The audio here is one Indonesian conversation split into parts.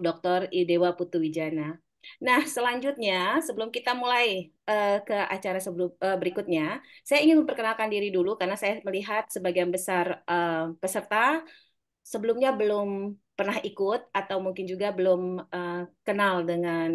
Dr. Idewa Putu Wijana. Nah, selanjutnya sebelum kita mulai uh, ke acara sebelum uh, berikutnya, saya ingin memperkenalkan diri dulu karena saya melihat sebagian besar uh, peserta sebelumnya belum pernah ikut atau mungkin juga belum uh, kenal dengan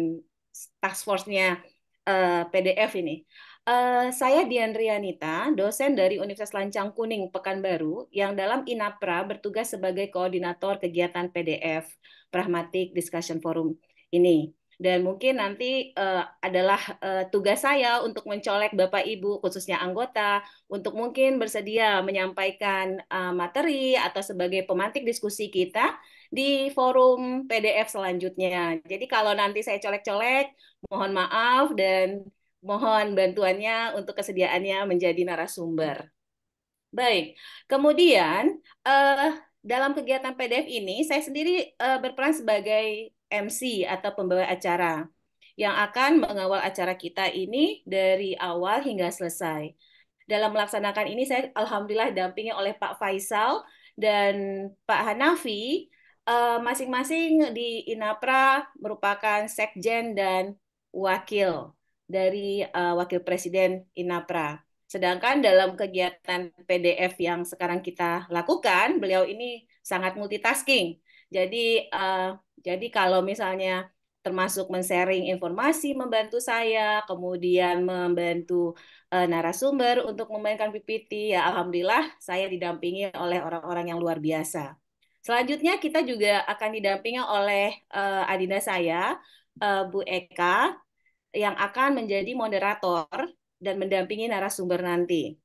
task force-nya uh, PDF ini. Eh, saya Dian Rianita, dosen dari Universitas Lancang Kuning Pekanbaru yang dalam INAPRA bertugas sebagai koordinator kegiatan PDF Pragmatic Discussion Forum ini. Dan mungkin nanti uh, adalah uh, tugas saya untuk mencolek Bapak Ibu khususnya anggota untuk mungkin bersedia menyampaikan uh, materi atau sebagai pemantik diskusi kita di forum PDF selanjutnya. Jadi kalau nanti saya colek-colek, mohon maaf dan Mohon bantuannya untuk kesediaannya menjadi narasumber. Hmm. Baik, kemudian uh, dalam kegiatan PDF ini saya sendiri uh, berperan sebagai MC atau pembawa acara yang akan mengawal acara kita ini dari awal hingga selesai. Dalam melaksanakan ini saya alhamdulillah dampingi oleh Pak Faisal dan Pak Hanafi eh, masing-masing uh, masing -masing di Inapra merupakan sekjen dan wakil dari uh, Wakil Presiden Inapra. Sedangkan dalam kegiatan PDF yang sekarang kita lakukan, beliau ini sangat multitasking. Jadi uh, jadi kalau misalnya termasuk men-sharing informasi membantu saya, kemudian membantu uh, narasumber untuk memainkan PPT, ya alhamdulillah saya didampingi oleh orang-orang yang luar biasa. Selanjutnya kita juga akan didampingi oleh uh, adinda saya, uh, Bu Eka, yang akan menjadi moderator dan mendampingi narasumber nanti.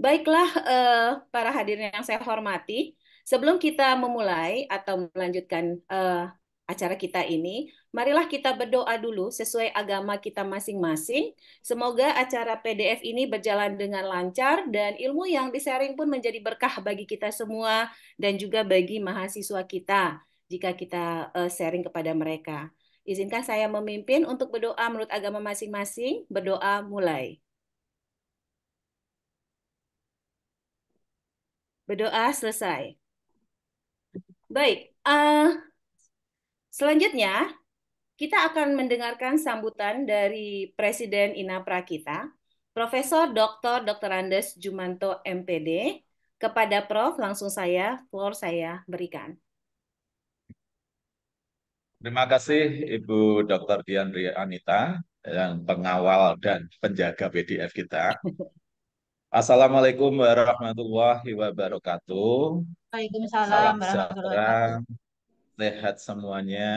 Baiklah eh, para hadirin yang saya hormati, sebelum kita memulai atau melanjutkan eh, acara kita ini, marilah kita berdoa dulu sesuai agama kita masing-masing. Semoga acara PDF ini berjalan dengan lancar dan ilmu yang disaring pun menjadi berkah bagi kita semua dan juga bagi mahasiswa kita jika kita eh, sharing kepada mereka. Izinkan saya memimpin untuk berdoa menurut agama masing-masing. Berdoa mulai. Berdoa selesai. Baik, uh, selanjutnya kita akan mendengarkan sambutan dari Presiden Inapra kita, Profesor Dr. Dr. Andes Jumanto MPD. Kepada Prof, langsung saya, floor saya berikan. Terima kasih Ibu Dr. Dian Ria Anita yang pengawal dan penjaga PDF kita. Assalamualaikum warahmatullahi wabarakatuh. Waalaikumsalam Salam warahmatullahi wabarakatuh. Sehat semuanya,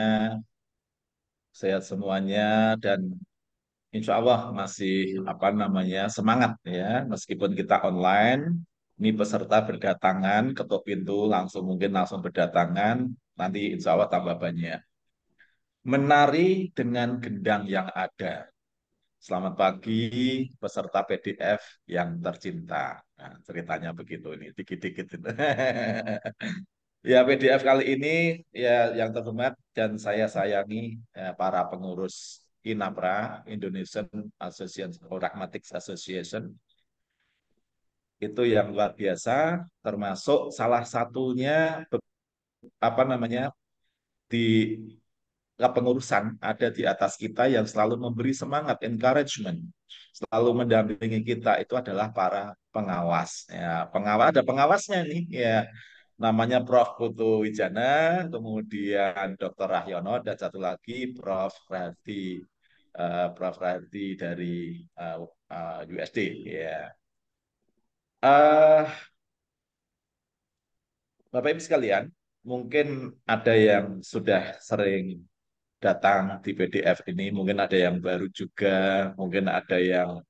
sehat semuanya dan insya Allah masih apa namanya semangat ya meskipun kita online ini peserta berdatangan ketuk pintu langsung mungkin langsung berdatangan nanti insya Allah tambah banyak menari dengan gendang yang ada. Selamat pagi peserta PDF yang tercinta. Nah, ceritanya begitu ini, dikit-dikit. ya PDF kali ini ya yang terhormat dan saya sayangi ya, para pengurus INAPRA Indonesian Association Pragmatics oh, Association itu yang luar biasa termasuk salah satunya apa namanya di kepengurusan ada di atas kita yang selalu memberi semangat, encouragement, selalu mendampingi kita itu adalah para pengawas. Ya, pengawas ada pengawasnya nih, ya namanya Prof. Putu Wijana, kemudian Dr. Rahyono, dan satu lagi Prof. Rati, uh, eh, Prof. Rati dari uh, eh, eh, uh, USD. Ya. Uh, Bapak Ibu sekalian, mungkin ada yang sudah sering datang di PDF ini mungkin ada yang baru juga mungkin ada yang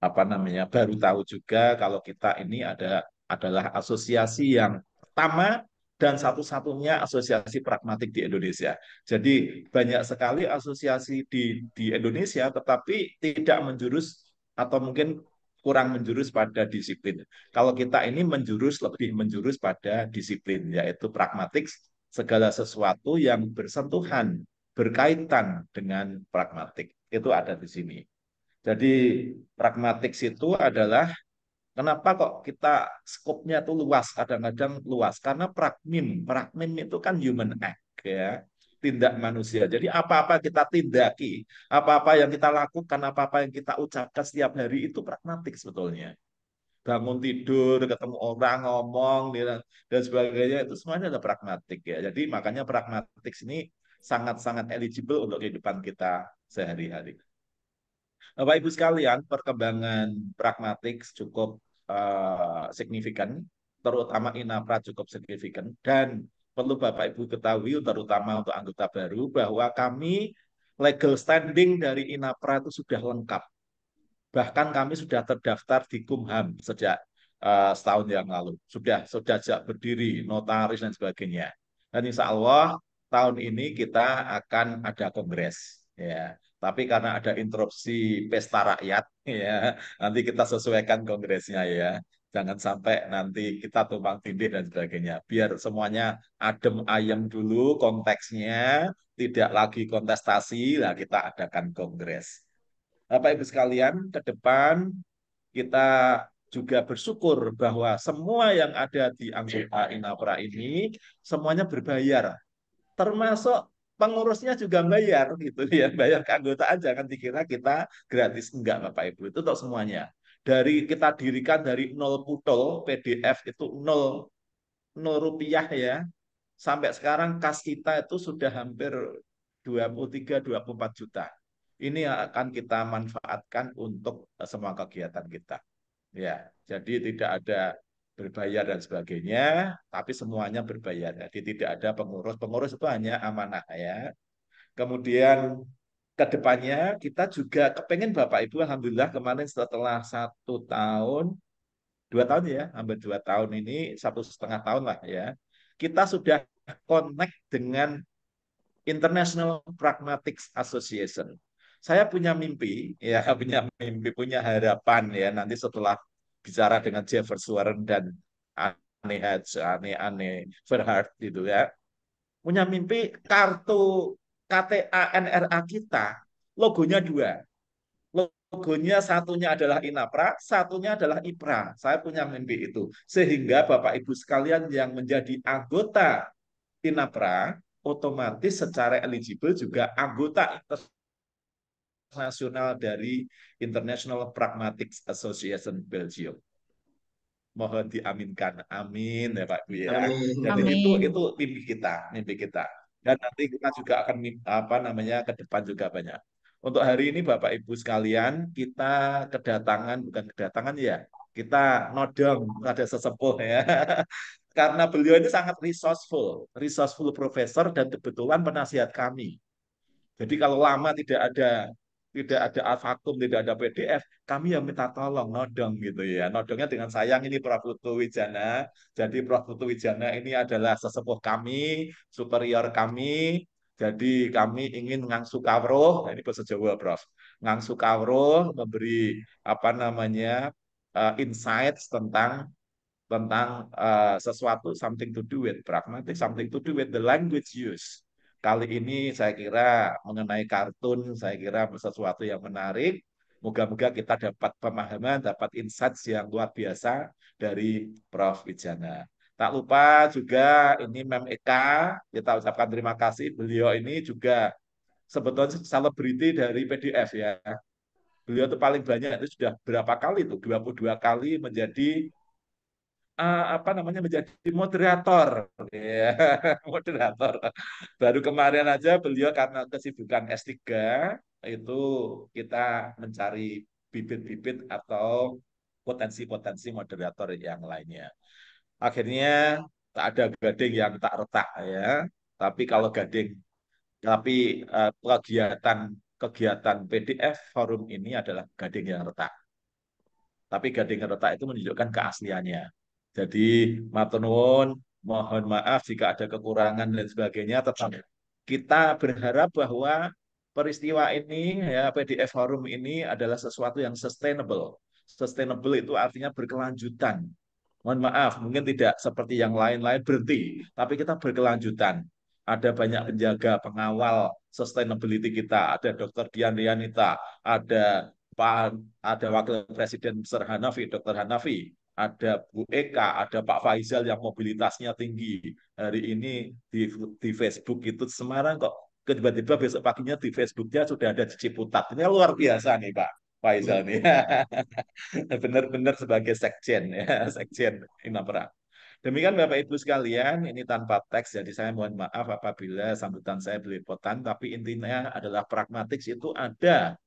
apa namanya baru tahu juga kalau kita ini ada adalah asosiasi yang pertama dan satu-satunya asosiasi pragmatik di Indonesia. Jadi banyak sekali asosiasi di di Indonesia tetapi tidak menjurus atau mungkin kurang menjurus pada disiplin. Kalau kita ini menjurus lebih menjurus pada disiplin yaitu pragmatik segala sesuatu yang bersentuhan berkaitan dengan pragmatik. Itu ada di sini. Jadi pragmatik itu adalah kenapa kok kita skopnya tuh luas, kadang-kadang luas. Karena pragmim, pragmim itu kan human act ya tindak manusia. Jadi apa-apa kita tindaki, apa-apa yang kita lakukan, apa-apa yang kita ucapkan setiap hari itu pragmatik sebetulnya. Bangun tidur, ketemu orang, ngomong, dan sebagainya, itu semuanya ada pragmatik ya. Jadi makanya pragmatik ini sangat-sangat eligible untuk kehidupan kita sehari-hari. Bapak Ibu sekalian, perkembangan pragmatik cukup uh, signifikan, terutama INAPRA cukup signifikan, dan perlu Bapak Ibu ketahui terutama untuk anggota baru bahwa kami legal standing dari INAPRA itu sudah lengkap. Bahkan kami sudah terdaftar di Kumham sejak uh, setahun yang lalu. Sudah sudah sejak berdiri, notaris dan sebagainya. Dan insya Allah tahun ini kita akan ada kongres ya tapi karena ada interupsi pesta rakyat ya nanti kita sesuaikan kongresnya ya jangan sampai nanti kita tumpang tindih dan sebagainya biar semuanya adem ayem dulu konteksnya tidak lagi kontestasi lah kita adakan kongres Bapak Ibu sekalian ke depan kita juga bersyukur bahwa semua yang ada di anggota Inapra ini semuanya berbayar termasuk pengurusnya juga bayar gitu ya bayar keanggotaan jangan dikira kita gratis enggak Bapak Ibu itu untuk semuanya dari kita dirikan dari nol putol PDF itu nol nol rupiah ya sampai sekarang kas kita itu sudah hampir 23 24 juta ini akan kita manfaatkan untuk semua kegiatan kita ya jadi tidak ada berbayar dan sebagainya, tapi semuanya berbayar. Jadi tidak ada pengurus. Pengurus itu hanya amanah ya. Kemudian depannya kita juga kepengen Bapak Ibu, Alhamdulillah kemarin setelah satu tahun, dua tahun ya, hampir dua tahun ini, satu setengah tahun lah ya, kita sudah connect dengan International Pragmatics Association. Saya punya mimpi, ya punya mimpi, punya harapan ya nanti setelah bicara dengan Jefferson Warren dan aneh aneh-aneh Verhard gitu ya punya mimpi kartu KTA NRA kita logonya dua logonya satunya adalah INAPRA, satunya adalah IPRA. Saya punya mimpi itu. Sehingga Bapak Ibu sekalian yang menjadi anggota INAPRA, otomatis secara eligible juga anggota nasional dari International Pragmatics Association Belgium. Mohon diaminkan. Amin ya Pak Bu ya. Amin. Jadi Amin. itu itu mimpi kita, mimpi kita. Dan nanti kita juga akan apa namanya ke depan juga banyak. Untuk hari ini Bapak Ibu sekalian, kita kedatangan bukan kedatangan ya. Kita nodong ada sesepuh ya. Karena beliau ini sangat resourceful, resourceful profesor dan kebetulan penasihat kami. Jadi kalau lama tidak ada tidak ada alfakum, tidak ada PDF, kami yang minta tolong nodong gitu ya. Nodongnya dengan sayang ini Prof. Putu Wijana. Jadi Prof. Putu Wijana ini adalah sesepuh kami, superior kami. Jadi kami ingin ngangsu kawruh, nah ini bahasa Jawa Prof. Ngangsu kawruh memberi apa namanya uh, insights tentang tentang uh, sesuatu something to do with pragmatic, something to do with the language use Kali ini saya kira mengenai kartun, saya kira sesuatu yang menarik. Moga-moga kita dapat pemahaman, dapat insight yang luar biasa dari Prof. Wijana. Tak lupa juga ini Mem Eka, kita ucapkan terima kasih. Beliau ini juga sebetulnya selebriti dari PDF ya beliau itu paling banyak itu sudah berapa kali itu 22 kali menjadi uh, apa namanya menjadi moderator iya, moderator baru kemarin aja beliau karena kesibukan S3 itu kita mencari bibit-bibit atau potensi-potensi moderator yang lainnya akhirnya tak ada gading yang tak retak ya tapi kalau gading tapi uh, kegiatan kegiatan PDF forum ini adalah gading yang retak tapi gading yang retak itu menunjukkan keasliannya jadi maturnuwun, mohon maaf jika ada kekurangan dan sebagainya, tetap kita berharap bahwa peristiwa ini ya PDF Forum ini adalah sesuatu yang sustainable. Sustainable itu artinya berkelanjutan. Mohon maaf, mungkin tidak seperti yang lain-lain berhenti, tapi kita berkelanjutan. Ada banyak penjaga, pengawal sustainability kita. Ada Dr. Dian Rianita, ada Pak, ada Wakil Presiden Sir Hanafi, Dr. Hanafi, ada Bu Eka, ada Pak Faizal yang mobilitasnya tinggi. Hari ini di, di Facebook itu Semarang kok tiba-tiba besok paginya di Facebooknya sudah ada di Ciputat. Ini luar biasa nih Pak Faizal nih. Benar-benar sebagai sekjen ya, sekjen Inapra. Demikian Bapak Ibu sekalian, ini tanpa teks, jadi saya mohon maaf apabila sambutan saya belepotan, tapi intinya adalah pragmatik itu ada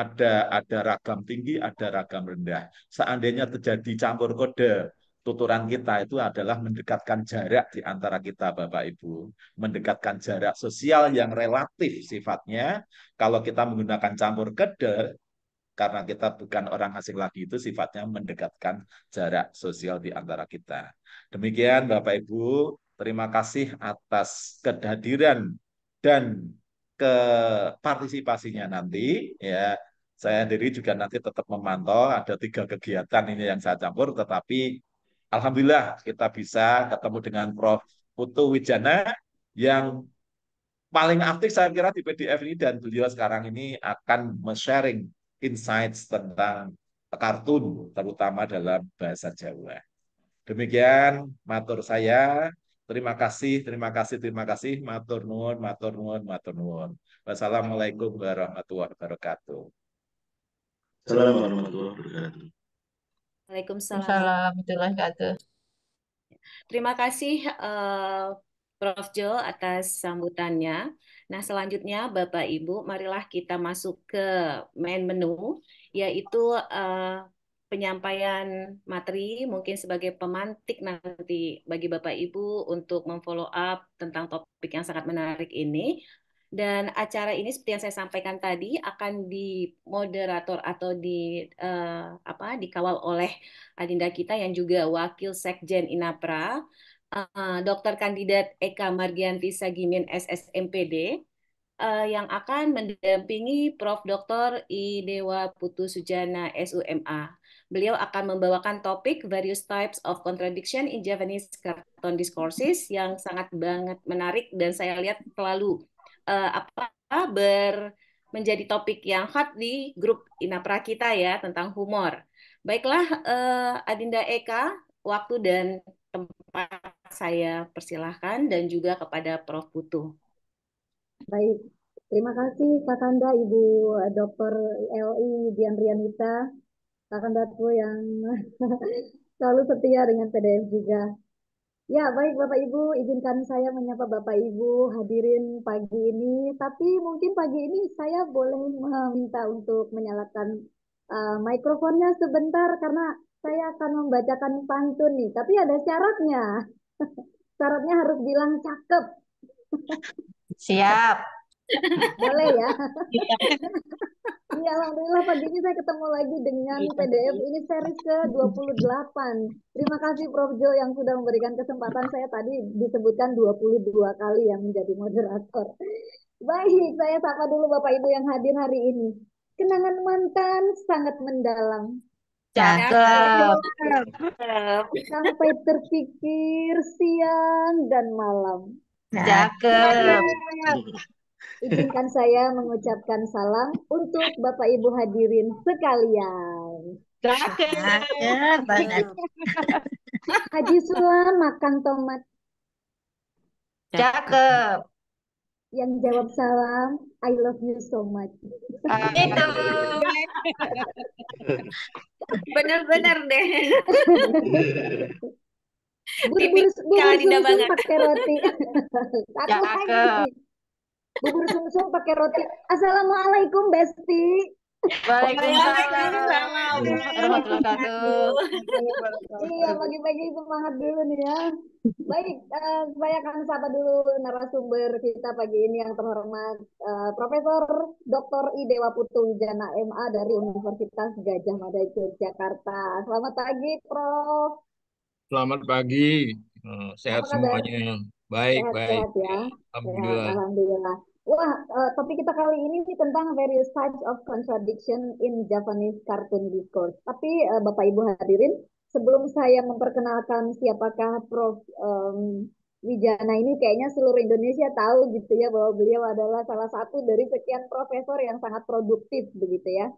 ada ada ragam tinggi, ada ragam rendah. Seandainya terjadi campur kode, tuturan kita itu adalah mendekatkan jarak di antara kita Bapak Ibu, mendekatkan jarak sosial yang relatif sifatnya. Kalau kita menggunakan campur kode, karena kita bukan orang asing lagi itu sifatnya mendekatkan jarak sosial di antara kita. Demikian Bapak Ibu, terima kasih atas kehadiran dan ke partisipasinya nanti ya saya sendiri juga nanti tetap memantau ada tiga kegiatan ini yang saya campur tetapi alhamdulillah kita bisa ketemu dengan Prof Putu Wijana yang paling aktif saya kira di PDF ini dan beliau sekarang ini akan sharing insights tentang kartun terutama dalam bahasa Jawa. Demikian matur saya Terima kasih, terima kasih, terima kasih. Matur nuwun, matur nuwun, matur nuwun. Wassalamualaikum warahmatullahi wabarakatuh. Assalamualaikum warahmatullahi wabarakatuh. Waalaikumsalam warahmatullahi wabarakatuh. Terima kasih uh, Prof. Jo atas sambutannya. Nah, selanjutnya Bapak Ibu, marilah kita masuk ke main menu yaitu uh, penyampaian materi mungkin sebagai pemantik nanti bagi Bapak Ibu untuk memfollow up tentang topik yang sangat menarik ini. Dan acara ini seperti yang saya sampaikan tadi akan di moderator atau di uh, apa dikawal oleh adinda kita yang juga wakil sekjen Inapra, uh, Dokter Kandidat Eka Margianti Sagimin SSMPD uh, eh, yang akan mendampingi Prof. Dr. I. Dewa Putu Sujana SUMA. Beliau akan membawakan topik various types of contradiction in Japanese cartoon discourses yang sangat banget menarik dan saya lihat terlalu uh, eh, apa ber menjadi topik yang hot di grup Inapra kita ya tentang humor. Baiklah uh, Adinda Eka, waktu dan tempat saya persilahkan dan juga kepada Prof. Putu. Baik, terima kasih Kak Tanda Ibu Dr. LI Dian Rianita datu yang selalu setia dengan PDF juga. Ya, baik Bapak Ibu, izinkan saya menyapa Bapak Ibu hadirin pagi ini. Tapi mungkin pagi ini saya boleh meminta untuk menyalakan uh, mikrofonnya sebentar karena saya akan membacakan pantun nih. Tapi ada syaratnya. syaratnya harus bilang cakep. Siap. boleh ya? Iya. Ya, Alhamdulillah pagi ini saya ketemu lagi dengan iya, PDF ini seri ke-28. Terima kasih Prof. Jo yang sudah memberikan kesempatan saya tadi disebutkan 22 kali yang menjadi moderator. Baik, saya sapa dulu Bapak Ibu yang hadir hari ini. Kenangan mantan sangat mendalam. Cakep. Sampai terpikir siang dan malam. Cakep. Cakep. Izinkan saya mengucapkan salam untuk Bapak Ibu hadirin sekalian. Terakhir Haji Sulam makan tomat. Cakep. Yang jawab salam, I love you so much. itu. Bener-bener deh. Buru-buru, pakai roti. Cakep bubur sumsum pakai roti. Assalamualaikum Besti. Waalaikumsalam Iya, pagi-pagi semangat dulu nih ya. Baik, uh, eh, saya akan sapa dulu narasumber kita pagi ini yang terhormat uh, Profesor Dr. I Dewa Putu Wijana MA dari Universitas Gajah Mada Yogyakarta. Selamat pagi, Prof. Selamat pagi. Eh, sehat Selamat semuanya. Baik, sehat, baik. Sehat ya. ya. Alhamdulillah. Sehat, alhamdulillah. Wah, uh, eh, tapi kita kali ini sih tentang various types of contradiction in Japanese cartoon discourse. Tapi uh, Bapak Ibu hadirin, sebelum saya memperkenalkan siapakah Prof um, Wijana ini kayaknya seluruh Indonesia tahu gitu ya bahwa beliau adalah salah satu dari sekian profesor yang sangat produktif begitu ya.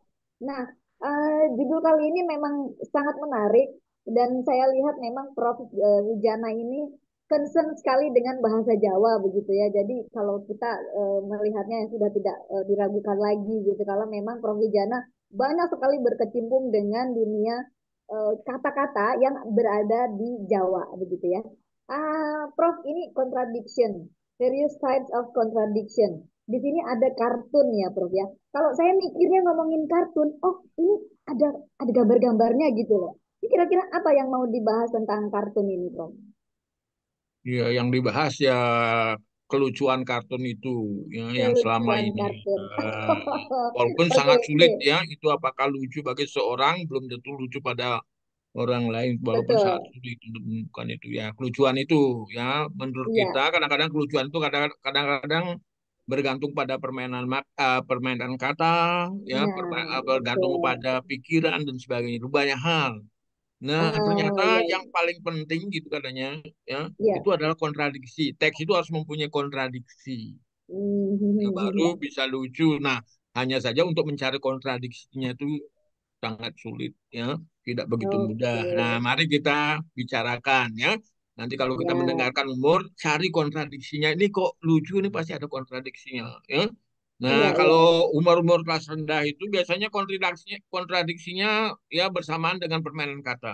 Nah, uh, judul kali ini memang sangat menarik dan saya lihat memang Prof uh, Wijana ini concern sekali dengan bahasa Jawa begitu ya. Jadi kalau kita e, melihatnya ya sudah tidak e, diragukan lagi gitu kalau memang Prof Jana banyak sekali berkecimpung dengan dunia eh, kata-kata e, yang berada di Jawa begitu ya. Ah, Prof ini contradiction, various types of contradiction. Di sini ada kartun ya, Prof ya. Kalau saya mikirnya ngomongin kartun, oh ini ada ada gambar-gambarnya gitu loh. Ini kira-kira apa yang mau dibahas tentang kartun ini, Prof? ya yang dibahas ya kelucuan kartun itu ya, yang selama ini uh, walaupun sangat sulit ya itu apakah lucu bagi seorang belum tentu lucu pada orang lain walaupun Betul. saat itu bukan itu ya kelucuan itu ya menurut ya. kita kadang-kadang kelucuan itu kadang-kadang bergantung pada permainan uh, permainan kata ya, ya perma- eh, bergantung pada pikiran dan sebagainya itu banyak hal Nah, oh, ternyata iya, iya. yang paling penting gitu katanya, ya, yeah. itu adalah kontradiksi. Teks itu harus mempunyai kontradiksi. Mm-hmm. baru iya. bisa lucu. Nah, hanya saja untuk mencari kontradiksinya itu sangat sulit, ya, tidak begitu okay. mudah. Nah, mari kita bicarakan, ya. Nanti kalau kita yeah. mendengarkan umur, cari kontradiksinya. Ini kok lucu, ini pasti ada kontradiksinya, ya. Nah, iya, iya. kalau umur-umur kelas rendah itu biasanya kontradiksinya kontradiksinya ya bersamaan dengan permainan kata.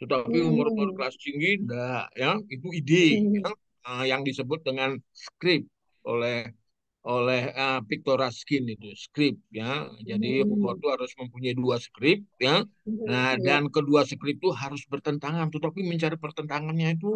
Tetapi hmm. umur-umur kelas tinggi enggak ya, itu ide hmm. yang, uh, yang disebut dengan skrip oleh oleh uh, eh, Raskin itu skrip ya. Jadi hmm. itu harus mempunyai dua skrip ya. Iya, nah, hmm. dan kedua skrip itu harus bertentangan, tetapi mencari pertentangannya itu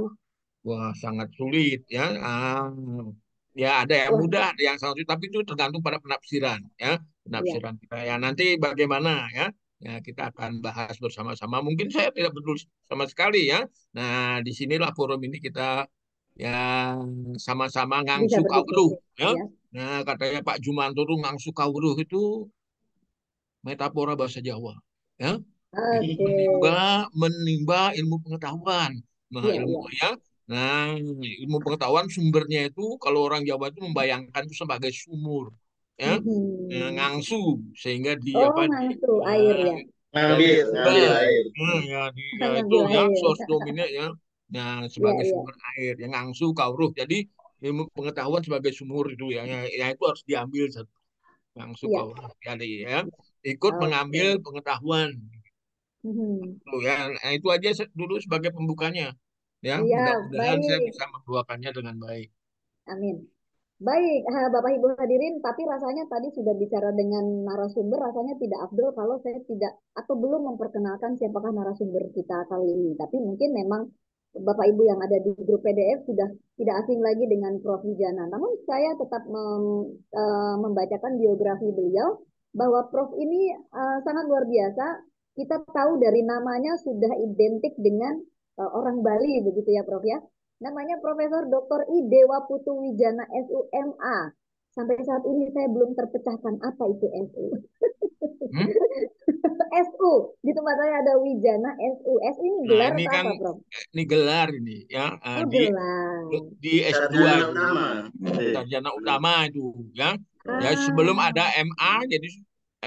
wah sangat sulit ya. Uh, ya ada yang iya. mudah ada yang sangat sulit tapi itu tergantung pada penafsiran ya penafsiran ya. kita ya nanti bagaimana ya ya kita akan bahas bersama-sama mungkin saya tidak betul sama sekali ya nah disinilah forum ini kita ya sama-sama ngangsu kawruh ya. ya nah katanya Pak Jumanto tuh ngangsu kawruh itu metafora bahasa Jawa ya okay. menimba menimba ilmu pengetahuan nah, iya, iya. ya, ilmu ya, ya Nah, ilmu pengetahuan sumbernya itu kalau orang Jawa itu membayangkan itu sebagai sumur, ya, mm-hmm. ngangsu sehingga di oh, apa ngangsu, di, nah, air ya. Ngambil, ngambil air. Nah, itu yang ya. Nah, sebagai iya, iya. sumber air, yang ngangsu kauruh. Jadi ilmu pengetahuan sebagai sumur itu ya, ya, ya itu harus diambil satu, ngangsu ya. kauruh kali ya. Ikut oh, mengambil okay. pengetahuan. Mm-hmm. Tuh, ya, nah, itu aja dulu sebagai pembukanya. Ya, ya mudah-mudahan saya bisa membawakannya dengan baik. Amin. Baik, Bapak Ibu hadirin, tapi rasanya tadi sudah bicara dengan narasumber, rasanya tidak abdul kalau saya tidak atau belum memperkenalkan siapakah narasumber kita kali ini. Tapi mungkin memang Bapak Ibu yang ada di grup PDF sudah tidak asing lagi dengan Prof. Wijana. Namun saya tetap mem, e, membacakan biografi beliau bahwa Prof ini e, sangat luar biasa. Kita tahu dari namanya sudah identik dengan Eh, orang Bali begitu ya Prof ya. Namanya Profesor Dr. I Dewa Putu Wijana SUMA. Sampai saat ini saya belum terpecahkan apa itu SU. Hmm? SU di tempat saya ada Wijana SU. SU ini nah, gelar nah, ini kan, apa, Prof? Ini gelar ini ya. Uh, oh, di, gelar. Di S2 sarjana gitu. utama. Sarjana iya. utama itu ya. ya ah. Ya sebelum ada MA jadi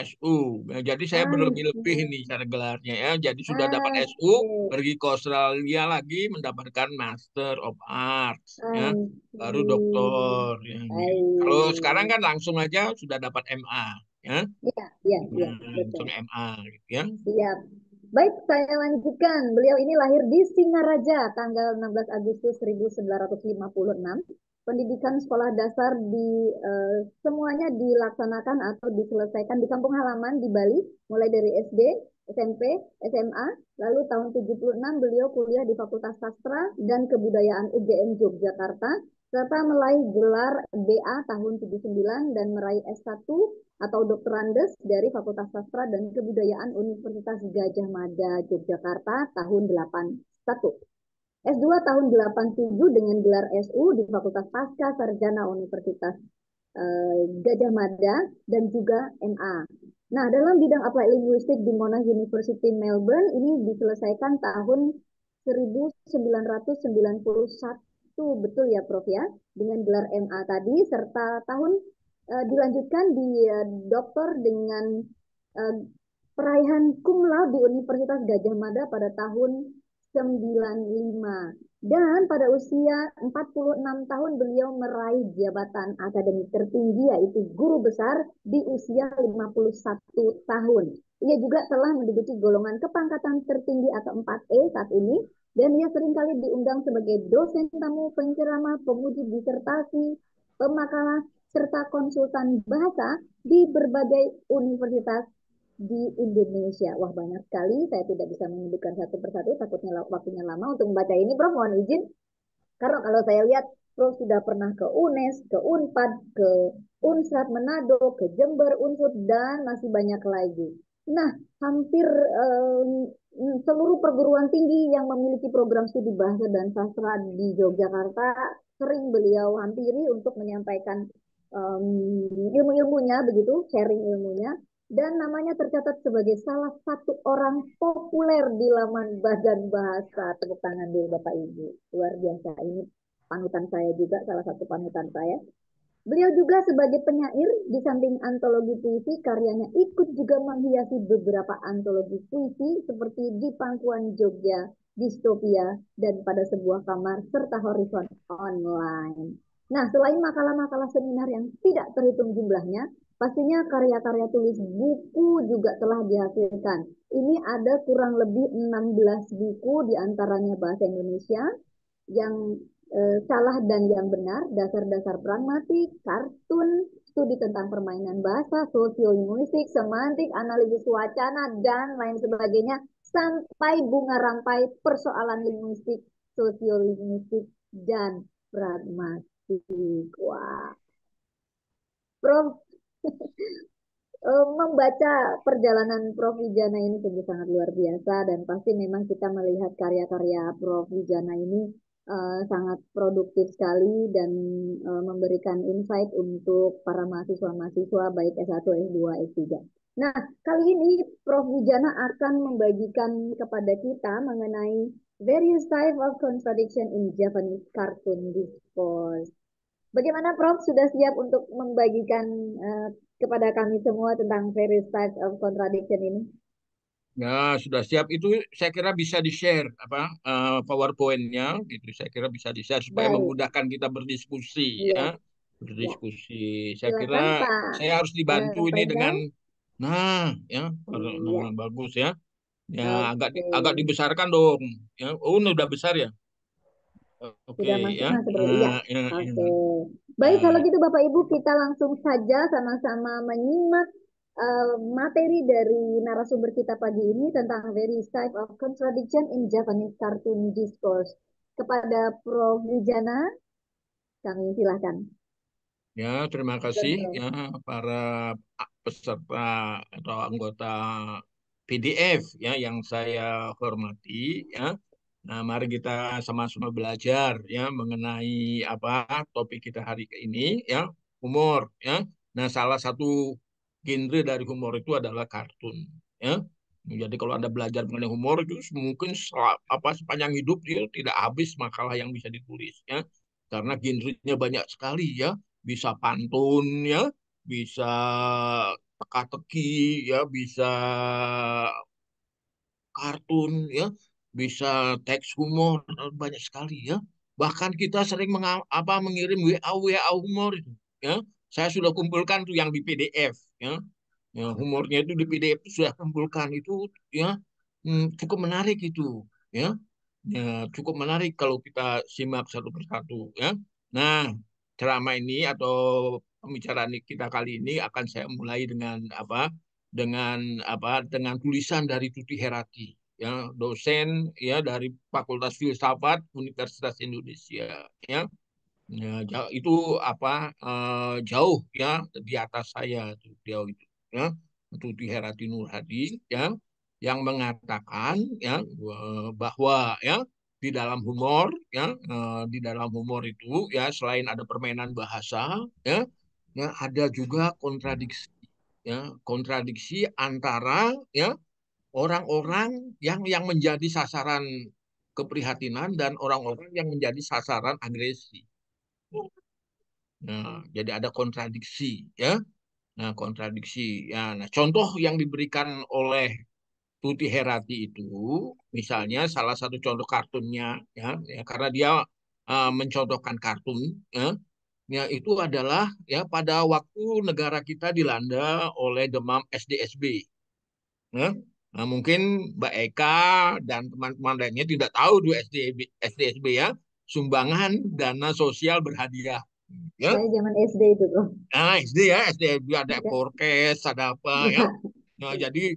SU. Nah, jadi saya ah, berlebih-lebih iya. ini cara gelarnya ya. Jadi sudah ah, dapat SU, iya. pergi ke Australia lagi mendapatkan Master of Arts ya, ah, baru iya. doktor. Ya. Kalau gitu. sekarang kan langsung aja sudah dapat MA ya. Iya, iya, iya. Nah, langsung MA gitu ya. Siap. Baik, saya lanjutkan. Beliau ini lahir di Singaraja tanggal 16 Agustus 1956 pendidikan sekolah dasar di uh, semuanya dilaksanakan atau diselesaikan di kampung halaman di Bali mulai dari SD, SMP, SMA, lalu tahun 76 beliau kuliah di Fakultas Sastra dan Kebudayaan UGM Yogyakarta serta meraih gelar BA tahun 79 dan meraih S1 atau doktorandes dari Fakultas Sastra dan Kebudayaan Universitas Gajah Mada Yogyakarta tahun 81. S2 tahun 87 dengan gelar SU di Fakultas Pasca Sarjana Universitas eh, Gajah Mada dan juga MA. Nah, dalam bidang applied linguistik di Monash University Melbourne ini diselesaikan tahun 1991 betul ya Prof ya dengan gelar MA tadi serta tahun uh, dilanjutkan di uh, doktor dengan uh, peraihan cum laude di Universitas Gajah Mada pada tahun 95. Dan pada usia 46 tahun beliau meraih jabatan akademik tertinggi yaitu guru besar di usia 51 tahun. Ia juga telah menduduki golongan kepangkatan tertinggi atau 4E saat ini dan ia seringkali diundang sebagai dosen tamu penceramah penguji disertasi, pemakalah, serta konsultan bahasa di berbagai universitas di Indonesia. Wah banyak sekali, saya tidak bisa menyebutkan satu persatu, takutnya waktunya lama untuk membaca ini. Prof, mohon izin. Karena kalau saya lihat, Prof sudah pernah ke UNES, ke UNPAD, ke UNSAT Manado, ke Jember, UNSUD, dan masih banyak lagi. Nah, hampir um, seluruh perguruan tinggi yang memiliki program studi bahasa dan sastra di Yogyakarta sering beliau hampiri untuk menyampaikan um, ilmu-ilmunya begitu, sharing ilmunya dan namanya tercatat sebagai salah satu orang populer di laman Badan Bahasa. Tepuk tangan dulu Bapak Ibu. Luar biasa. Ini panutan saya juga, salah satu panutan saya. Beliau juga sebagai penyair, di samping antologi puisi, karyanya ikut juga menghiasi beberapa antologi puisi seperti di Pangkuan Jogja, Distopia, dan pada sebuah kamar, serta Horizon Online. Nah, selain makalah-makalah seminar yang tidak terhitung jumlahnya, Pastinya karya-karya tulis buku juga telah dihasilkan. Ini ada kurang lebih 16 buku diantaranya bahasa Indonesia yang e, salah dan yang benar, dasar-dasar pragmatik, kartun, studi tentang permainan bahasa, sosiolinguistik, semantik, analisis wacana, dan lain sebagainya, sampai bunga rampai persoalan linguistik, sosiolinguistik dan pragmatik. Wah. Prof, Eh, membaca perjalanan Prof. Wijana ini sungguh sangat luar biasa dan pasti memang kita melihat karya-karya Prof. Wijana ini uh, sangat produktif sekali dan uh, memberikan insight untuk para mahasiswa-mahasiswa baik S1, S2, S3. Nah, kali ini Prof. Wijana akan membagikan kepada kita mengenai various type of contradiction in Japanese cartoon discourse. Bagaimana Prof sudah siap untuk membagikan uh, kepada kami semua tentang various types of contradiction ini? Ya sudah siap itu saya kira bisa di share apa uh, powerpointnya gitu saya kira bisa di share supaya Baik. memudahkan kita berdiskusi iya. ya, ya berdiskusi ya. saya kira saya harus dibantu ya, ini dengan nah ya, ya. bagus ya ya okay. agak agak dibesarkan dong ya oh udah besar ya Oke, okay, ya. Sebelum, ya. Ah, ya. Oke. Okay. Ya. Baik, kalau ah. gitu Bapak Ibu kita langsung saja sama-sama menyimak uh, materi dari narasumber kita pagi ini tentang very type of contradiction in Japanese cartoon discourse. Kepada Prof. Wijana, kami silakan. Ya, terima kasih ya para peserta atau anggota PDF ya yang saya hormati ya. Nah, mari kita sama-sama belajar ya mengenai apa topik kita hari ini ya, humor ya. Nah, salah satu genre dari humor itu adalah kartun ya. Jadi kalau Anda belajar mengenai humor itu mungkin apa sepanjang hidup itu tidak habis makalah yang bisa ditulis ya. Karena genre-nya banyak sekali ya, bisa pantun ya, bisa teka-teki ya, bisa kartun ya, bisa teks humor eh, banyak sekali ya. Bahkan kita sering apa mengirim WA WA humor itu ya. Saya sudah kumpulkan tuh yang di PDF ya. ya humornya itu di PDF itu sudah kumpulkan itu ya hmm, cukup menarik itu ya. ya. cukup menarik kalau kita simak satu persatu ya. Nah, ceramah ini atau pembicaraan kita kali ini akan saya mulai dengan apa? dengan apa dengan tulisan dari Tuti Herati ya dosen ya dari Fakultas Filsafat Universitas Indonesia ya. Ya, jauh, itu apa uh, jauh ya di atas saya itu dia itu ya Tuti Herati Nur Hadi ya yang mengatakan ya bahwa ya di dalam humor ya eh, di dalam humor itu ya selain ada permainan bahasa ya ya ada juga kontradiksi ya kontradiksi antara ya orang-orang yang yang menjadi sasaran keprihatinan dan orang-orang yang menjadi sasaran agresi. Nah, jadi ada kontradiksi ya. Nah, kontradiksi ya. Nah, contoh yang diberikan oleh Tuti Herati itu misalnya salah satu contoh kartunnya ya, ya karena dia uh, mencontohkan kartun ya, ya itu adalah ya pada waktu negara kita dilanda oleh demam SDSB. Ya, Nah, mungkin Mbak Eka dan teman-teman lainnya tidak tahu di SDSB, SDSB ya, sumbangan dana sosial berhadiah. Ya. Saya zaman SD itu, Bro. Nah, SD ya, SDSB ada iya. forecast, ada apa iya. ya. Nah, jadi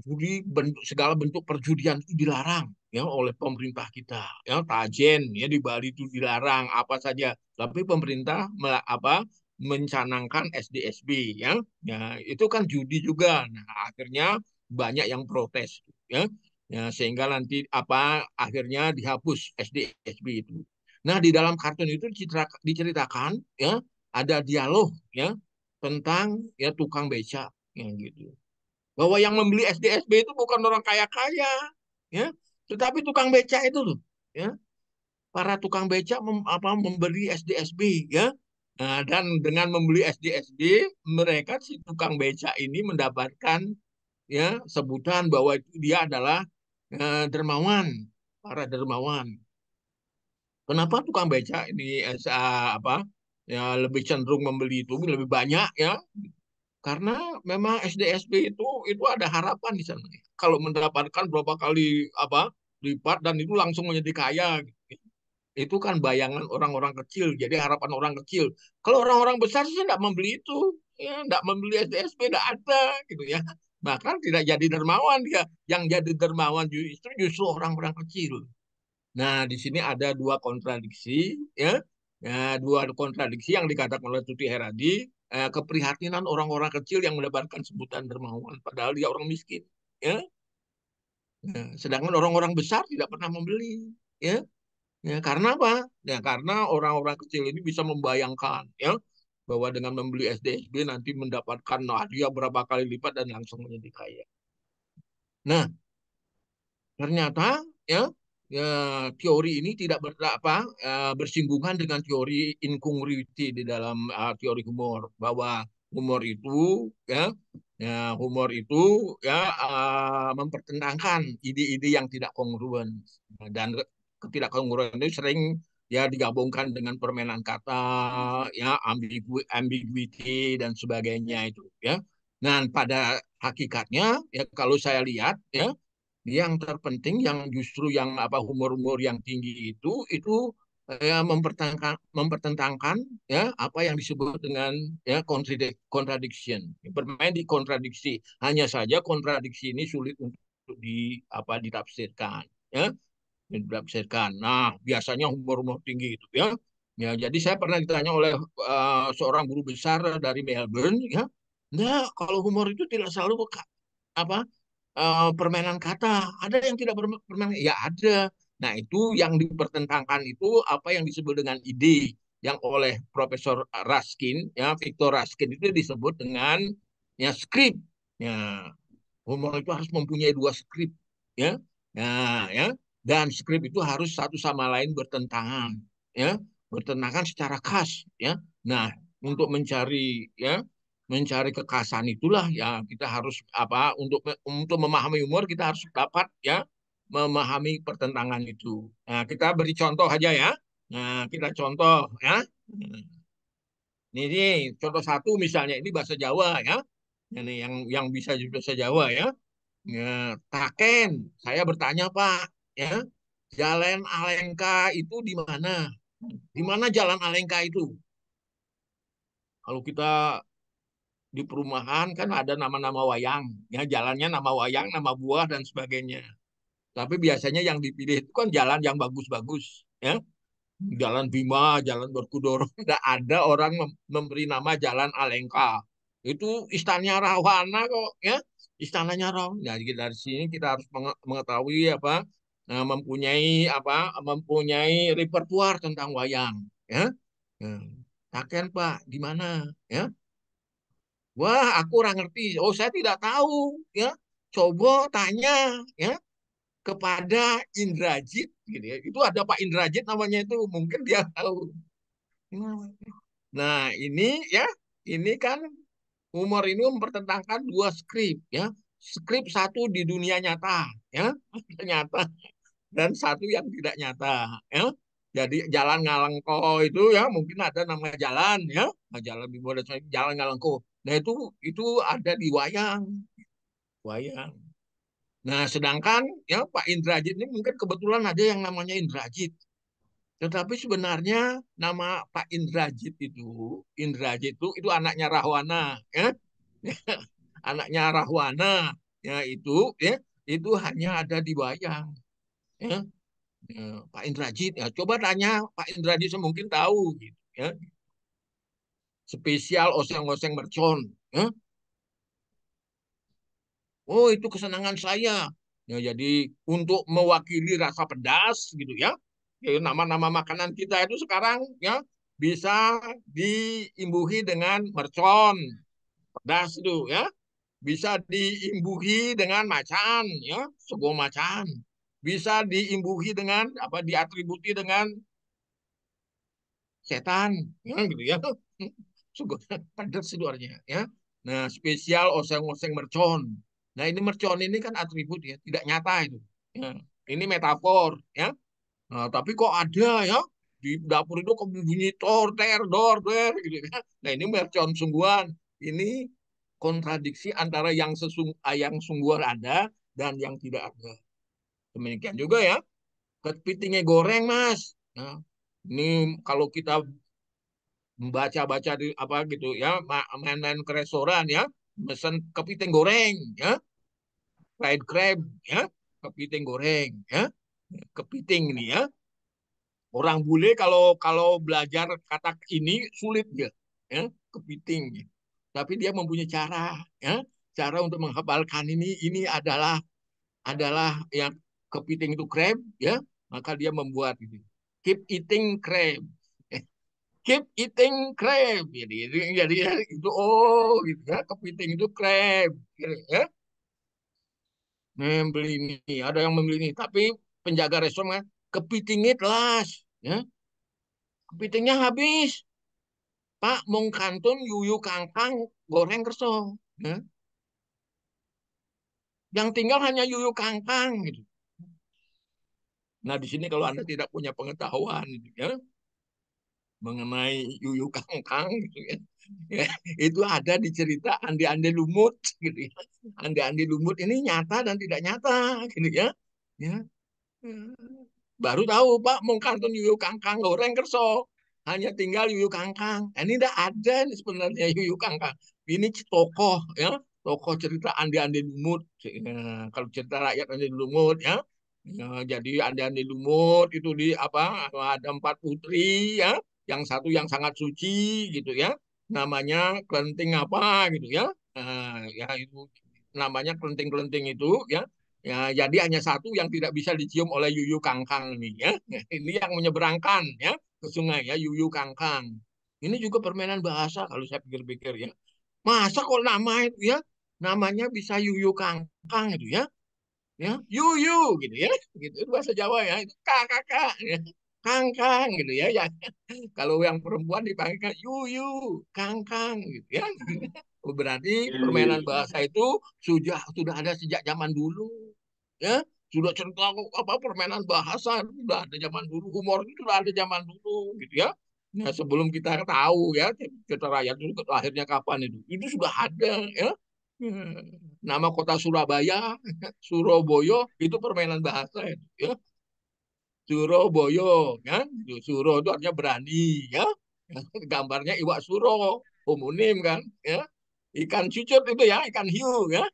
judi bentuk segala bentuk perjudian itu dilarang ya oleh pemerintah kita. Ya, tajen ya di Bali itu dilarang apa saja. Tapi pemerintah apa mencanangkan SDSB ya. Nah, itu kan judi juga. Nah, akhirnya banyak yang protes ya. ya sehingga nanti apa akhirnya dihapus SDSB itu. Nah, di dalam kartun itu citra, diceritakan ya ada dialog ya tentang ya tukang beca ya gitu. Bahwa yang membeli SDSB itu bukan orang kaya-kaya ya, tetapi tukang beca itu loh ya. Para tukang beca mem, apa memberi SDSB ya. Nah, dan dengan membeli SDSB mereka si tukang beca ini mendapatkan ya sebutan bahwa dia adalah eh, dermawan, para dermawan. Kenapa tukang beca ini eh, SA apa ya lebih cenderung membeli itu lebih banyak ya? Karena memang SDSB itu itu ada harapan di sana. Kalau mendapatkan berapa kali apa lipat dan itu langsung menjadi kaya. Itu kan bayangan orang-orang kecil. Jadi harapan orang kecil. Kalau orang-orang besar sih tidak membeli itu, ya tidak membeli SDSB tidak ada gitu ya Bahkan tidak jadi dermawan dia. Yang jadi dermawan justru justru orang-orang kecil. Nah, di sini ada dua kontradiksi, ya, ya dua kontradiksi yang dikatakan oleh Tuti Heradi, eh, keprihatinan orang-orang kecil yang mendapatkan sebutan dermawan, padahal dia orang miskin, ya. Nah, sedangkan orang-orang besar tidak pernah membeli, ya. Ya, karena apa? Ya, karena orang-orang kecil ini bisa membayangkan, ya, bahwa dengan membeli SDSB nanti mendapatkan hadiah berapa kali lipat dan langsung menjadi kaya. Nah, ternyata ya, ya teori ini tidak ber, apa ya, bersinggungan dengan teori incongruity di dalam uh, teori humor bahwa humor itu ya ya humor itu ya uh, mempertentangkan ide-ide yang tidak kongruen dan ketidakkongruen itu sering ya digabungkan dengan permainan kata ya ambigu ambiguity dan sebagainya itu ya nah pada hakikatnya ya kalau saya lihat ya yang terpenting yang justru yang apa humor-humor yang tinggi itu itu ya mempertentangkan mempertentangkan ya apa yang disebut dengan ya contradiction bermain di kontradiksi hanya saja kontradiksi ini sulit untuk di apa ditafsirkan ya menafsirkan. Nah, biasanya humor rumah tinggi itu ya. Ya, jadi saya pernah ditanya oleh uh, seorang guru besar dari Melbourne ya. Nah, kalau humor itu tidak selalu apa uh, permainan kata. Ada yang tidak permainan ya ada. Nah, itu yang dipertentangkan itu apa yang disebut dengan ide yang oleh Profesor Raskin ya, Victor Raskin itu disebut dengan ya skrip. Ya, humor itu harus mempunyai dua skrip ya. Nah, ya dan skrip itu harus satu sama lain bertentangan ya bertentangan secara khas ya nah untuk mencari ya mencari kekhasan itulah ya kita harus apa untuk untuk memahami umur kita harus dapat ya memahami pertentangan itu nah, kita beri contoh aja ya nah kita contoh ya ini, ini contoh satu misalnya ini bahasa Jawa ya ini yang yang bisa bahasa Jawa ya, ya Taken saya bertanya Pak ya jalan Alengka itu di mana di mana jalan Alengka itu kalau kita di perumahan kan ada nama-nama wayang ya jalannya nama wayang nama buah dan sebagainya tapi biasanya yang dipilih itu kan jalan yang bagus-bagus ya Jalan Bima, Jalan Berkudoro, tidak ada orang memberi nama Jalan Alengka. Itu istananya Rawana kok, ya. Istananya Rawana. Jadi nah, dari sini kita harus mengetahui apa nah, mempunyai apa mempunyai repertuar tentang wayang ya nah, ya. Taken Pak di mana ya wah aku orang ngerti oh saya tidak tahu ya coba tanya ya kepada Indrajit gitu ya. Itu ada Pak Indrajit namanya itu mungkin dia tahu. Nah, ini ya, ini kan umur ini mempertentangkan dua skrip ya. Skrip satu di dunia nyata ya, ternyata dan satu yang tidak nyata ya jadi jalan ngalengko itu ya mungkin ada nama jalan ya nah, jalan Bimo dan jalan ngalengko nah itu itu ada di wayang wayang nah sedangkan ya Pak Indrajit ini mungkin kebetulan ada yang namanya Indrajit tetapi sebenarnya nama Pak Indrajit itu Indrajit itu itu anaknya Rahwana ya anaknya Rahwana ya itu ya itu hanya ada di wayang ya. ya Pak Indrajit ya coba tanya Pak Indrajit mungkin tahu gitu ya spesial oseng-oseng mercon ya. oh itu kesenangan saya ya jadi untuk mewakili rasa pedas gitu ya, ya nama-nama ya, makanan kita itu sekarang ya bisa diimbuhi dengan mercon pedas itu ya bisa diimbuhi dengan macan ya sego macan bisa diimbuhi dengan apa diatributi dengan setan ya gitu ya sungguh pedas luarnya ya nah spesial oseng-oseng mercon nah ini mercon ini kan atribut ya tidak nyata itu ya. ini metafor ya nah tapi kok ada ya di dapur itu kok bunyi tor ter dor ter gitu ya nah ini mercon sungguhan ini kontradiksi antara yang sesung yang sungguhan ada dan yang tidak ada Demikian juga ya, kepitingnya goreng mas. Nah, ini kalau kita membaca baca di apa gitu ya, main-main ke restoran ya, pesan kepiting goreng ya, fried crab ya, kepiting goreng ya, kepiting ini ya. Orang bule kalau kalau belajar kata ini sulit ya, ya kepiting. Tapi dia mempunyai cara ya, cara untuk menghafalkan ini ini adalah adalah yang kepiting itu crab ya maka dia membuat ini keep eating crab keep eating crab jadi jadi itu oh gitu ya kepiting itu crab ya membeli ini ada yang membeli ini tapi penjaga restoran kepiting itu last ya kepitingnya habis pak mong kantun yuyu kangkang goreng kerso ya yang tinggal hanya yuyu kangkang gitu Nah di sini kalau anda tidak punya pengetahuan ya mengenai yuyu kangkang gitu ya, ya itu ada di cerita andi andi lumut gitu ya andi andi lumut ini nyata dan tidak nyata gitu ya ya baru tahu pak mau kantun yuyu kangkang goreng kerso hanya tinggal yuyu kangkang nah, ini tidak ada ini sebenarnya yuyu kangkang ini tokoh ya tokoh cerita andi andi lumut ya, kalau cerita rakyat andi lumut ya Ya, jadi ada di lumut itu di apa ada empat putri ya, yang satu yang sangat suci gitu ya, namanya kelenting apa gitu ya, nah, ya itu namanya kelenting-kelenting itu ya. Ya, jadi hanya satu yang tidak bisa dicium oleh Yuyu Kangkang ini ya. Ini yang menyeberangkan ya ke sungai ya Yuyu Kangkang. Ini juga permainan bahasa kalau saya pikir-pikir ya. Masa kok nama itu ya namanya bisa Yuyu Kangkang itu ya ya yu yu gitu ya gitu itu bahasa Jawa ya itu kak kakak ya. kang kang gitu ya ya kalau yang perempuan dipanggil kan yu yu kang kang gitu ya oh, berarti iya, iya, permainan iya. bahasa itu sudah sudah ada sejak zaman dulu ya sudah cerita apa permainan bahasa sudah ada zaman dulu humor itu sudah ada zaman dulu gitu ya Nah, sebelum kita tahu ya cerita rakyat itu lahirnya kapan itu, itu sudah ada ya Nama kota Surabaya, Suroboyo itu permainan bahasa ya. ya. Surabaya kan, Suro itu artinya berani ya. Gambarnya iwak suro, homonim kan ya. Ikan cucut itu ya, ikan hiu ya.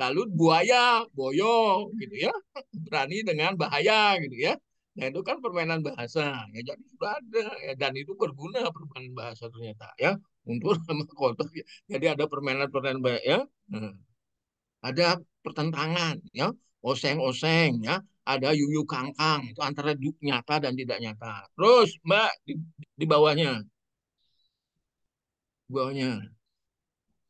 Lalu buaya, boyo gitu ya. Berani dengan bahaya gitu ya. Nah itu kan permainan bahasa ya. jadi sudah ada ya, dan itu berguna permainan bahasa ternyata ya kumpul sama kotor. Jadi ada permainan-permainan banyak ya. Nah, ada pertentangan ya, oseng-oseng ya, ada yuyu kangkang itu antara nyata dan tidak nyata. Terus Mbak di, di bawahnya. Di bawahnya.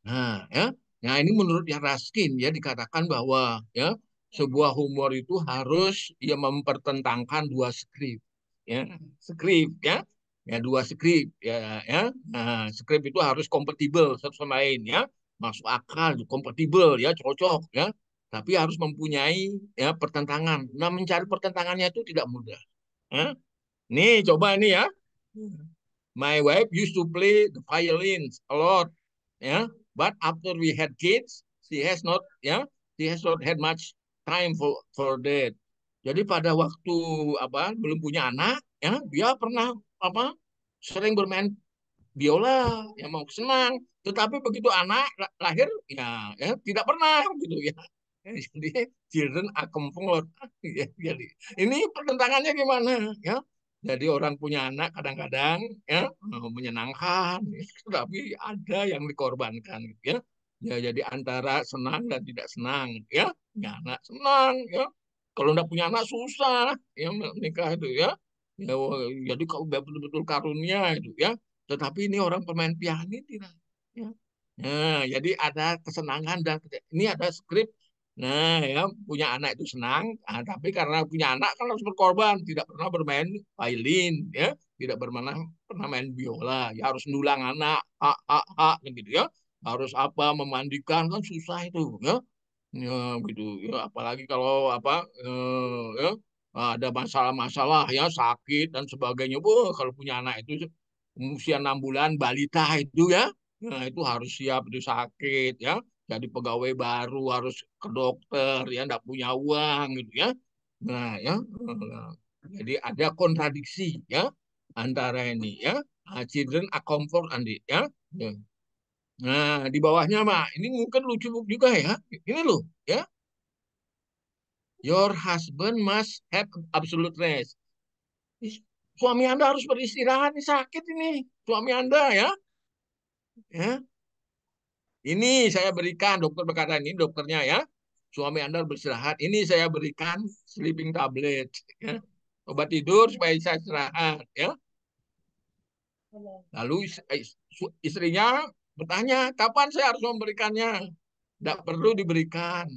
Nah, ya. Nah, ini menurut yang Raskin ya dikatakan bahwa ya sebuah humor itu harus ya mempertentangkan dua skrip ya skrip ya ya dua skrip ya, ya. Nah, skrip itu harus kompatibel satu sama lain ya masuk akal kompatibel ya cocok ya tapi harus mempunyai ya pertentangan nah mencari pertentangannya itu tidak mudah ya. nih coba ini ya my wife used to play the violin a lot ya but after we had kids she has not ya she has not had much time for for that jadi pada waktu apa belum punya anak ya dia pernah apa sering bermain biola yang mau senang tetapi begitu anak lahir ya, ya tidak pernah gitu ya eh, jadi children akumpulat ya, jadi ini pertentangannya gimana ya jadi orang punya anak kadang-kadang ya menyenangkan, ya, tapi ada yang dikorbankan gitu ya. Ya jadi antara senang dan tidak senang ya. Punya anak senang ya. Kalau tidak punya anak susah ya menikah itu ya. Ya, jadi kau betul-betul karunia itu ya. Tetapi ini orang pemain piano ini tidak. Ya. Nah, jadi ada kesenangan dan ini ada skrip. Nah, ya punya anak itu senang, nah, tapi karena punya anak kan harus berkorban, tidak pernah bermain violin, ya, tidak pernah pernah main biola, ya harus nulang anak, a a a gitu ya, harus apa memandikan kan susah itu, ya, ya gitu, ya apalagi kalau apa, eh, ya, Nah, ada masalah-masalah ya sakit dan sebagainya. Oh, kalau punya anak itu usia enam bulan balita itu ya, nah itu harus siap itu sakit ya. Jadi pegawai baru harus ke dokter ya, tidak punya uang gitu ya. Nah ya, eh, jadi ada kontradiksi ya antara ini ya. Ah, children are comfort it, ya. ya. Nah di bawahnya mak, ini mungkin lucu juga ya. Ini loh ya Your husband must have absolute rest. Suami Anda harus beristirahat, ini sakit ini. Suami Anda ya. Ya. Ini saya berikan, dokter berkata ini dokternya ya. Suami Anda beristirahat. Ini saya berikan sleeping tablet. Ya. Obat tidur supaya saya istirahat. Ya. Lalu istrinya bertanya, kapan saya harus memberikannya? Tidak perlu diberikan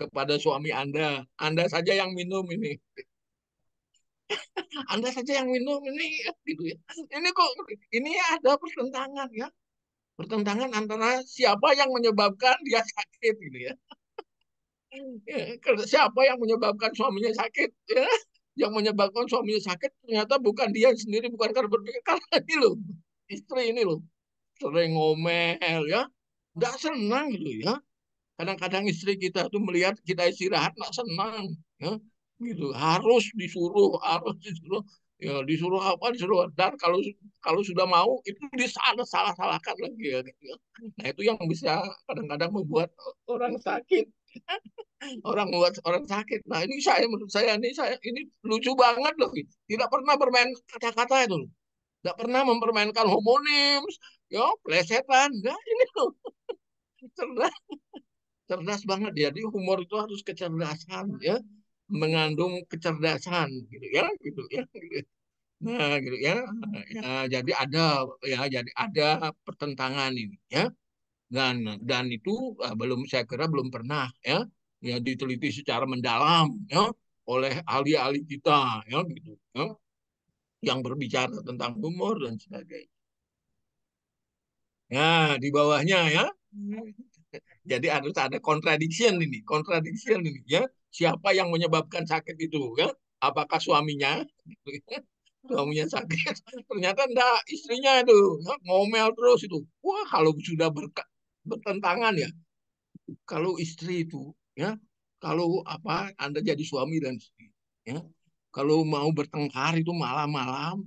kepada suami Anda. Anda saja yang minum ini. Anda saja yang minum ini Ini kok ini ada pertentangan ya. Pertentangan antara siapa yang menyebabkan dia sakit ini ya. ya siapa yang menyebabkan suaminya sakit ya. Yang menyebabkan suaminya sakit ternyata bukan dia sendiri, bukan karena berpikir karena ini loh. Istri ini loh. Sering ngomel ya. Nggak senang gitu ya Kadang-kadang istri kita tuh melihat kita istirahat nggak senang, ya gitu harus disuruh harus disuruh ya disuruh apa disuruh dan kalau kalau sudah mau itu disalah salah salahkan lagi ya, gitu ya nah itu yang bisa kadang-kadang membuat orang sakit orang membuat orang sakit nah ini saya menurut saya ini saya ini lucu banget loh tidak pernah bermain kata-kata itu tidak pernah mempermainkan homonim ya plesetan enggak ini loh cerdas banget ya. Jadi humor itu harus kecerdasan ya, mengandung kecerdasan gitu ya, gitu ya. Gitu. Nah, gitu ya. ya. Jadi ada ya, jadi ada pertentangan ini ya. Dan dan itu eh, belum saya kira belum pernah ya ya diteliti secara mendalam ya oleh ahli-ahli kita ya gitu ya yang berbicara tentang humor dan sebagainya. Nah, di bawahnya ya. Iya, iya. Jadi harus ada contradiction ini, contradiction ini ya. Siapa yang menyebabkan sakit itu ya? Apakah suaminya? suaminya sakit. Ternyata enggak istrinya itu ya, ngomel terus itu. Wah, kalau sudah berka, bertentangan ya. Kalau istri itu ya, kalau apa Anda jadi suami dan istri ya. Kalau mau bertengkar itu malam-malam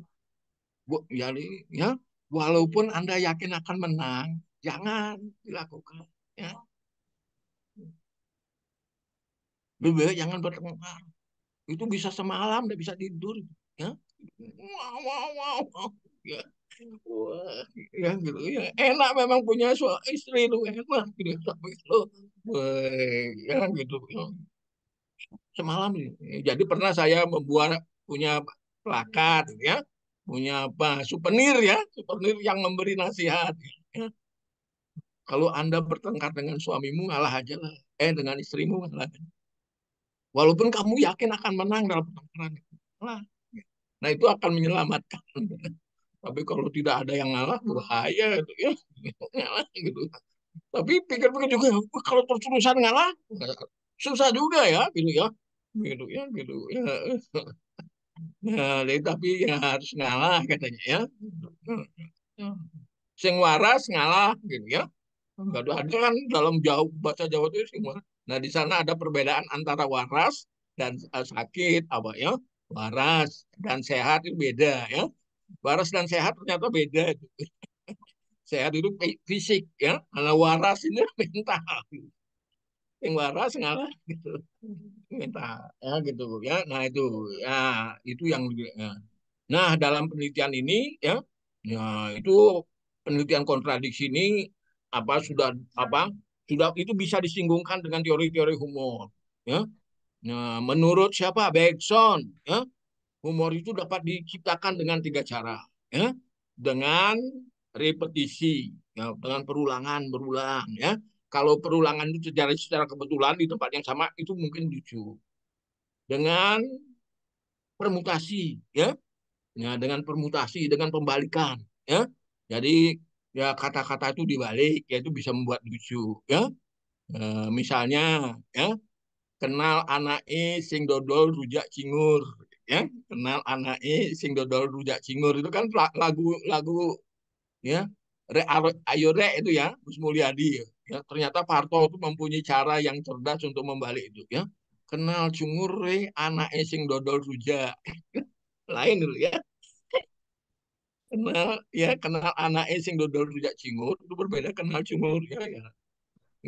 ya, ya walaupun Anda yakin akan menang, jangan dilakukan ya lebih baik jangan bertengkar itu bisa semalam udah bisa tidur ya wow wow wow, wow. ya Wah, ya gitu ya enak memang punya suami istri lu enak gitu tapi lu ya gitu ya. semalam jadi pernah saya membuat punya plakat gitu ya punya apa souvenir ya souvenir yang memberi nasihat ya. Kalau Anda bertengkar dengan suamimu, ngalah aja lah. Eh, dengan istrimu, ngalah aja. Walaupun kamu yakin akan menang dalam pertengkaran itu. Nah, itu akan menyelamatkan. Tapi kalau tidak ada yang ngalah, berbahaya. Gitu, ya. ngalah, gitu. Tapi pikir-pikir juga, kalau terus-terusan ngalah, susah juga ya, gitu ya. Gitu ya, gitu ya. Nah, tapi ya harus ngalah katanya ya. Hmm. Hmm. Sing waras ngalah gitu ya nggak ada, kan dalam jauh bahasa Jawa itu semua. Nah di sana ada perbedaan antara waras dan uh, sakit apa ya waras dan sehat itu beda ya waras dan sehat ternyata beda sehat itu fisik ya kalau waras ini mental yang waras ngalah gitu mental ya gitu ya nah itu ya itu yang ya. nah dalam penelitian ini ya ya itu penelitian kontradiksi ini apa sudah apa sudah itu bisa disinggungkan dengan teori-teori humor ya nah, menurut siapa Bergson ya humor itu dapat diciptakan dengan tiga cara ya dengan repetisi ya, dengan perulangan berulang ya kalau perulangan itu terjadi secara kebetulan di tempat yang sama itu mungkin lucu dengan permutasi ya nah dengan permutasi dengan pembalikan ya jadi ya kata-kata itu dibalik ya itu bisa membuat lucu ya e, misalnya ya kenal anak E sing dodol rujak cingur ya kenal anak E sing dodol rujak cingur itu kan lagu lagu ya re ayo re itu ya Gus Mulyadi ya ternyata Parto itu mempunyai cara yang cerdas untuk membalik itu ya kenal cingur re anak E sing dodol rujak ya. lain dulu ya kenal ya kenal anak sing dodol rujak cingur itu berbeda kenal cingur ya, ya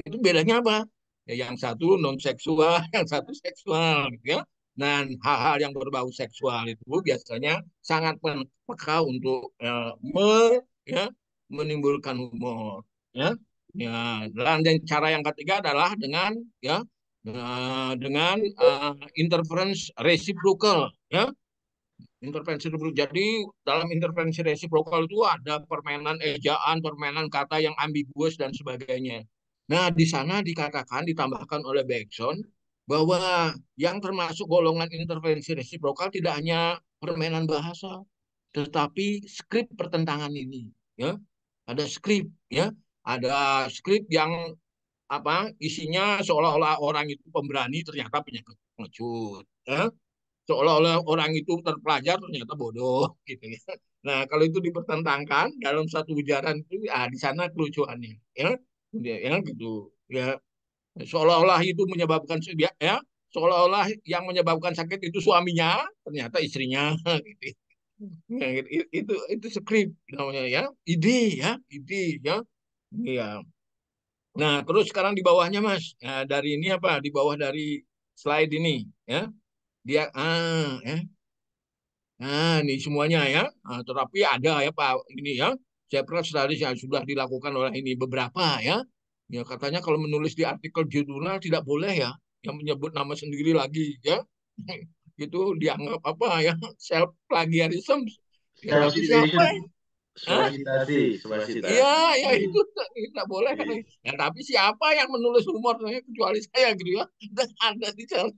itu bedanya apa ya yang satu non seksual yang satu seksual ya dan hal-hal yang berbau seksual itu biasanya sangat peka untuk ya, me, ya menimbulkan humor ya ya dan cara yang ketiga adalah dengan ya eh, dengan uh, interference reciprocal ya Intervensi jadi dalam intervensi resiprokal itu ada permainan ejaan, permainan kata yang ambiguus dan sebagainya. Nah, di sana dikatakan ditambahkan oleh Bergson bahwa yang termasuk golongan intervensi resiprokal tidak hanya permainan bahasa, tetapi skrip pertentangan ini, ya. Ada skrip, ya. Ada skrip yang apa isinya seolah-olah orang itu pemberani ternyata pengecut, ya seolah-olah orang itu terpelajar ternyata bodoh gitu ya. Nah kalau itu dipertentangkan dalam satu ujaran itu ah di sana kelucuannya ya ya gitu ya seolah-olah itu menyebabkan ya, ya, seolah-olah yang menyebabkan sakit itu suaminya ternyata istrinya gitu. Ya, hmm. ya gitu. itu itu skrip namanya ya ide ya ide ya ya nah terus sekarang di bawahnya mas ya, dari ini apa di bawah dari slide ini ya dia ah eh nah ini semuanya ya nah, tetapi ada ya pak ini ya saya pernah dari yang sudah dilakukan oleh ini beberapa ya ya katanya kalau menulis di artikel jurnal tidak boleh ya yang menyebut nama sendiri lagi ya itu dianggap apa ya self plagiarism ya, Subasitasi, ya? subasitasi. Iya, ya itu tidak boleh. Kan? Ya, tapi siapa yang menulis rumornya kecuali saya gitu ya. Dan ada di sana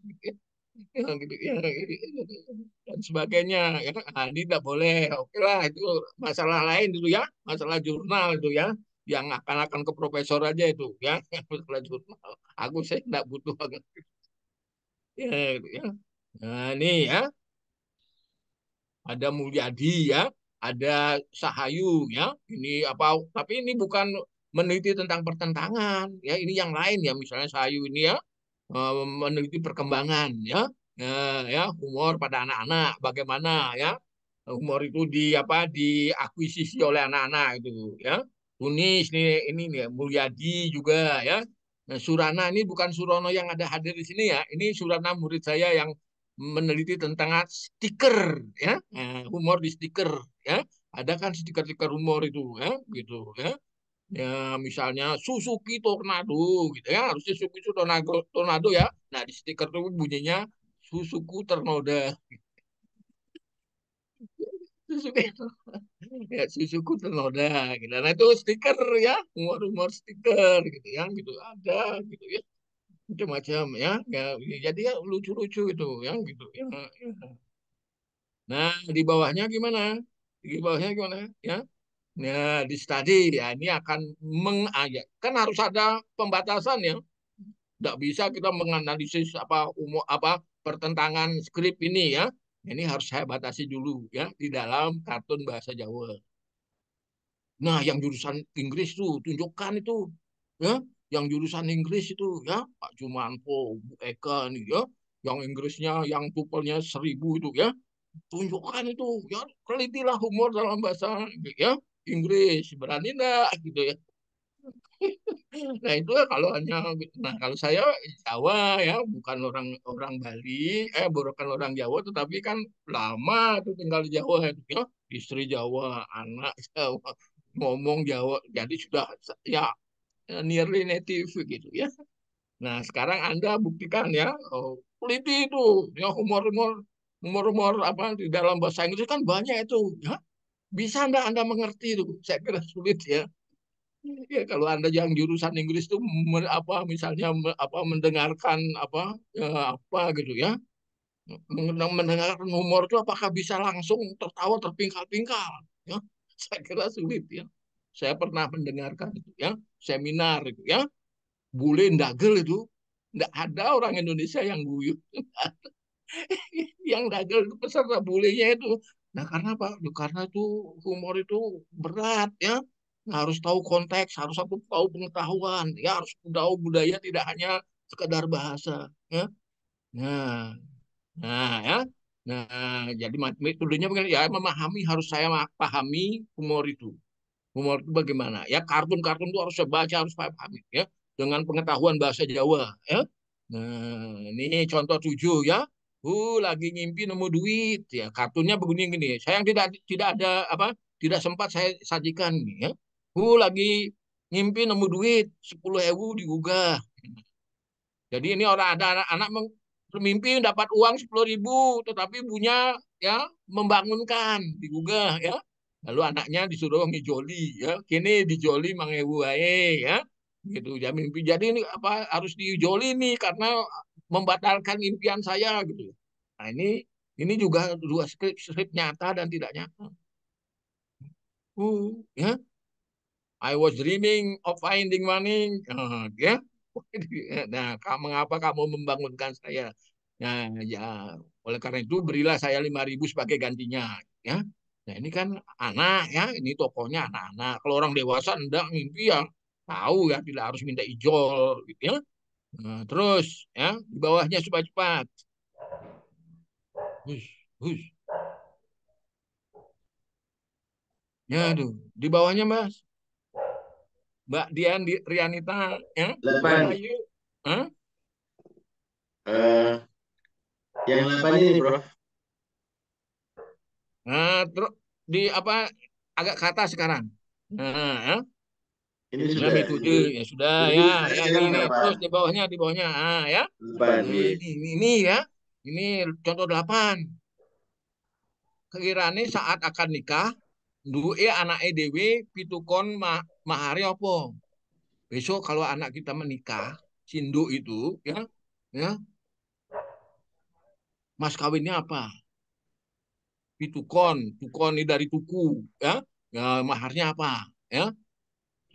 dan sebagainya ya kan nah, ini tidak boleh oke lah itu masalah lain dulu ya masalah jurnal itu ya yang akan akan ke profesor aja itu ya masalah jurnal aku saya tidak butuh ya, gitu, ya. nah ini ya ada Mulyadi ya ada Sahayu ya ini apa tapi ini bukan meneliti tentang pertentangan ya ini yang lain ya misalnya Sahayu ini ya Eh, meneliti perkembangan ya eh, ya humor pada anak-anak bagaimana ya humor itu di apa diakuisisi oleh anak-anak itu ya Tunis ini ini nih Mulyadi juga ya nah, Surana ini bukan Surono yang ada hadir di sini ya ini Surana murid saya yang meneliti tentang stiker ya eh, humor di stiker ya ada kan stiker-stiker humor itu ya gitu ya ya misalnya Suzuki Tornado gitu ya harusnya Suzuki Tornado Tornado ya nah di stiker itu bunyinya Suzuki Tornado Suzuki ya Suzuki Tornado gitu nah itu stiker ya umur rumor stiker gitu ya gitu ada gitu ya macam-macam ya. ya jadi ya lucu-lucu itu ya gitu ya, ya. nah di bawahnya gimana di bawahnya gimana ya Nah di study ya ini akan mengajak ah, ya, kan harus ada pembatasan ya tidak bisa kita menganalisis apa umum apa pertentangan skrip ini ya ini harus saya batasi dulu ya di dalam kartun bahasa Jawa nah yang jurusan Inggris tuh tunjukkan itu ya yang jurusan Inggris itu ya Pak Jumanto Bu Eka nih ya yang Inggrisnya yang tupelnya seribu itu ya tunjukkan itu ya kelitilah humor dalam bahasa ya Inggris berani enggak gitu ya nah itu kalau hanya gitu. nah kalau saya Jawa ya bukan orang orang Bali eh bukan orang Jawa tetapi kan lama itu tinggal di Jawa ya, ya istri Jawa anak Jawa ngomong Jawa jadi sudah ya nearly native gitu ya nah sekarang anda buktikan ya oh, itu ya humor humor humor humor apa di dalam bahasa Inggris kan banyak itu ya bisa Anda Anda mengerti itu? Saya kira sulit ya. Hmm. Ya, kalau anda yang jurusan Inggris itu men, apa misalnya apa mendengarkan apa ya, apa gitu ya mendengarkan humor itu apakah bisa langsung tertawa terpingkal-pingkal ya saya kira sulit ya saya pernah mendengarkan itu ya seminar itu ya bule dagel itu tidak ada orang Indonesia yang guyu yang dagel itu peserta bulenya itu Nah, karena apa? Karena itu humor itu berat ya. Harus tahu konteks, harus tahu pengetahuan, ya harus tahu budaya tidak hanya sekedar bahasa, ya. Nah, nah ya. Nah, jadi metodenya begini ya memahami harus saya pahami humor itu. Humor itu bagaimana? Ya kartun-kartun itu harus saya baca, harus saya pahami ya dengan pengetahuan bahasa Jawa ya. Nah, ini contoh tujuh ya uh lagi ngimpi nemu duit ya kartunya begini gini sayang tidak tidak ada apa tidak sempat saya sajikan ya uh lagi ngimpi nemu duit sepuluh ewu digugah jadi ini orang ada anak-anak mimpi dapat uang sepuluh ribu tetapi punya ya membangunkan digugah ya lalu anaknya disuruh ngijoli ya kini dijoli mangewu ae ya gitu ya mimpi jadi ini apa harus dijoli nih karena membatalkan impian saya gitu. Nah ini ini juga dua skrip skrip nyata dan tidak nyata. Uh, ya. Yeah. I was dreaming of finding money. Uh, ya. Yeah. Nah, mengapa kamu membangunkan saya? Nah, ya, oleh karena itu berilah saya 5000 sebagai gantinya, ya. Nah, ini kan anak ya, ini tokonya anak-anak. Kalau orang dewasa ndak mimpi ya tahu ya tidak harus minta ijol gitu ya. Nah, terus ya di bawahnya cepat-cepat. Hush, hush. Ya aduh, di bawahnya Mas. Mbak Dian di Rianita ya. Lepan. Huh? Uh, yang lepan ini, Bro. Nah, terus di apa agak ke atas sekarang. Nah, ya. Ini sudah ya sudah metode ya sudah ya, ya ini, ini terus di bawahnya di bawahnya ah ya. Ini, ini, ini ya. Ini contoh 8. Kirane saat akan nikah duwe anake dhewe pitukon ma mahari apa? Besok kalau anak kita menikah, sindu itu ya, ya. Mas kawinnya apa? Pitukon, tukon ini dari tuku, ya. Ya maharnya apa? Ya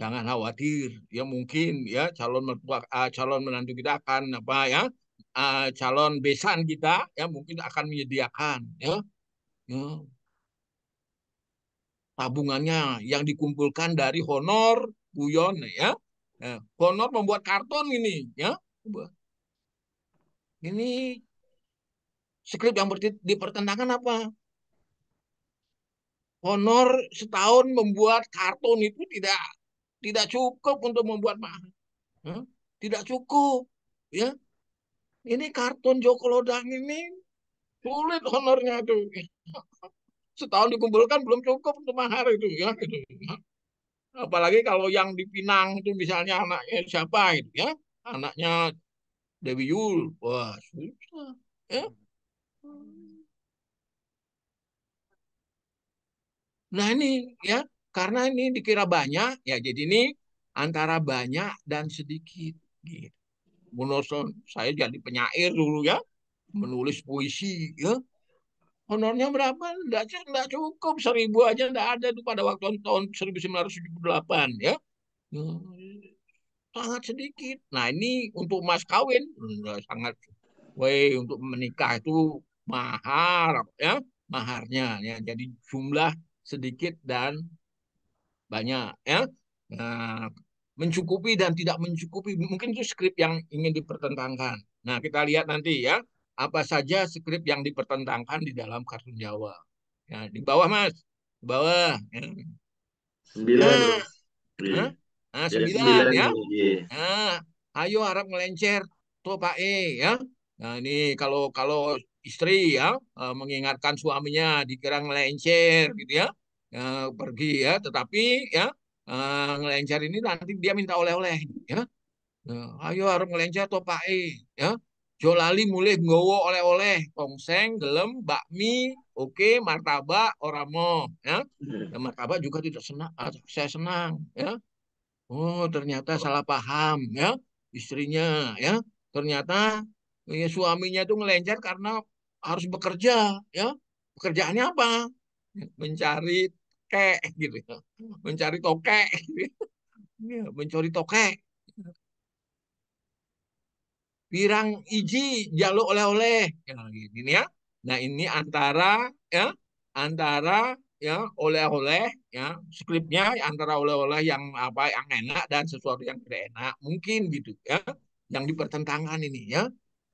jangan khawatir ya mungkin ya calon mertua uh, calon menantu kita akan apa ya uh, calon besan kita ya mungkin akan menyediakan ya, ya tabungannya yang dikumpulkan dari honor Buyon ya eh, honor membuat karton ini ya ini skrip yang dipertentangkan apa honor setahun membuat karton itu tidak tidak cukup untuk membuat mahar. Hmm? Tidak cukup, ya. Ini kartun Joko Lodang ini sulit honornya itu. Setahun dikumpulkan belum cukup untuk mahar itu, ya. Gitu, Apalagi kalau yang dipinang itu misalnya anaknya siapa itu ya, anaknya Dewi Yul, wah susah, ya. Nah ini ya karena ini dikira banyak, ya jadi ini antara banyak dan sedikit. Gitu. Munoson saya jadi penyair dulu ya, hmm. menulis puisi ya. Honornya berapa? Enggak, cukup, seribu aja enggak ada tuh pada waktu tahun 1978 ya. ya sangat sedikit. Nah ini untuk mas kawin sangat, weh untuk menikah itu mahar ya maharnya ya. Jadi jumlah sedikit dan banyak ya nah, mencukupi dan tidak mencukupi mungkin itu skrip yang ingin dipertentangkan nah kita lihat nanti ya apa saja skrip yang dipertentangkan di dalam kartun Jawa ya di bawah mas di bawah ya. sembilan nah, nah sembilan, sembilan ya nah, ayo harap ngelencer tuh pak E ya nah ini kalau kalau istri ya eh, mengingatkan suaminya dikira ngelencer gitu ya Eh, pergi ya, tetapi ya uh, ngelencar ini nanti dia minta oleh-oleh ya. uh, ayo harus ngelencar topai e, ya. Jolali mulai ngowo oleh-oleh, tongseng, gelem, bakmi, oke, okay, martabak, oramo, ya. Hmm. Dan martabak juga tidak senang, eh, saya senang, ya. Oh, ternyata salah paham, ya, istrinya, ya. Ternyata ya, suaminya itu ngelencar karena harus bekerja, ya. Pekerjaannya apa? Mencari tokek gitu mencari tokek gitu iya, mencari tokek pirang iji jaluk oleh-oleh ya, ini ya nah ini antara ya antara ya oleh-oleh ya skripnya antara oleh-oleh yang apa yang enak dan sesuatu yang tidak enak mungkin gitu ya yang dipertentangkan ini ya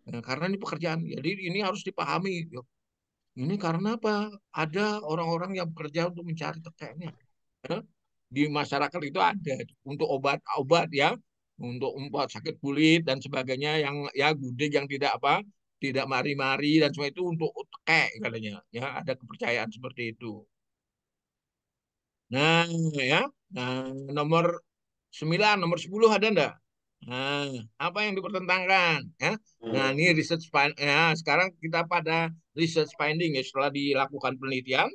nah, karena ini pekerjaan jadi ini harus dipahami gitu. Ini karena apa? Ada orang-orang yang bekerja untuk mencari tekannya. Ya, di masyarakat itu ada untuk obat-obat ya, untuk obat sakit kulit dan sebagainya yang ya gudeg yang tidak apa, tidak mari-mari dan semua itu untuk tekek katanya. Ya, ada kepercayaan seperti itu. Nah, ya. Nah, nomor 9, nomor 10 ada enggak? Nah, apa yang dipertentangkan? Ya? Nah, hmm. Nah, ini research find, ya, sekarang kita pada research finding ya setelah dilakukan penelitian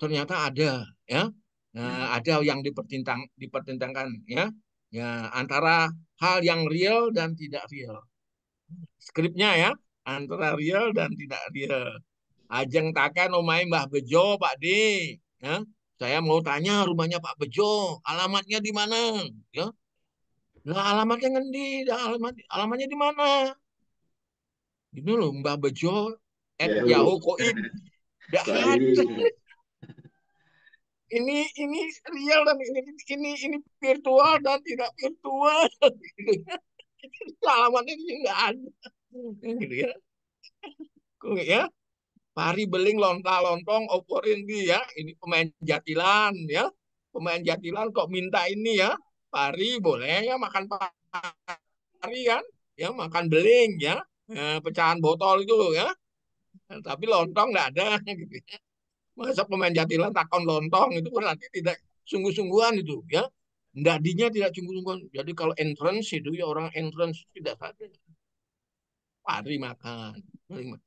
ternyata ada ya. Nah, hmm. ada yang dipertentang dipertentangkan ya. Ya, antara hal yang real dan tidak real. Skripnya ya, antara real dan tidak real. Ajeng takan omai Mbah Bejo Pak D. Ya, saya mau tanya rumahnya Pak Bejo, alamatnya di mana? Ya, lah alamatnya ngendi? Alamat alamatnya di mana? Ini loh, Mbak Bejo at ya, Yahoo Koin. Enggak iya. ada. Ini ini real dan ini ini ini virtual dan tidak virtual. Gitu ya. Alamatnya ini nggak ada. Gitu ya. Kok ya? Pari beling lontar lontong oporin dia ya. Ini pemain jatilan ya. Pemain jatilan kok minta ini ya pari boleh ya makan pari kan ya makan beling ya eh, pecahan botol itu ya tapi lontong nggak ada gitu ya masa pemain jatilan takon lontong itu nanti tidak sungguh-sungguhan itu ya dadinya tidak sungguh-sungguhan jadi kalau entrance itu ya orang entrance tidak ada pari makan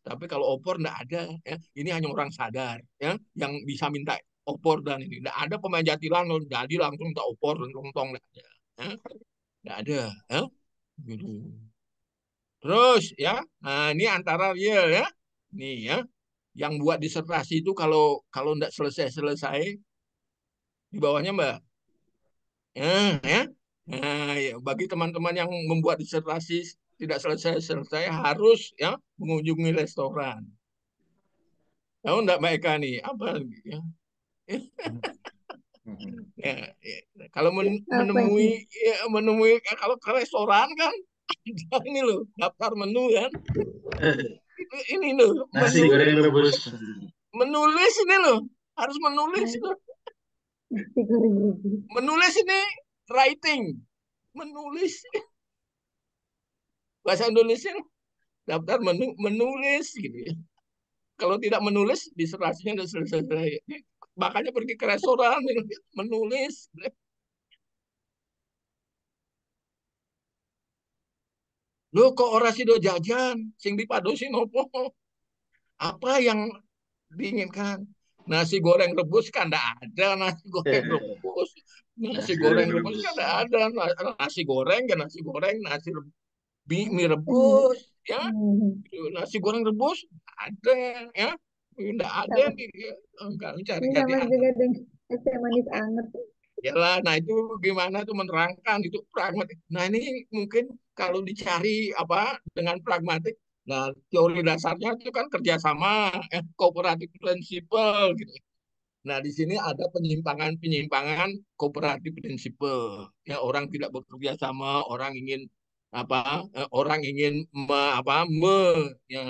tapi kalau opor nggak ada ya ini hanya orang sadar ya yang bisa minta opor dan ini. tidak ada pemain loh, jadi langsung tak opor dan tong nggak ada. Tidak ada. Eh? Gitu. Terus ya, nah, ini antara real iya, ya, nih ya, yang buat disertasi itu kalau kalau tidak selesai selesai di bawahnya mbak, ya, ya. Nah, ya, bagi teman-teman yang membuat disertasi tidak selesai selesai harus ya mengunjungi restoran. Tahu enggak Mbak Eka nih apa ya? ya, ya. Kalau men menemui ya, menemui kalau ke restoran kan ini loh daftar menu kan. ini loh. Nasi goreng rebus. Menulis ini loh harus menulis loh. Menulis ini writing, menulis bahasa Indonesia daftar menu, menulis gitu ya. Kalau tidak menulis diserasinya sudah selesai makanya pergi ke restoran menulis Lu kok orasi do jajan, sing dipadosi nopo? Apa yang diinginkan? Nasi goreng rebus kan tidak ada, nasi goreng rebus. Nasi goreng rebus kan tidak ada, nasi goreng ya nasi goreng, nasi mie rebus ya. Hmm. Nasi goreng rebus ada ya. Enggak ada nih. Enggak mencari Ini sama juga dengan es manis anget. Yalah, nah itu gimana tuh menerangkan itu pragmatik. Nah ini mungkin kalau dicari apa dengan pragmatik, nah teori dasarnya itu kan kerjasama, eh, kooperatif prinsipal gitu. Nah di sini ada penyimpangan-penyimpangan kooperatif prinsipal. Ya orang tidak bekerja sama, orang ingin apa, eh, orang ingin me, apa me, ya,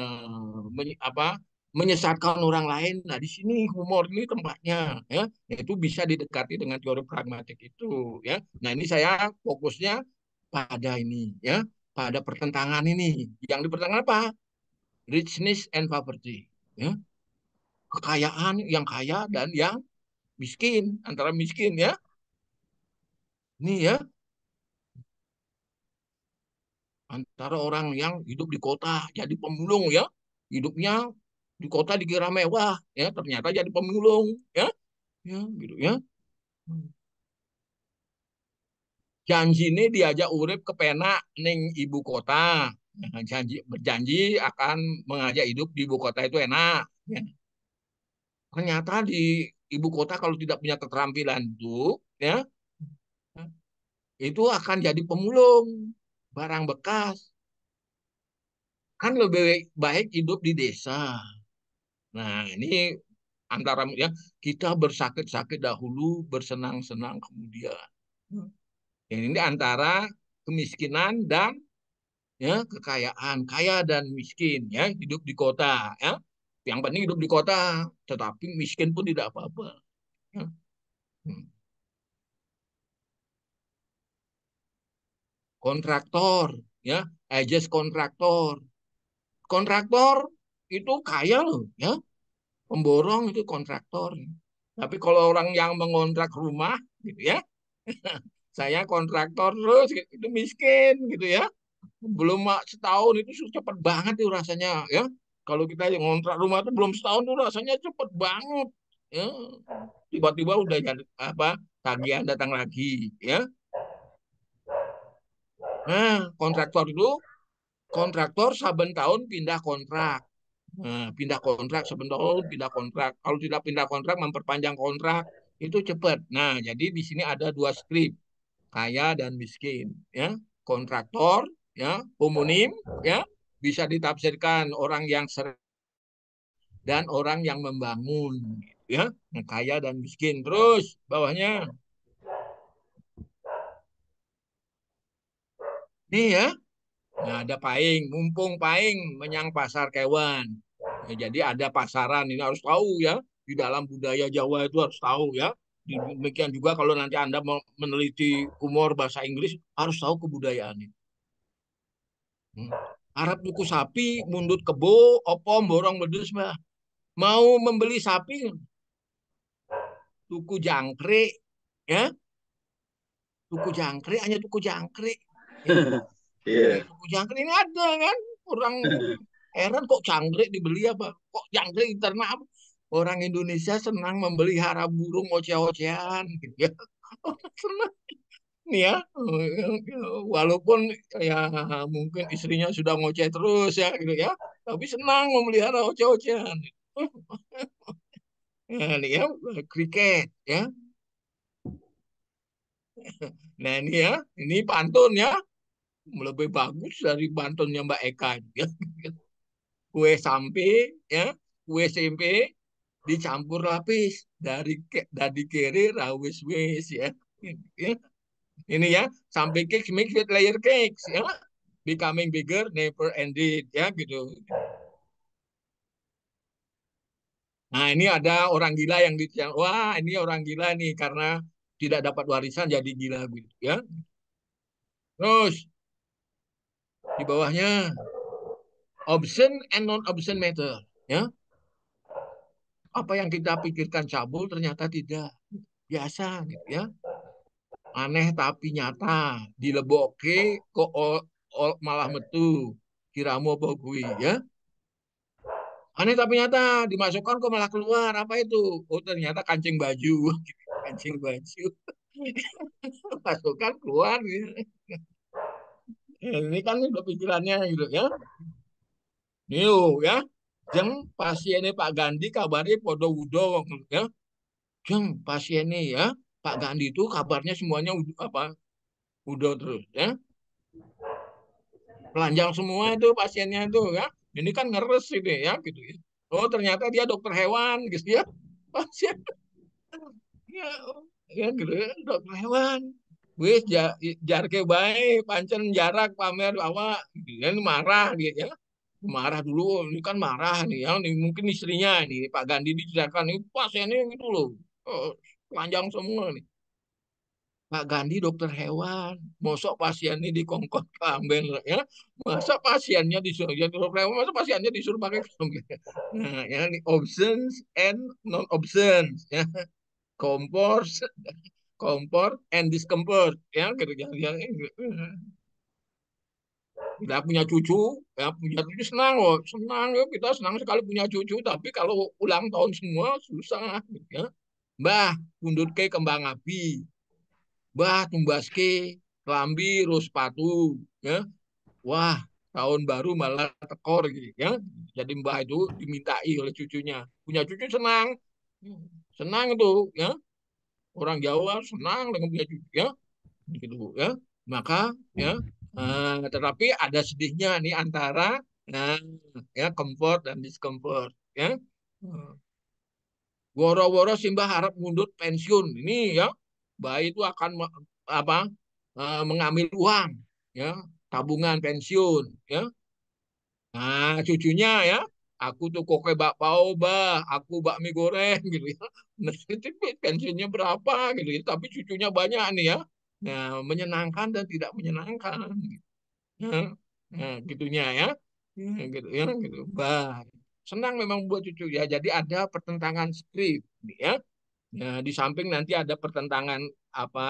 me, apa menyesatkan orang lain. Nah, di sini humor ini tempatnya ya. Itu bisa didekati dengan teori pragmatik itu ya. Nah, ini saya fokusnya pada ini ya, pada pertentangan ini. Yang dipertentangkan apa? Richness and poverty ya. Kekayaan yang kaya dan yang miskin, antara miskin ya. Ini ya, antara orang yang hidup di kota jadi pemulung ya hidupnya di kota dikira mewah ya ternyata jadi pemulung ya ya gitu ya janji ini diajak urip ke pena neng ibu kota nah, janji berjanji akan mengajak hidup di ibu kota itu enak ya. ternyata di ibu kota kalau tidak punya keterampilan itu ya itu akan jadi pemulung barang bekas kan lebih baik hidup di desa Nah, ini antara ya kita bersakit-sakit dahulu, bersenang-senang kemudian. Ya, ini antara kemiskinan dan ya kekayaan, kaya dan miskin ya hidup di kota ya. Yang penting hidup di kota, tetapi miskin pun tidak apa-apa. Ya. Hmm. Kontraktor ya, ages kontraktor. Kontraktor itu kaya loh ya pemborong itu kontraktor tapi kalau orang yang mengontrak rumah gitu ya saya kontraktor terus gitu. itu miskin gitu ya belum setahun itu cepet banget tuh rasanya ya kalau kita yang kontrak rumah itu belum setahun tuh rasanya cepet banget ya tiba-tiba udah jadi apa tagihan datang lagi ya nah kontraktor itu kontraktor saben tahun pindah kontrak Nah, pindah kontrak sebentar oh, pindah kontrak. Kalau tidak pindah kontrak memperpanjang kontrak itu cepat. Nah, jadi di sini ada dua skrip kaya dan miskin, ya. Kontraktor, ya, homonim, ya, bisa ditafsirkan orang yang ser dan orang yang membangun, ya, nah, kaya dan miskin. Terus bawahnya. Nih ya, Nah, ada paing, mumpung paing menyang pasar kewan. Ya, jadi ada pasaran ini harus tahu ya di dalam budaya Jawa itu harus tahu ya. Demikian juga kalau nanti Anda meneliti humor bahasa Inggris harus tahu kebudayaan Hmm. Arab nuku sapi, mundut kebo, opom, borong medus mah. Mau membeli sapi, tuku jangkrik, ya. Tuku jangkrik hanya tuku jangkrik. Ya. Yeah. Tuku jangkrik ini ada kan, orang Heran kok jangkrik dibeli apa? Kok jangkrik ternak apa? Orang Indonesia senang membeli hara burung oceh-ocehan gitu ya. senang. ya, walaupun ya mungkin istrinya sudah ngoceh terus ya gitu ya, tapi senang memelihara oceh-ocehan. Nah, ini ya kriket ya. Nah ini ya, ini pantun ya, lebih bagus dari pantunnya Mbak Eka ya. kue sampe ya kue SMP dicampur lapis dari dari kiri rawis wis ya. ini ya sampai cake mix with layer cakes ya becoming bigger never ended ya gitu nah ini ada orang gila yang di wah ini orang gila nih karena tidak dapat warisan jadi gila gitu ya terus di bawahnya Obscene and non-obscene matter. Ya. Apa yang kita pikirkan cabul ternyata tidak. Biasa. Gitu, ya. Aneh tapi nyata. Dileboke kok malah metu. Kiramu apa gue. Ya. Aneh tapi nyata. Dimasukkan kok malah keluar. Apa itu? Oh ternyata kancing baju. kancing baju. Masukkan keluar. Gitu. Ini kan udah pikirannya gitu ya new ya jeng pasiennya Pak Gandhi kabarnya podo wudo ya jeng pasiennya ya Pak Gandhi itu kabarnya semuanya apa wudo terus ya pelanjang semua itu pasiennya itu ya ini kan ngeres ini ya gitu ya oh ternyata dia dokter hewan gitu ya pasien ya ya gitu ya dokter hewan wis jar, jarke baik pancen jarak pamer bawa, gitu, ya. marah gitu ya marah dulu oh, ini kan marah nih ya nih, mungkin istrinya nih Pak Gandhi diceritakan ini pasiennya yang itu loh oh, panjang semua nih Pak Gandhi dokter hewan mosok pasiennya dikongkot kambing ya masa pasiennya disuruh jadi ya, dokter hewan masa pasiennya disuruh pakai kambing nah ya ini options and non options ya kompor kompor and discomfort ya kerja gitu, yang kita punya cucu, ya punya cucu senang loh, senang ya kita senang sekali punya cucu. Tapi kalau ulang tahun semua susah. Ya. Mbah, pundut ke kembang api. Mbah, tumbas ke lambi rus patu, Ya. Wah, tahun baru malah tekor gitu ya. Jadi mbah itu dimintai oleh cucunya. Punya cucu senang. Senang itu ya. Orang Jawa senang dengan punya cucu ya. Gitu ya. Maka ya Nah, tetapi ada sedihnya nih antara nah ya comfort dan discomfort ya. Hmm. Woro-woro Simbah harap mundur pensiun. Ini ya, bayi itu akan apa? E, mengambil uang ya, tabungan pensiun ya. Nah, cucunya ya, aku tuh koke bakpao bah, aku bakmi goreng gitu ya. Nah, pensiunnya berapa gitu ya. Tapi cucunya banyak nih ya. Nah, menyenangkan dan tidak menyenangkan. Gitu. ya, ya gitunya ya. Hmm. ya gitu ya, gitu. Baik. Senang memang buat cucu ya. Jadi ada pertentangan skrip ya. Nah, di samping nanti ada pertentangan apa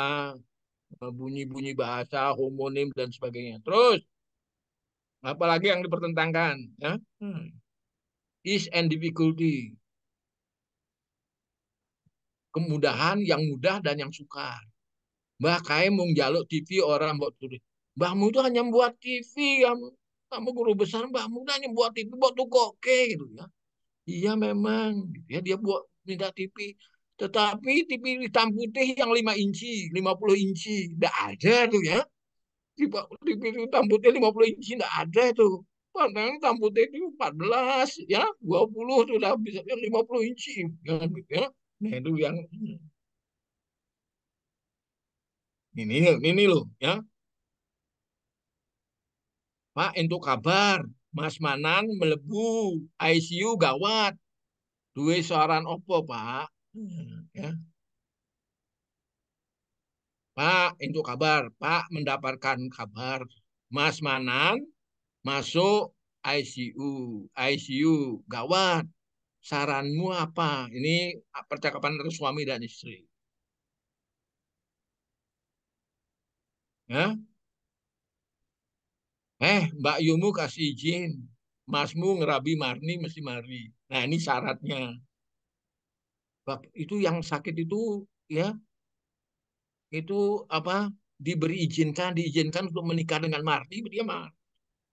eh, bunyi-bunyi bahasa, homonim dan sebagainya. Terus apalagi yang dipertentangkan ya. Hmm. Is and difficulty kemudahan yang mudah dan yang sukar. Mbah kae mung jaluk TV orang mbok tulis. Mbahmu itu hanya buat TV kamu. Kamu guru besar mbahmu hanya buat TV buat tukoke gitu ya. Iya memang gitu ya dia buat minta TV. Tetapi TV hitam putih yang 5 inci, 50 inci, enggak ada tuh ya. TV, TV hitam putih 50 inci enggak ada tuh. Padahal hitam putih itu 14 ya, 20 sudah bisa 50 inci ya, gitu ya. Nah itu yang ini ini, loh ya. Pak, untuk kabar, Mas Manan melebu ICU gawat. Duit saran opo, Pak? Hmm, ya. Pak, untuk kabar, Pak mendapatkan kabar Mas Manan masuk ICU, ICU gawat. Saranmu apa? Ini percakapan antara suami dan istri. Ya? Eh, Mbak Yumu kasih izin. Masmu ngerabi Marni mesti Marni. Nah, ini syaratnya. itu yang sakit itu ya itu apa diberi izinkan diizinkan untuk menikah dengan Marni dia mar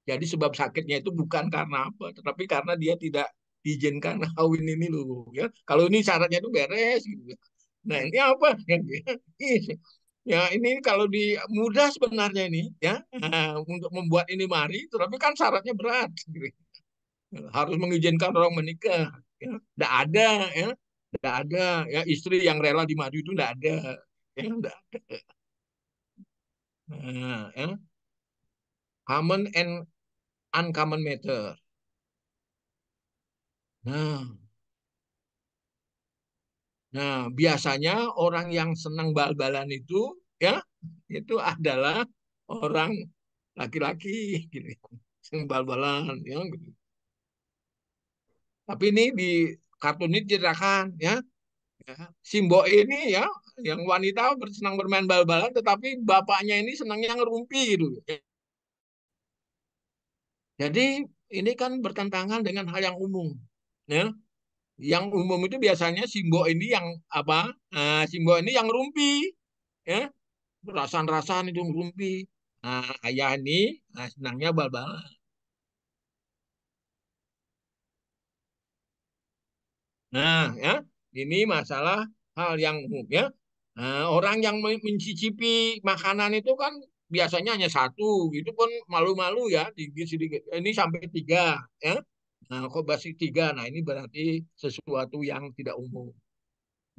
jadi sebab sakitnya itu bukan karena apa tetapi karena dia tidak diizinkan kawin ini loh ya kalau ini syaratnya itu beres gitu nah ini apa iya. Ya, ini kalau di mudah sebenarnya ini ya untuk membuat ini mari, tapi kan syaratnya berat. Gitu. Harus mengizinkan orang menikah. Ya, tidak ada ya, tidak ada ya istri yang rela di madu itu tidak ada. Ya, tidak ada. Nah, ya. Common and uncommon matter. Nah, Nah, biasanya orang yang senang bal-balan itu ya itu adalah orang laki-laki gitu. Senang bal-balan ya gitu. Tapi ini di kartun ini ceritakan ya. ya. Simbo ini ya yang wanita bersenang bermain bal-balan tetapi bapaknya ini senangnya ngerumpi gitu. Jadi ini kan bertentangan dengan hal yang umum. Ya yang umum itu biasanya simbol ini yang apa uh, eh, simbo ini yang rumpi ya perasaan-perasaan itu rumpi nah, ayah ini nah, senangnya bal-balan nah ya ini masalah hal yang umum ya nah, orang yang mencicipi makanan itu kan biasanya hanya satu itu pun malu-malu ya sedikit sedikit ini sampai tiga ya Nah, basi tiga. Nah, ini berarti sesuatu yang tidak umum.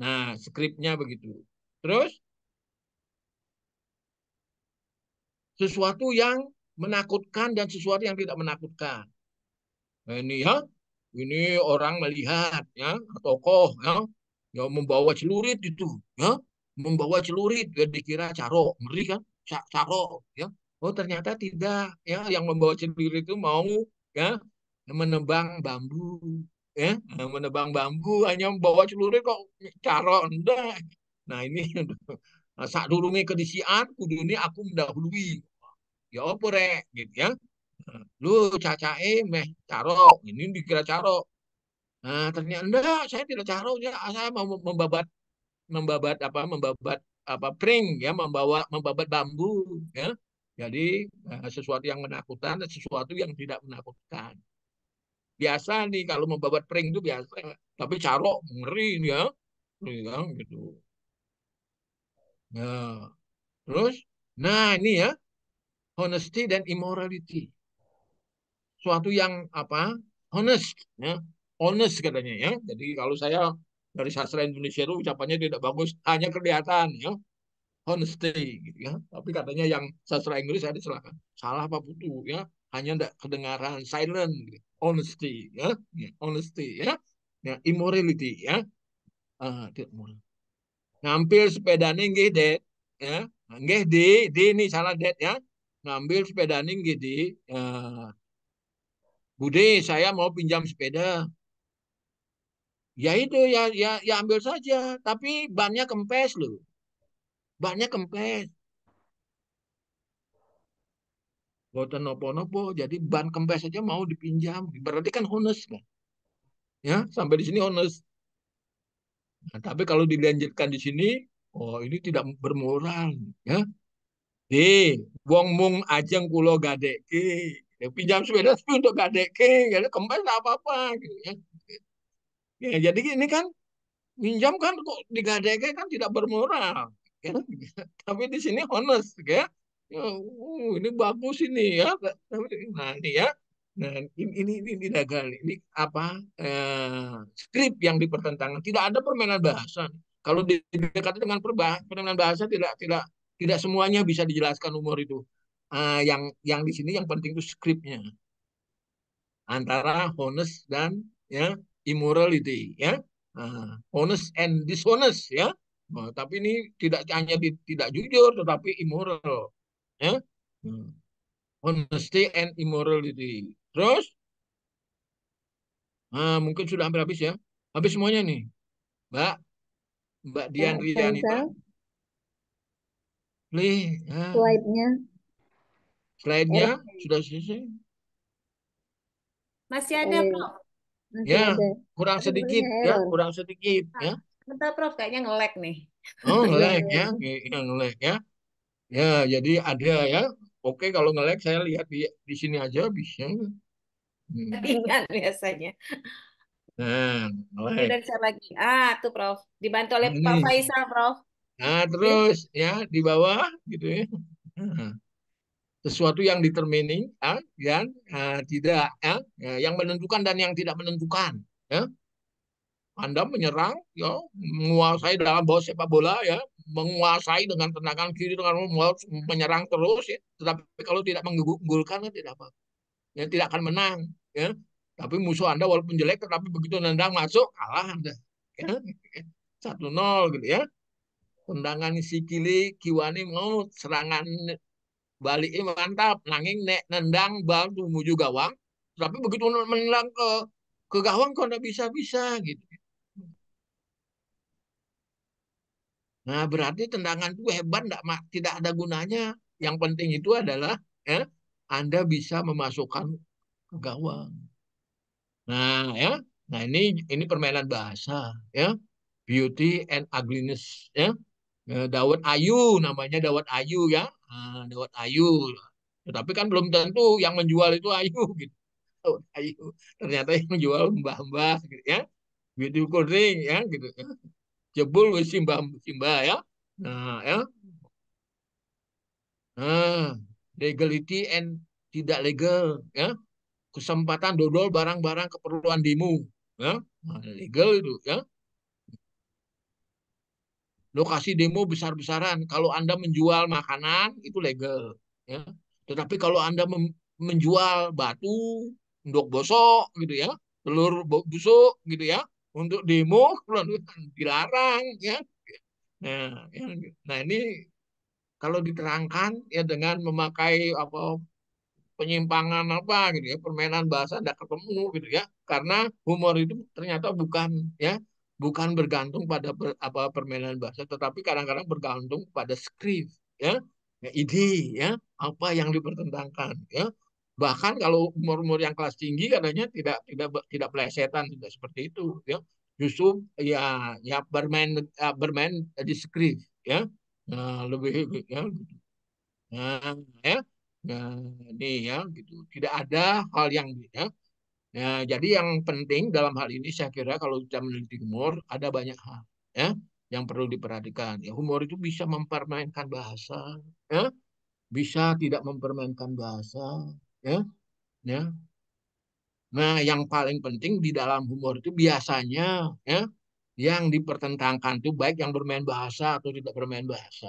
Nah, skripnya begitu. Terus, sesuatu yang menakutkan dan sesuatu yang tidak menakutkan. Nah, ini ya, ini orang melihat ya tokoh ya, ya membawa celurit itu ya, membawa celurit ya dikira caro, ngeri kan? Caro ya. Oh ternyata tidak ya yang membawa celurit itu mau ya menebang bambu ya eh, menebang bambu hanya membawa celurit kok cara anda nah ini nah, saat dulu nih kedisian kudu ini aku mendahului ya apa rek gitu ya lu cacae meh caro ini dikira caro nah ternyata saya tidak caro ya saya mau membabat membabat apa membabat apa pring ya membawa membabat bambu ya jadi eh, sesuatu yang menakutkan dan sesuatu yang tidak menakutkan biasa nih kalau membabat pering itu biasa tapi carok ngeri nih ya ya gitu nah terus nah ini ya honesty dan immorality suatu yang apa honest ya honest katanya ya jadi kalau saya dari sastra Indonesia itu ucapannya tidak bagus hanya kelihatan ya honesty gitu ya tapi katanya yang sastra Inggris ada salah salah apa butuh ya hanya tidak kedengaran silent gitu honesty ya, ya honesty ya, ya immorality ya, tidak ah, moral. Ngambil sepeda nih dek ya, nah, nggih di di ini salah dek ya, ngambil sepeda nih di uh, ya. Bude saya mau pinjam sepeda. Ya itu ya ya ya ambil saja, tapi bannya kempes loh. Bannya kempes. Buatan nopo-nopo, jadi ban kempes saja mau dipinjam. Berarti kan honus kan? Ya, sampai di sini honus. Nah, tapi kalau dilanjutkan di sini, oh ini tidak bermoral. Ya, di wong mung ajeng kulo gadeke. Ya, pinjam sepeda tapi untuk gadeke, jadi ya, kempes tidak apa-apa. Gitu, ya. ya, jadi ini kan pinjam kan kok digadeke kan tidak bermoral. Ya, tapi di sini honest, ya. Ya, oh, ini bagus ini ya nanti ya Nah, ini ini ini ini, ini apa eh, skrip yang dipertentangkan. Tidak ada permainan bahasa. Kalau didekati dengan permainan bahasa tidak tidak tidak semuanya bisa dijelaskan umur itu. Eh, yang yang di sini yang penting itu skripnya antara honest dan ya immorality ya eh, honest and dishonest ya. Nah, tapi ini tidak hanya di, tidak jujur tetapi immoral ya, honesty hmm. oh, and immorality. Terus, nah, mungkin sudah hampir habis ya. Habis semuanya nih. Mbak, Mbak Dian eh, Rianita. Nih, nah. Ya. slide-nya. Slide-nya eh. sudah selesai. Masih ada, eh. Prof. Masih ya, ada. kurang sedikit ya, kurang sedikit ya. Bentar, Prof, kayaknya ngelek nih. Oh, ngelek ya, ya -lag, ya. Ya, jadi ada ya. Oke, kalau nge saya lihat di, di sini aja bisa. Hmm. biasanya. Nah, Dan saya lagi. Ah, tuh Prof. Dibantu oleh hmm. Pak Faisal, Prof. Nah, terus ya di bawah gitu ya. Nah, sesuatu yang determining ya, dan ya, tidak ya, yang menentukan dan yang tidak menentukan ya. Anda menyerang, ya, menguasai dalam bawah sepak bola, ya, menguasai dengan tendangan kiri dengan menyerang terus ya. Tetapi kalau tidak menggugurkan kan tidak apa. Ya, tidak akan menang ya. Tapi musuh Anda walaupun jelek tetapi begitu nendang masuk kalah Anda. Ya. satu nol gitu ya. Tendangan kiri Kiwani mau serangan balik mantap, nanging nek nendang bal menuju gawang, tapi begitu menendang ke ke gawang kok tidak bisa-bisa gitu. Nah, berarti tendangan itu hebat enggak, Mak? tidak ada gunanya. Yang penting itu adalah ya, Anda bisa memasukkan ke gawang. Nah, ya. Nah, ini ini permainan bahasa, ya. Beauty and ugliness, ya. ya Dawet Ayu namanya Dawet Ayu ya. Nah, Dawet Ayu. Tetapi kan belum tentu yang menjual itu Ayu gitu. Ayu. Ternyata yang menjual mbah-mbah gitu ya. Beauty coding ya gitu jebul wis simbah-simbah ya. Nah, ya. Nah, legality and tidak legal ya. Kesempatan dodol barang-barang keperluan demo ya. Nah, legal itu ya. Lokasi demo besar-besaran. Kalau Anda menjual makanan itu legal ya. Tetapi kalau Anda menjual batu, endok bosok gitu ya, telur busuk gitu ya, untuk demo dilarang ya nah ya. nah ini kalau diterangkan ya dengan memakai apa penyimpangan apa gitu ya permainan bahasa tidak ketemu gitu ya karena humor itu ternyata bukan ya bukan bergantung pada per, apa permainan bahasa tetapi kadang-kadang bergantung pada skrip ya, ya ide ya apa yang dipertentangkan ya bahkan kalau umur-umur yang kelas tinggi katanya tidak tidak tidak pelesetan tidak seperti itu ya justru ya ya bermain ya, bermain screen ya nah, lebih ya nah, ya nah, ini ya gitu tidak ada hal yang ya nah, jadi yang penting dalam hal ini saya kira kalau kita meneliti humor ada banyak hal ya yang perlu diperhatikan ya humor itu bisa mempermainkan bahasa ya bisa tidak mempermainkan bahasa ya ya nah yang paling penting di dalam humor itu biasanya ya yang dipertentangkan itu baik yang bermain bahasa atau tidak bermain bahasa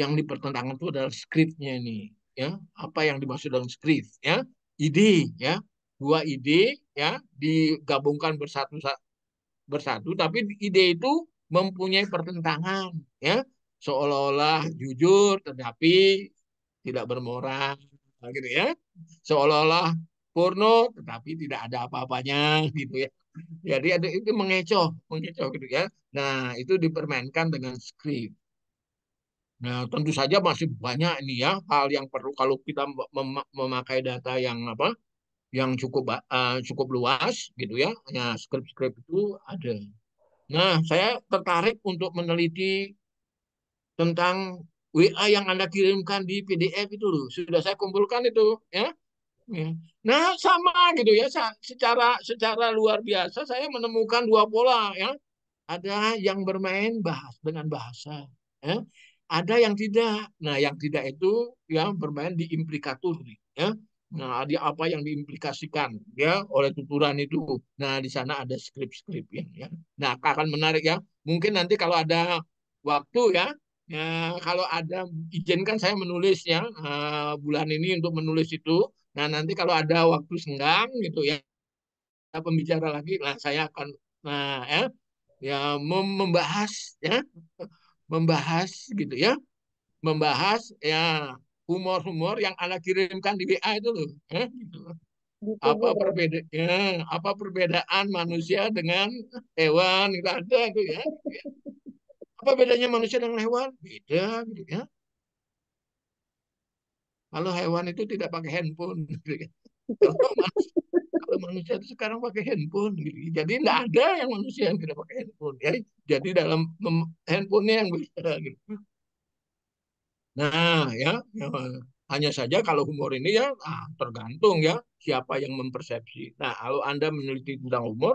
yang dipertentangkan itu adalah skripnya ini ya apa yang dimaksud dalam skrip ya ide ya dua ide ya digabungkan bersatu bersatu tapi ide itu mempunyai pertentangan ya seolah-olah jujur tetapi tidak bermoral Nah, gitu ya seolah-olah porno tetapi tidak ada apa-apanya gitu ya jadi ada itu mengecoh mengecoh gitu ya nah itu dipermainkan dengan skrip Nah, tentu saja masih banyak ini ya hal yang perlu kalau kita mem memakai data yang apa yang cukup uh, cukup luas gitu ya. ya skrip-skrip itu ada. Nah, saya tertarik untuk meneliti tentang WA yang Anda kirimkan di PDF itu loh, sudah saya kumpulkan itu, ya. ya. Nah, sama gitu ya. Secara secara luar biasa saya menemukan dua pola ya. Ada yang bermain bahas dengan bahasa, ya. Ada yang tidak. Nah, yang tidak itu ya bermain di implikaturi, ya. Nah, ada apa yang diimplikasikan ya oleh tuturan itu. Nah, di sana ada skrip-skrip yang ya. Nah, akan menarik ya. Mungkin nanti kalau ada waktu ya, Ya, kalau ada izinkan saya menulis ya uh, bulan ini untuk menulis itu. Nah nanti kalau ada waktu senggang gitu ya, ada pembicara lagi, lah saya akan nah ya, ya mem membahas ya membahas gitu ya membahas ya humor-humor yang anda kirimkan di WA itu loh. Ya, gitu. Apa perbedaan ya, apa perbedaan manusia dengan hewan itu ada itu ya. Gitu ya. Apa bedanya manusia dengan hewan? Beda gitu ya. Kalau hewan itu tidak pakai handphone. Gitu kan. kalau, manusia, kalau manusia itu sekarang pakai handphone. Gitu. Jadi tidak ada yang manusia yang tidak pakai handphone. Ya. Jadi dalam handphonenya yang berbeda. Gitu. Nah ya, ya hanya saja kalau humor ini ya nah, tergantung ya siapa yang mempersepsi. Nah kalau Anda meneliti tentang humor,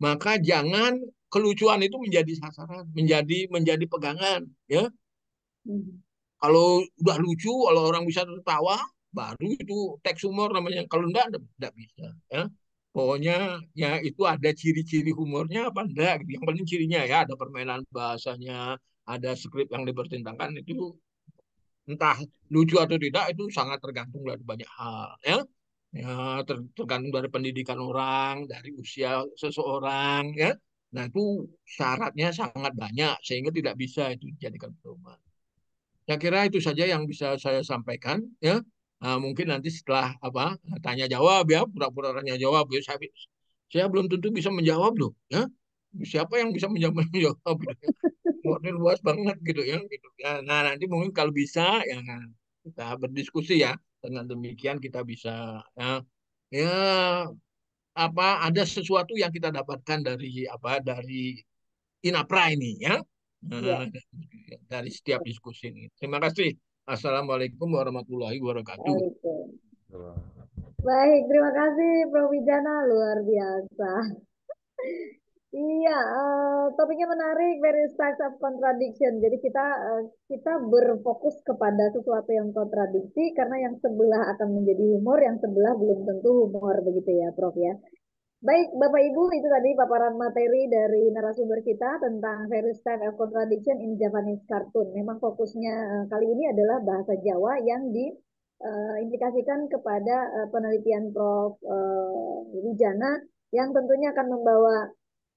maka jangan kelucuan itu menjadi sasaran, menjadi menjadi pegangan, ya. Hmm. Kalau udah lucu, kalau orang bisa tertawa, baru itu teks humor namanya. Kalau enggak, enggak bisa, ya. Pokoknya ya itu ada ciri-ciri humornya apa enggak. Gitu. Yang paling cirinya ya ada permainan bahasanya, ada skrip yang dipertentangkan itu entah lucu atau tidak itu sangat tergantung dari banyak hal ya ya tergantung dari pendidikan orang dari usia seseorang ya Nah itu syaratnya sangat banyak sehingga tidak bisa itu dijadikan pedoman. Saya kira itu saja yang bisa saya sampaikan ya. Nah, mungkin nanti setelah apa tanya jawab ya pura-pura tanya jawab ya saya, saya belum tentu bisa menjawab loh ya siapa yang bisa menjawab menjawab gitu ya? luas banget gitu ya gitu ya nah nanti mungkin kalau bisa ya kita berdiskusi ya dengan demikian kita bisa ya ya apa ada sesuatu yang kita dapatkan dari apa dari Inapra ini ya. Nah, ya. Dari setiap diskusi ini. Terima kasih. Assalamualaikum warahmatullahi wabarakatuh. Baik, terima kasih Prof. Wijana luar biasa. Iya, uh, topiknya menarik, very size of contradiction. Jadi kita uh, kita berfokus kepada sesuatu yang kontradiksi karena yang sebelah akan menjadi humor, yang sebelah belum tentu humor begitu ya, Prof ya. Baik, Bapak Ibu, itu tadi paparan materi dari narasumber kita tentang very size of contradiction in Japanese cartoon. Memang fokusnya uh, kali ini adalah bahasa Jawa yang di uh, implikasikan kepada uh, penelitian Prof uh, Wijana yang tentunya akan membawa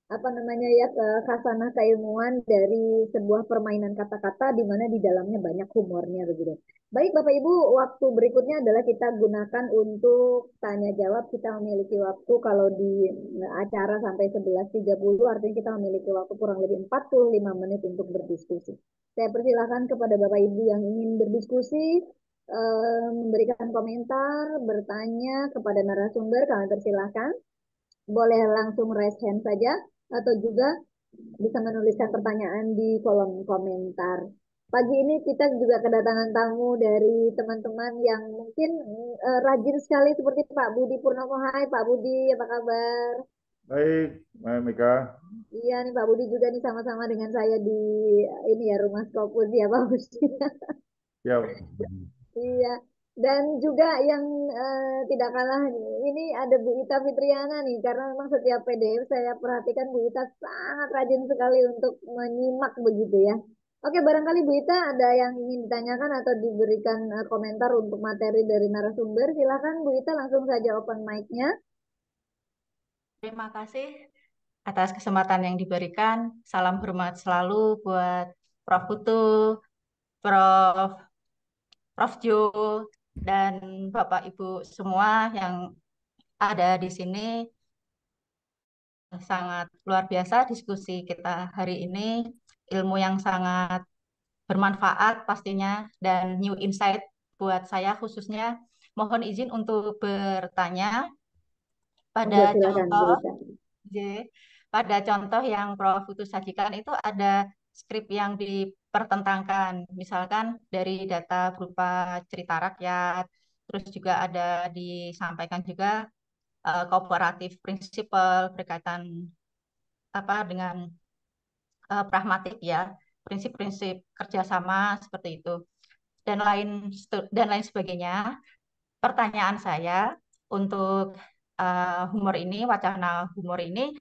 apa namanya ya kasana keilmuan dari sebuah permainan kata-kata di mana di dalamnya banyak humornya begitu. Baik Bapak Ibu, waktu berikutnya adalah kita gunakan untuk tanya jawab. Kita memiliki waktu kalau di e, acara sampai 11.30 artinya kita memiliki waktu kurang lebih 45 menit untuk berdiskusi. Saya persilahkan kepada Bapak Ibu yang ingin berdiskusi e, memberikan komentar, bertanya kepada narasumber, kalian persilahkan. Boleh langsung raise hand saja atau juga bisa menuliskan pertanyaan di kolom komentar. Pagi ini kita juga kedatangan tamu dari teman-teman yang mungkin uh, rajin sekali seperti Pak Budi Purnomo. Hai Pak Budi, apa kabar? Baik, Mbak Mika. Iya nih Pak Budi juga nih sama-sama dengan saya di ini ya rumah Skopus ya Pak Budi. Siap. Ya. iya dan juga yang uh, tidak kalah ini ada Bu Ita Fitriana nih karena memang setiap PDF saya perhatikan Bu Ita sangat rajin sekali untuk menyimak begitu ya. Oke barangkali Bu Ita ada yang ingin ditanyakan atau diberikan uh, komentar untuk materi dari narasumber silahkan Bu Ita langsung saja open mic-nya. Terima kasih atas kesempatan yang diberikan. Salam hormat selalu buat Prof Putu, Prof Prof Jo, dan Bapak Ibu semua yang ada di sini sangat luar biasa diskusi kita hari ini ilmu yang sangat bermanfaat pastinya dan new insight buat saya khususnya mohon izin untuk bertanya pada ya, contoh silakan. Iya, pada contoh yang Prof Putus sajikan itu ada skrip yang di dipertentangkan. Misalkan dari data berupa cerita rakyat, terus juga ada disampaikan juga uh, kooperatif prinsipal berkaitan apa dengan uh, pragmatik ya, prinsip-prinsip kerjasama seperti itu dan lain dan lain sebagainya. Pertanyaan saya untuk uh, humor ini, wacana humor ini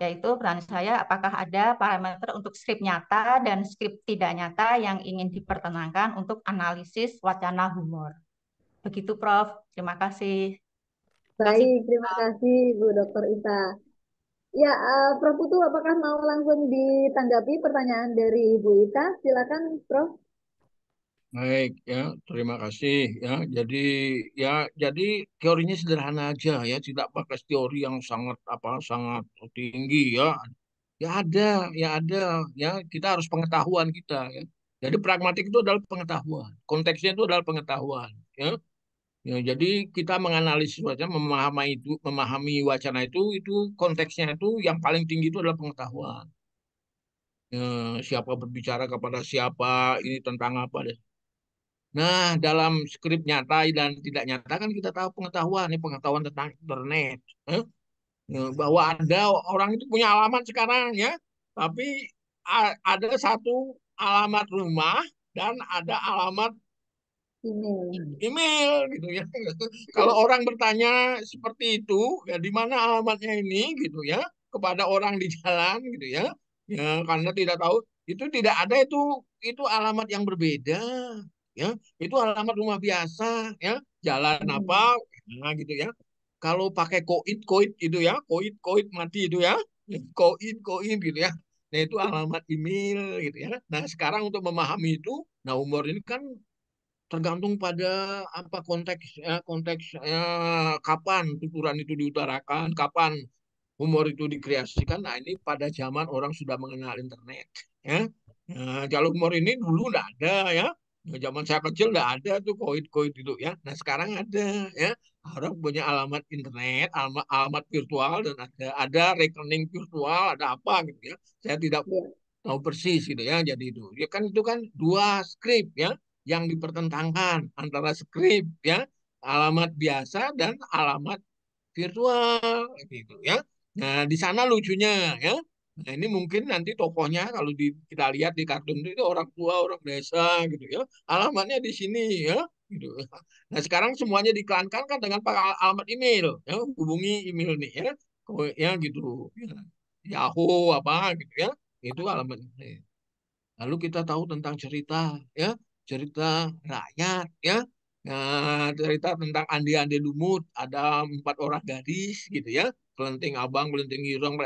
yaitu peran saya apakah ada parameter untuk skrip nyata dan skrip tidak nyata yang ingin dipertenangkan untuk analisis wacana humor. Begitu Prof, terima kasih. Baik, terima kasih Bu Dr. Ita. Ya, uh, Prof Putu apakah mau langsung ditanggapi pertanyaan dari Bu Ita? Silakan Prof. Baik ya, terima kasih ya. Jadi ya jadi teorinya sederhana aja ya, tidak pakai teori yang sangat apa sangat tinggi ya. Ya ada, ya ada ya kita harus pengetahuan kita ya. Jadi pragmatik itu adalah pengetahuan, konteksnya itu adalah pengetahuan ya. Ya, jadi kita menganalisis wacana, memahami itu, memahami wacana itu, itu konteksnya itu yang paling tinggi itu adalah pengetahuan. Ya, siapa berbicara kepada siapa, ini tentang apa deh Nah, dalam skrip nyata dan tidak nyata kan kita tahu pengetahuan, ini pengetahuan tentang internet. Eh? Ya, bahwa ada orang itu punya alamat sekarang ya, tapi ada satu alamat rumah dan ada alamat email gitu ya. Kalau orang bertanya seperti itu, ya di mana alamatnya ini gitu ya kepada orang di jalan gitu ya. Ya karena tidak tahu itu tidak ada itu itu alamat yang berbeda ya itu alamat rumah biasa ya jalan hmm. apa nah gitu ya kalau pakai koit koit itu ya koit koit mati itu ya koin hmm. koin gitu ya nah itu alamat email gitu ya nah sekarang untuk memahami itu nah umur ini kan tergantung pada apa konteks ya, konteks ya, kapan tuturan itu diutarakan kapan humor itu dikreasikan nah ini pada zaman orang sudah mengenal internet ya nah, jalur humor ini dulu tidak ada ya Nah, zaman saya kecil nggak ada tuh koin-koin itu ya. Nah sekarang ada ya. Orang punya alamat internet, alamat, alamat virtual dan ada ada rekening virtual, ada apa gitu ya. Saya tidak iya. tahu persis gitu ya. Jadi itu ya kan itu kan dua skrip ya yang dipertentangkan antara skrip ya alamat biasa dan alamat virtual gitu ya. Nah di sana lucunya ya Nah ini mungkin nanti tokohnya kalau di, kita lihat di kartun itu orang tua, orang desa gitu ya. Alamatnya di sini ya. Gitu. Nah sekarang semuanya diklankan kan dengan pakai alamat email. Ya. Hubungi email nih ya. Ya gitu. Ya. Yahoo apa gitu ya. Itu alamat ini. Lalu kita tahu tentang cerita ya. Cerita rakyat ya. Nah, cerita tentang Andi Andi Lumut, ada empat orang gadis gitu ya kelenting abang, kelenting ireng,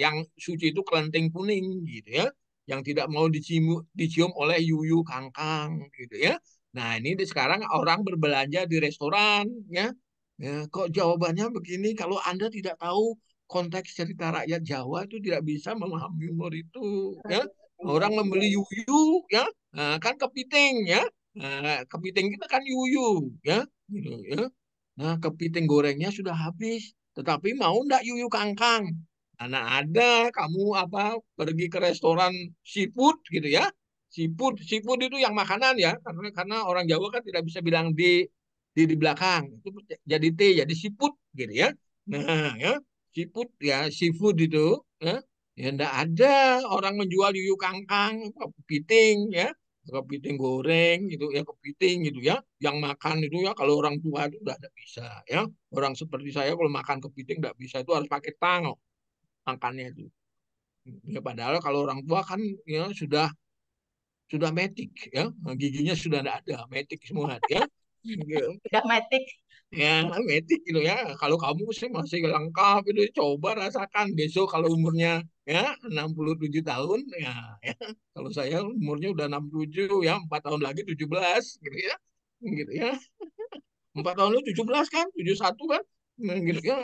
yang suci itu kelenting kuning gitu ya, yang tidak mau dicium, dicium oleh yuyu kangkang gitu ya. Nah ini di sekarang orang berbelanja di restoran ya, ya kok jawabannya begini kalau anda tidak tahu konteks cerita rakyat Jawa itu tidak bisa memahami humor itu ya orang membeli yuyu ya nah, kan kepiting ya nah, kepiting kita kan yuyu ya gitu ya nah kepiting gorengnya sudah habis tetapi mau ndak yuyu kangkang? Anak ada kamu apa pergi ke restoran siput gitu ya. siput siput itu yang makanan ya. Karena karena orang Jawa kan tidak bisa bilang di di, di belakang. Itu jadi T, jadi siput gitu ya. Nah, ya. siput ya, seafood itu ya. Ya enggak ada orang menjual yuyu kangkang, kepiting ya kepiting goreng gitu ya kepiting gitu ya yang makan itu ya kalau orang tua itu udah tidak bisa ya orang seperti saya kalau makan kepiting tidak bisa itu harus pakai tang makannya itu ya padahal kalau orang tua kan ya sudah sudah metik ya giginya sudah tidak ada metik semua ya tidak iya. metik ya metik gitu ya kalau kamu sih masih lengkap itu coba rasakan besok kalau umurnya ya 67 tahun ya, ya kalau saya umurnya udah 67 ya empat tahun lagi 17 gitu ya gitu ya empat tahun lu 17 kan 71 kan nah, gitu ya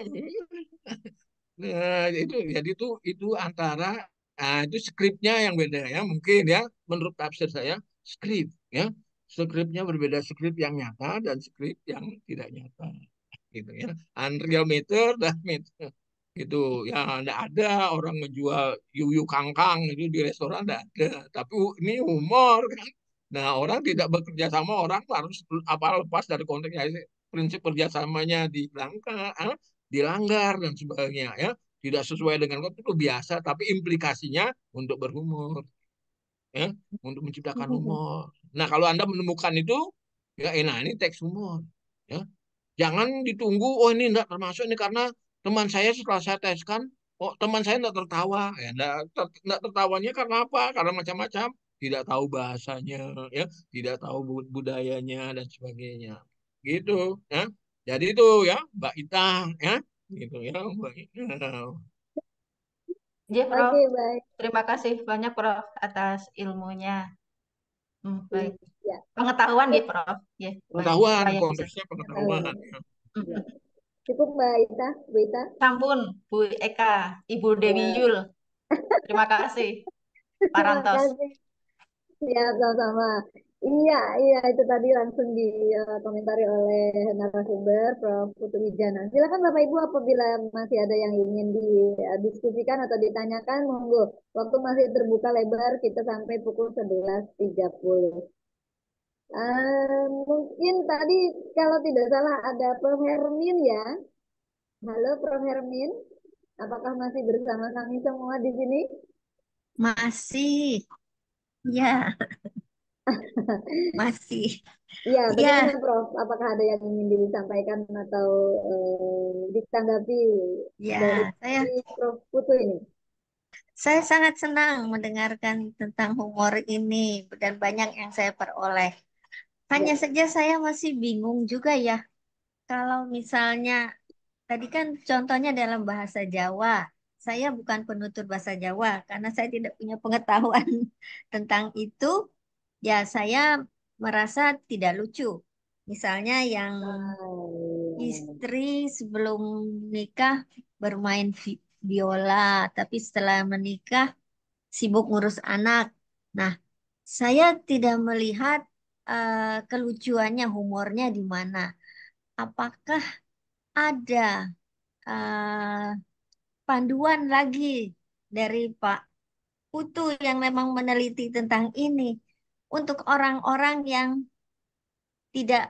nah, itu jadi itu itu antara nah, itu skripnya yang beda ya mungkin ya menurut tafsir saya skrip ya skripnya berbeda skrip yang nyata dan skrip yang tidak nyata gitu ya unreal meter dan meter gitu ya tidak ada orang ngejual yuyu kangkang itu di restoran tidak ada tapi ini humor kan nah orang tidak bekerja sama orang harus apa lepas dari konteksnya prinsip kerjasamanya dilanggar eh, dilanggar dan sebagainya ya tidak sesuai dengan konteks itu biasa tapi implikasinya untuk berhumor ya untuk menciptakan hmm. humor nah kalau anda menemukan itu ya enak eh, ini teks humor ya jangan ditunggu oh ini tidak termasuk ini karena teman saya setelah saya tes kan oh teman saya tidak tertawa ya tidak ter, tertawanya karena apa karena macam-macam tidak tahu bahasanya ya tidak tahu budayanya dan sebagainya gitu ya jadi itu ya Mbak Ita ya gitu ya Mbak Ita Ya, Prof. baik. Terima kasih banyak, Prof, atas ilmunya. Hmm, iya. baik. Ya. Pengetahuan ya, Prof. Ya, pengetahuan, konteksnya pengetahuan. Ya. Cukup Mbak Ita, Bu Ita. Sampun, Bu Eka, Ibu Dewi ya. Yul. Terima kasih. Parantos. Ya, sama-sama. Iya, iya itu tadi langsung di uh, oleh narasumber Prof. Putu Wijana. Silakan Bapak Ibu apabila masih ada yang ingin didiskusikan atau ditanyakan, monggo. Waktu masih terbuka lebar, kita sampai pukul 11.30. Uh, mungkin tadi kalau tidak salah ada Prof. Hermin ya. Halo Prof. Hermin, apakah masih bersama kami semua di sini? Masih, ya. masih. Ya, bagaimana ya. Prof? Apakah ada yang ingin disampaikan atau eh, ditanggapi ya, dari saya, Prof Putu ini? Saya sangat senang mendengarkan tentang humor ini dan banyak yang saya peroleh. Hanya saja saya masih bingung juga ya. Kalau misalnya tadi kan contohnya dalam bahasa Jawa, saya bukan penutur bahasa Jawa karena saya tidak punya pengetahuan tentang itu. Ya, saya merasa tidak lucu. Misalnya yang istri sebelum nikah bermain biola, tapi setelah menikah sibuk ngurus anak. Nah, saya tidak melihat Eh, kelucuannya, humornya di mana? Apakah ada eh, panduan lagi dari Pak Putu yang memang meneliti tentang ini untuk orang-orang yang tidak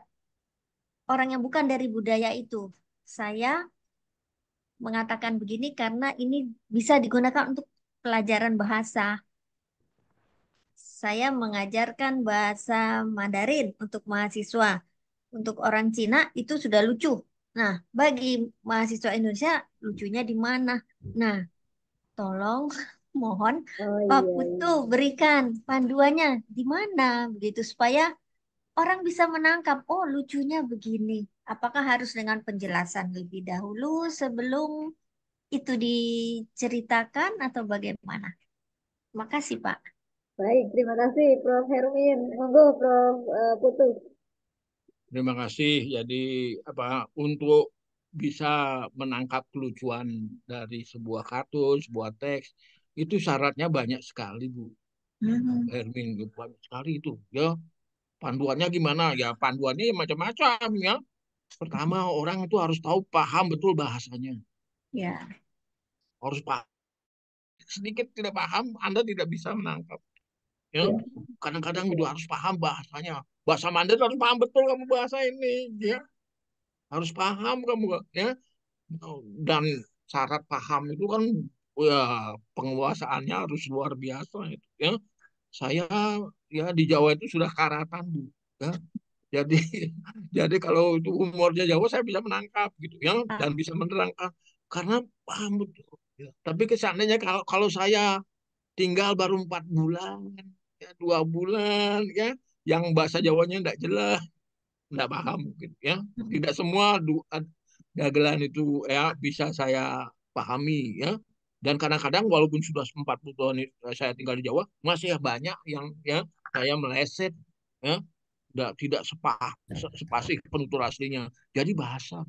orang yang bukan dari budaya itu. Saya mengatakan begini karena ini bisa digunakan untuk pelajaran bahasa saya mengajarkan bahasa Mandarin untuk mahasiswa. Untuk orang Cina itu sudah lucu. Nah, bagi mahasiswa Indonesia lucunya di mana? Nah, tolong mohon oh, iya, Pak iya. Putu berikan panduannya di mana begitu supaya orang bisa menangkap oh lucunya begini. Apakah harus dengan penjelasan lebih dahulu sebelum itu diceritakan atau bagaimana? Makasih, Pak. Baik, terima kasih Prof. Herwin. Monggo Prof. Eh, Putu. Terima kasih. Jadi apa untuk bisa menangkap kelucuan dari sebuah kartun, sebuah teks itu syaratnya banyak sekali bu. Mm -hmm. Hermin banyak sekali itu ya. Panduannya gimana ya? Panduannya ya macam-macam ya. Pertama orang itu harus tahu paham betul bahasanya. Ya. Yeah. Harus paham. Sedikit tidak paham Anda tidak bisa menangkap ya kadang-kadang juga harus paham bahasanya bahasa Mandarin harus paham betul kamu bahasa ini ya harus paham kamu ya dan syarat paham itu kan ya penguasaannya harus luar biasa itu ya saya ya di Jawa itu sudah karatan bu ya jadi jadi kalau itu umurnya Jawa saya bisa menangkap gitu ya dan bisa menerangkan karena paham betul ya. tapi kesannya kalau kalau saya tinggal baru empat bulan dua bulan ya yang bahasa Jawanya tidak jelas tidak paham mungkin ya hmm. tidak semua dagelan itu ya bisa saya pahami ya dan kadang-kadang walaupun sudah 40 tahun eh, saya tinggal di Jawa masih banyak yang ya saya meleset ya tidak tidak sepah sepasih penutur aslinya jadi bahasa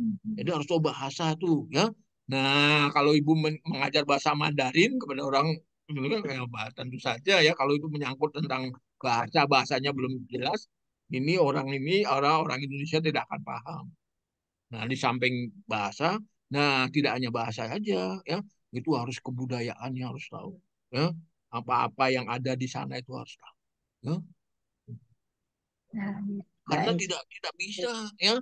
hmm. jadi harus tahu bahasa tuh ya nah kalau ibu mengajar bahasa Mandarin kepada orang sebenarnya kan kayak tentu saja ya kalau itu menyangkut tentang bahasa bahasanya belum jelas ini orang ini orang orang Indonesia tidak akan paham nah di samping bahasa nah tidak hanya bahasa saja ya itu harus kebudayaannya harus tahu ya apa-apa yang ada di sana itu harus tahu ya. Nah, karena tidak tidak bisa ya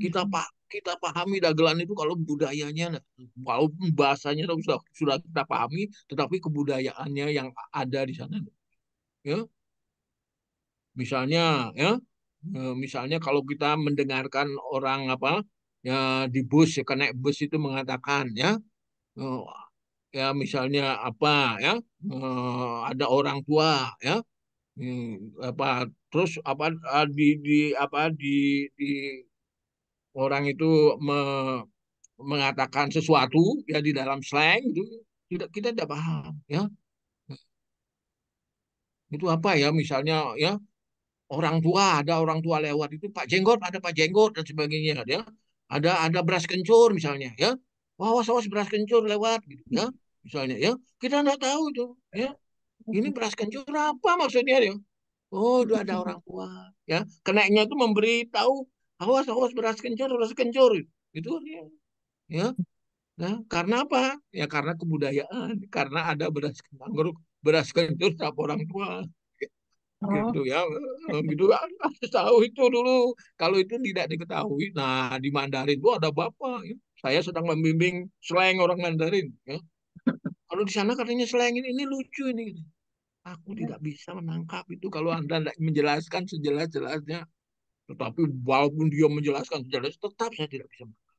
kita pak kita pahami dagelan itu kalau budayanya kalau bahasanya sudah sudah kita pahami tetapi kebudayaannya yang ada di sana ya misalnya ya e, misalnya kalau kita mendengarkan orang apa ya di bus ya kena bus itu mengatakan ya e, ya misalnya apa ya ada orang tua ya apa terus apa di di apa di di orang itu me mengatakan sesuatu ya di dalam slang itu tidak kita tidak paham ya itu apa ya misalnya ya orang tua ada orang tua lewat itu Pak Jenggot ada Pak Jenggot dan sebagainya ya ada ada beras kencur misalnya ya wawas wawas beras kencur lewat gitu ya misalnya ya kita nggak tahu itu ya ini beras kencur apa maksudnya ya oh itu ada orang tua ya kenaiknya itu memberitahu awas awas beras kencur beras kencur gitu ya. ya nah karena apa ya karena kebudayaan karena ada beras kencur beras kencur sama orang tua oh. gitu ya gitu harus ah, tahu itu dulu kalau itu tidak diketahui nah di Mandarin itu ada bapak ya. saya sedang membimbing slang orang Mandarin ya. kalau di sana katanya slang ini ini lucu ini aku tidak bisa menangkap itu kalau anda tidak menjelaskan sejelas-jelasnya tetapi walaupun dia menjelaskan sejarah tetap saya tidak bisa makan.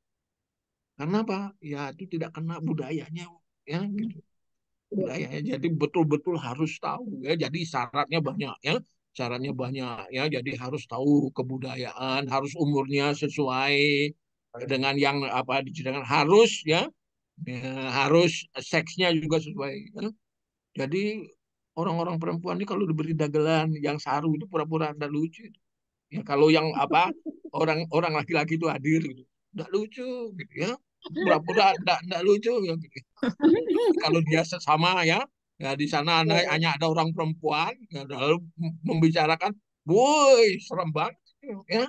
Karena apa? Ya itu tidak kena budayanya ya gitu. Budayanya jadi betul-betul harus tahu ya. Jadi syaratnya banyak ya. Syaratnya banyak ya. Jadi harus tahu kebudayaan, harus umurnya sesuai dengan yang apa diceritakan harus ya, ya harus seksnya juga sesuai ya. jadi orang-orang perempuan ini kalau diberi dagelan yang saru itu pura-pura ada lucu itu ya kalau yang apa orang orang laki-laki itu hadir gitu nggak lucu gitu ya pura-pura nggak nggak lucu ya gitu. kalau dia sesama ya ya di sana hanya, iya. hanya ada orang perempuan ya, lalu membicarakan woi serem banget ya.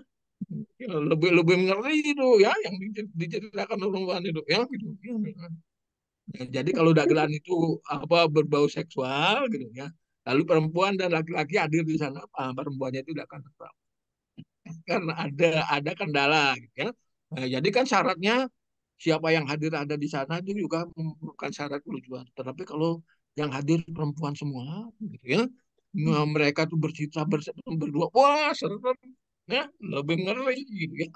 ya lebih lebih mengerti itu ya yang diceritakan perempuan itu ya gitu ya, ya. jadi kalau dagelan itu apa berbau seksual gitu ya lalu perempuan dan laki-laki hadir di sana ah, perempuannya itu tidak akan tertawa kan ada ada kendala gitu ya. Nah, jadi kan syaratnya siapa yang hadir ada di sana itu juga memerlukan syarat perlujuan. Tetapi kalau yang hadir perempuan semua gitu ya, hmm. nah, mereka tuh bercita ber, berdua wah serem ya lebih ngeri gitu ya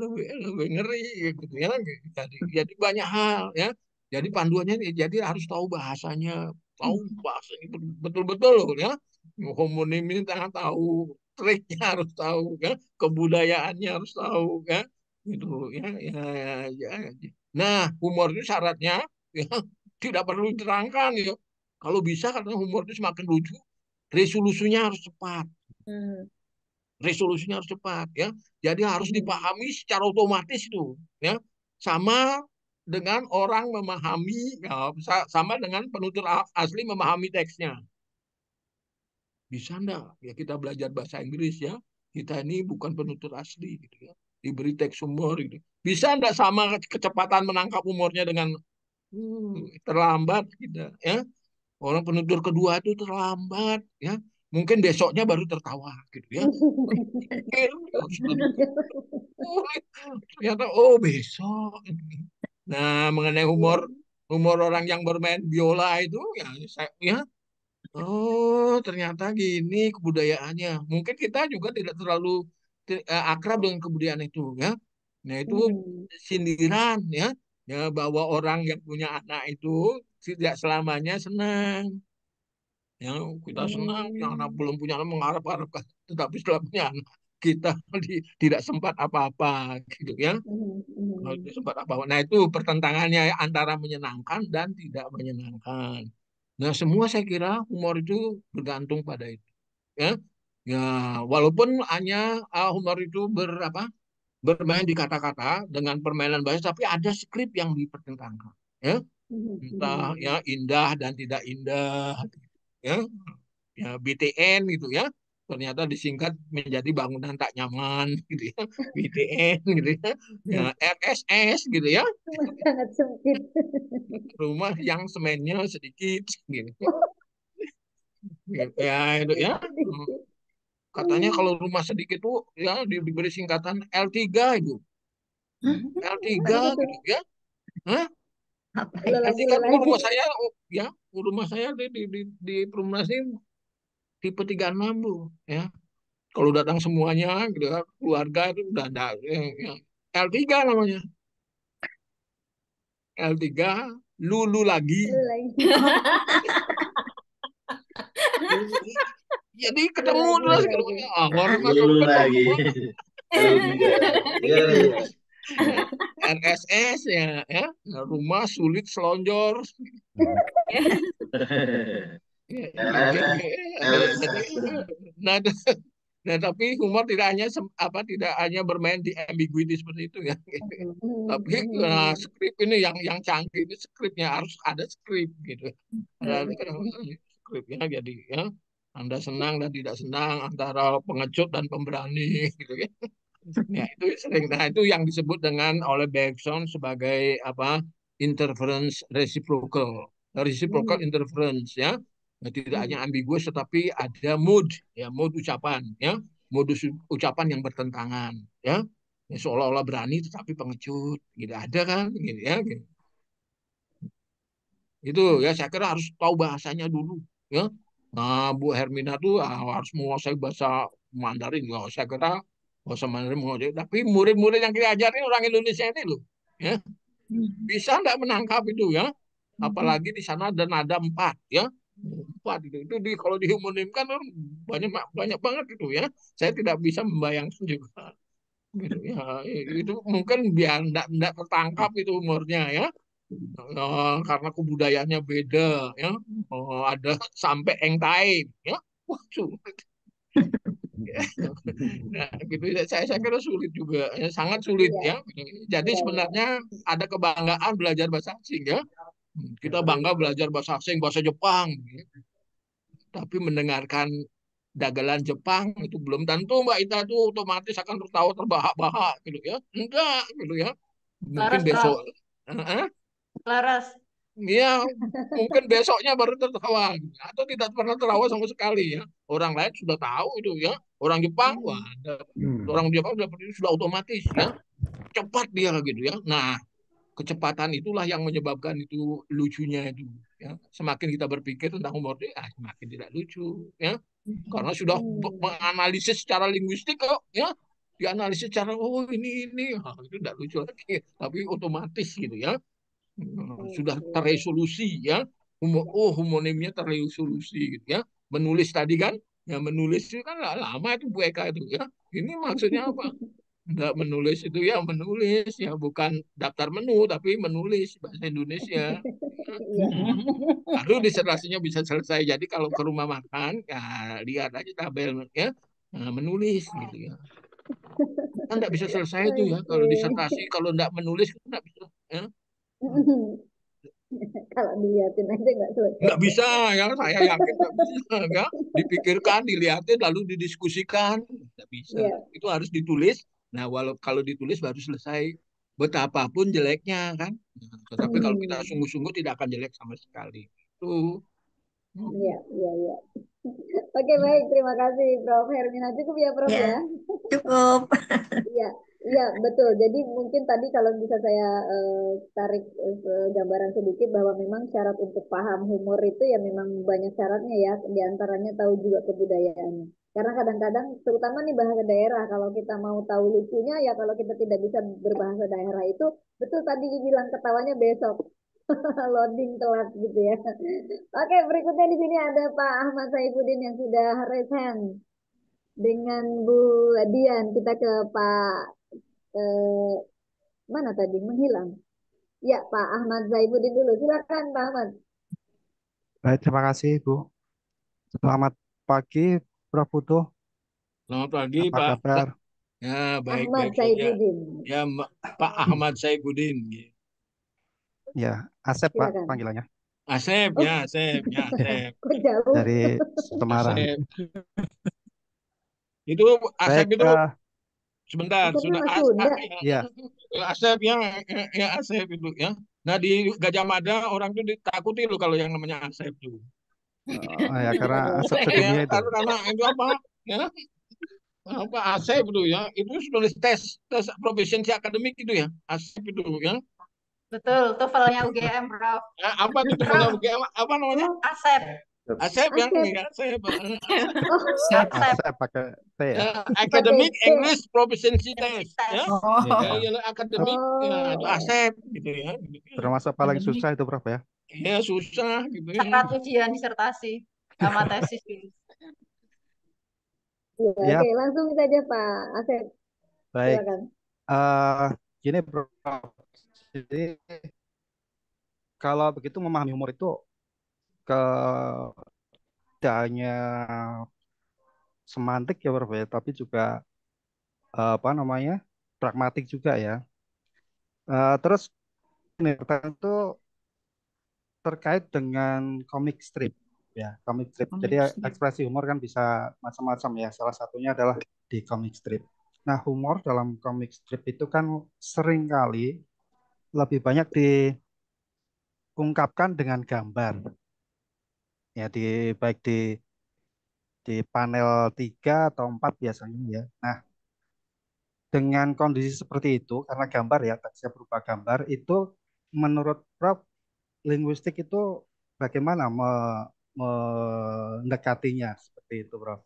lebih lebih ngeri gitu ya jadi jadi banyak hal ya jadi panduannya jadi harus tahu bahasanya tahu hmm. bahasa betul-betul loh ya homonim ini tahu triknya harus tahu kan kebudayaannya harus tahu kan gitu ya, ya, ya, ya. nah humor itu syaratnya ya tidak perlu diterangkan ya kalau bisa karena humor itu semakin lucu resolusinya harus cepat hmm. resolusinya harus cepat ya jadi harus hmm. dipahami secara otomatis itu ya sama dengan orang memahami ya, sama dengan penutur asli memahami teksnya bisa enggak ya kita belajar bahasa Inggris ya kita ini bukan penutur asli gitu ya diberi teks umur gitu bisa enggak sama kecepatan menangkap umurnya dengan hmm, terlambat gitu ya orang penutur kedua itu terlambat ya mungkin besoknya baru tertawa gitu ya ternyata oh besok nah mengenai humor humor iya. orang yang bermain biola itu ya saya ya Oh, ternyata gini kebudayaannya. Mungkin kita juga tidak terlalu eh, akrab dengan kebudayaan itu ya. Nah, itu hmm. sindiran ya. Ya bahwa orang yang punya anak itu tidak selamanya senang. Ya, kita senang yang anak hmm. belum punya anak mengharap-harapkan tetapi setelah punya anak kita tidak sempat apa-apa gitu ya. Hmm, tidak sempat apa Nah, itu pertentangannya antara menyenangkan dan tidak menyenangkan. Nah, semua saya kira humor itu bergantung pada itu. Ya. Ya, walaupun hanya uh, humor itu berapa? bermain di kata-kata dengan permainan bahasa tapi ada skrip yang dipertentangkan, ya. Entah hmm. ya indah dan tidak indah, ya. Ya BTN gitu ya ternyata disingkat menjadi bangunan tak nyaman gitu ya BTN gitu ya, ya RSS gitu ya rumah yang semennya sedikit gitu ya, ya itu ya katanya kalau rumah sedikit tuh ya diberi singkatan L3 gitu. itu L3 gitu ya Hah? Apa? L3 kan rumah saya ya rumah saya di di di, di, di tipe 36 Bu ya. Kalau datang semuanya gitu kan, keluarga itu udah ada ya, ya. L3 namanya. L3 lulu lagi. jadi, ketemu terus ketemunya gitu. ah, lulu lagi. RSS iya, iya, iya. ya, ya rumah sulit selonjor hmm. Nah, nah tapi humor tidak hanya apa tidak hanya bermain di ambiguity seperti itu ya. tapi nah, skrip ini yang yang canggih ini skripnya harus ada skrip gitu. Nah, kan skripnya jadi ya. Anda senang dan tidak senang antara pengecut dan pemberani gitu ya. Ya itu sering. Nah itu yang disebut dengan oleh Bergson sebagai apa interference reciprocal, reciprocal hmm. interference ya tidak hmm. hanya ambiguous tetapi ada mood ya mood ucapan ya modus ucapan yang bertentangan ya, ya seolah-olah berani tetapi pengecut tidak ada kan gitu ya gitu. itu ya saya kira harus tahu bahasanya dulu ya nah Bu Hermina tuh ah, harus menguasai bahasa Mandarin ya saya kira bahasa Mandarin menguasai tapi murid-murid yang kita ajarin orang Indonesia ini loh ya hmm. bisa nggak menangkap itu ya hmm. apalagi di sana dan ada empat ya empat itu itu di kalau dihumanimkan banyak banyak banget itu ya saya tidak bisa membayangkan juga gitu ya, ya itu mungkin biar tidak tidak tertangkap itu umurnya ya uh, karena kebudayaannya beda ya uh, ada sampai engtai ya wah nah gitu ya. saya saya kira sulit juga ya, sangat sulit iya. ya. jadi iya, iya. sebenarnya ada kebanggaan belajar bahasa asing ya kita bangga belajar bahasa asing, bahasa Jepang. Tapi mendengarkan dagelan Jepang itu belum tentu Mbak Ita itu otomatis akan tertawa terbahak-bahak gitu ya. Enggak gitu ya. Mungkin Laras, besok. Laras. Iya, mungkin besoknya baru tertawa atau tidak pernah tertawa sama sekali ya. Orang lain sudah tahu itu ya. Orang Jepang hmm. wah, ada, hmm. orang Jepang sudah otomatis ya. Cepat dia gitu ya. Nah, kecepatan itulah yang menyebabkan itu lucunya itu ya semakin kita berpikir tentang humor dia ah, semakin tidak lucu ya mm-hmm. karena sudah menganalisis secara linguistik kok ya dianalisis secara oh ini ini nah, itu tidak lucu lagi tapi otomatis gitu ya hmm, sudah terresolusi, ya humor oh homonimnya terresolusi, gitu ya menulis tadi kan ya menulis itu kan lama itu Bu Eka itu ya ini maksudnya apa nggak menulis itu ya menulis ya bukan daftar menu tapi menulis bahasa Indonesia iya. baru disertasinya bisa selesai jadi kalau ke rumah makan ya lihat aja tabel ya eh, menulis gitu ya kan nggak bisa selesai itu ya kalau disertasi kalau nggak menulis kan nggak bisa ya. kalau dilihatin aja nggak selesai nggak bisa ya saya yakin nggak bisa ya dipikirkan dilihatin lalu didiskusikan nggak bisa ya. itu harus ditulis Nah, walau kalau ditulis baru selesai betapapun jeleknya kan. tapi nah, tetapi kalau kita hmm. sungguh-sungguh tidak akan jelek sama sekali. Tuh. Iya, iya, iya. Oke, baik. Terima kasih Prof. Hermina. Nah, cukup ya, Prof ya? ya? Cukup. Iya. Iya, betul. Jadi mungkin tadi kalau bisa saya uh, tarik uh, gambaran sedikit bahwa memang syarat untuk paham humor itu ya memang banyak syaratnya ya, di antaranya tahu juga kebudayaannya. Karena kadang-kadang, terutama nih bahasa daerah, kalau kita mau tahu lucunya, ya kalau kita tidak bisa berbahasa daerah itu, betul tadi dibilang ketawanya besok. Loading telat gitu ya. Oke, berikutnya di sini ada Pak Ahmad Saifuddin yang sudah raise hand. Dengan Bu Dian, kita ke Pak, eh, mana tadi, menghilang. Ya, Pak Ahmad Zaibuddin dulu. Silakan, Pak Ahmad. Baik, terima kasih, Bu. Selamat pagi, Prof Putu. Selamat pagi Apa Pak. Kabar? Ya, baik. Ahmad baik, Saibudin. Ya, ya Pak Ahmad Saibudin. Ya, Asep Pak panggilannya. Asep, ya oh. Asep, ya Asep. Dari Semarang. Asep. Itu Asep Baik, itu uh, sebentar sudah ya. Ya. Asep, ya. Asep ya, ya Asep itu ya. Nah di Gajah Mada orang itu ditakuti loh kalau yang namanya Asep tuh. Oh, ya karena asap sedunia itu. Karena itu apa? Ya, apa ASEP itu ya itu sudah tes tes proficiency akademik itu ya ASEP itu ya betul TOEFL-nya UGM Prof ya, apa itu TOEFL UGM apa namanya ASEP ASEP yang iya, ASEP ASEP pakai T ya academic ya, English proficiency ya. test ya, oh. ya, ya akademik ya, itu ASEP gitu ya termasuk paling susah itu Prof ya ya susah gitu ya. ujian disertasi sama tesis gitu. Ya, ya. Oke, langsung saja Pak Asep. Baik. Uh, gini Bro. Jadi kalau begitu memahami humor itu ke tidak hanya semantik ya Bro, ya, tapi juga eh, apa namanya pragmatik juga ya. Uh, terus ini pertanyaan itu terkait dengan comic strip ya comic strip. Comic Jadi strip. ekspresi humor kan bisa macam-macam ya. Salah satunya adalah di comic strip. Nah humor dalam comic strip itu kan sering kali lebih banyak diungkapkan dengan gambar. Ya di baik di di panel 3 atau 4 biasanya ya. Nah, dengan kondisi seperti itu karena gambar ya teksnya berupa gambar itu menurut Prof linguistik itu bagaimana me mendekatinya seperti itu, Prof.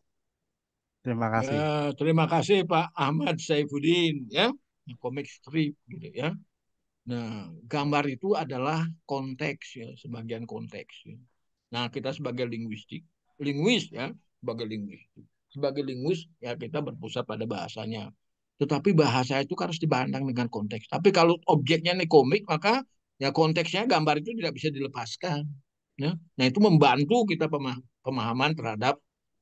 Terima kasih. Ya, terima kasih Pak Ahmad Saifuddin ya, komik strip gitu ya. Nah, gambar itu adalah konteks ya, sebagian konteks. Ya. Nah, kita sebagai linguistik, linguis ya, sebagai linguis. Sebagai linguis ya kita berpusat pada bahasanya. Tetapi bahasa itu kan harus dibandang dengan konteks. Tapi kalau objeknya nih komik, maka Ya konteksnya gambar itu tidak bisa dilepaskan. Ya. Nah itu membantu kita pemahaman terhadap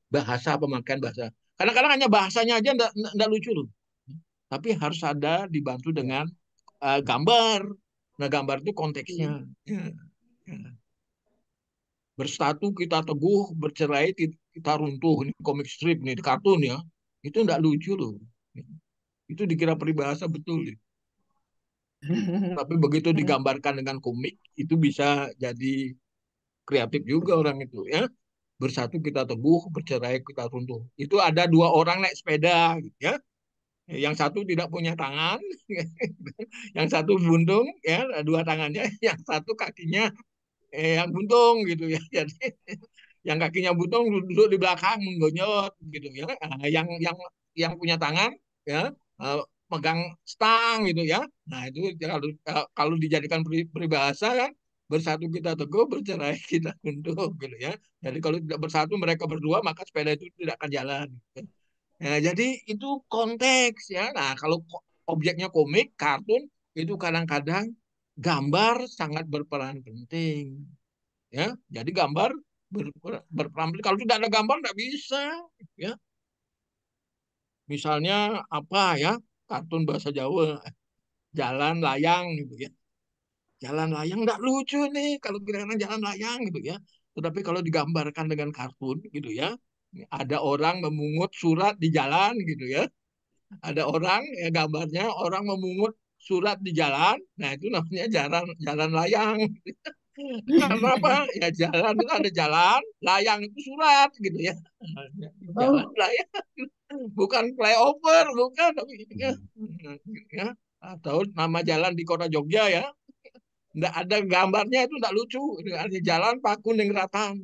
bahasa pemakaian bahasa. Karena kadang hanya bahasanya aja tidak lucu loh. Tapi harus ada dibantu dengan uh, gambar. Nah gambar itu konteksnya. Iya. Ya, ya. Berstatus Bersatu kita teguh, bercerai kita runtuh. Ini komik strip nih, kartun ya. Itu tidak lucu loh. Itu dikira peribahasa betul. Ya. Tapi begitu hmm. digambarkan dengan komik itu bisa jadi kreatif juga orang itu ya. Bersatu kita teguh, bercerai kita runtuh. Itu ada dua orang naik sepeda gitu ya. Yang satu tidak punya tangan, yang satu buntung ya, dua tangannya, yang satu kakinya eh, yang buntung gitu ya. Jadi yang kakinya buntung duduk di belakang menggonyot gitu ya. Nah, yang yang yang punya tangan ya eh, pegang stang gitu ya. Nah itu kalau e, kalau dijadikan peribahasa kan bersatu kita teguh, bercerai kita gunduh gitu ya. Jadi kalau tidak bersatu mereka berdua maka sepeda itu tidak akan jalan. Gitu. Nah, jadi itu konteks ya. Nah kalau objeknya komik, kartun itu kadang-kadang gambar sangat berperan penting. Ya, jadi gambar berperan, berperan penting. Kalau tidak ada gambar tidak bisa. Ya, misalnya apa ya kartun bahasa Jawa eh, jalan layang gitu ya jalan layang nggak lucu nih kalau kira-kira jalan layang gitu ya tetapi kalau digambarkan dengan kartun gitu ya ada orang memungut surat di jalan gitu ya ada orang ya gambarnya orang memungut surat di jalan nah itu namanya jalan jalan layang Karena apa ya jalan itu ada jalan layang itu surat gitu ya oh. jalan layang bukan flyover bukan tapi gitu ya, ya atau nama jalan di kota Jogja ya nggak ada gambarnya itu nggak lucu gitu. ada jalan paku Ningratang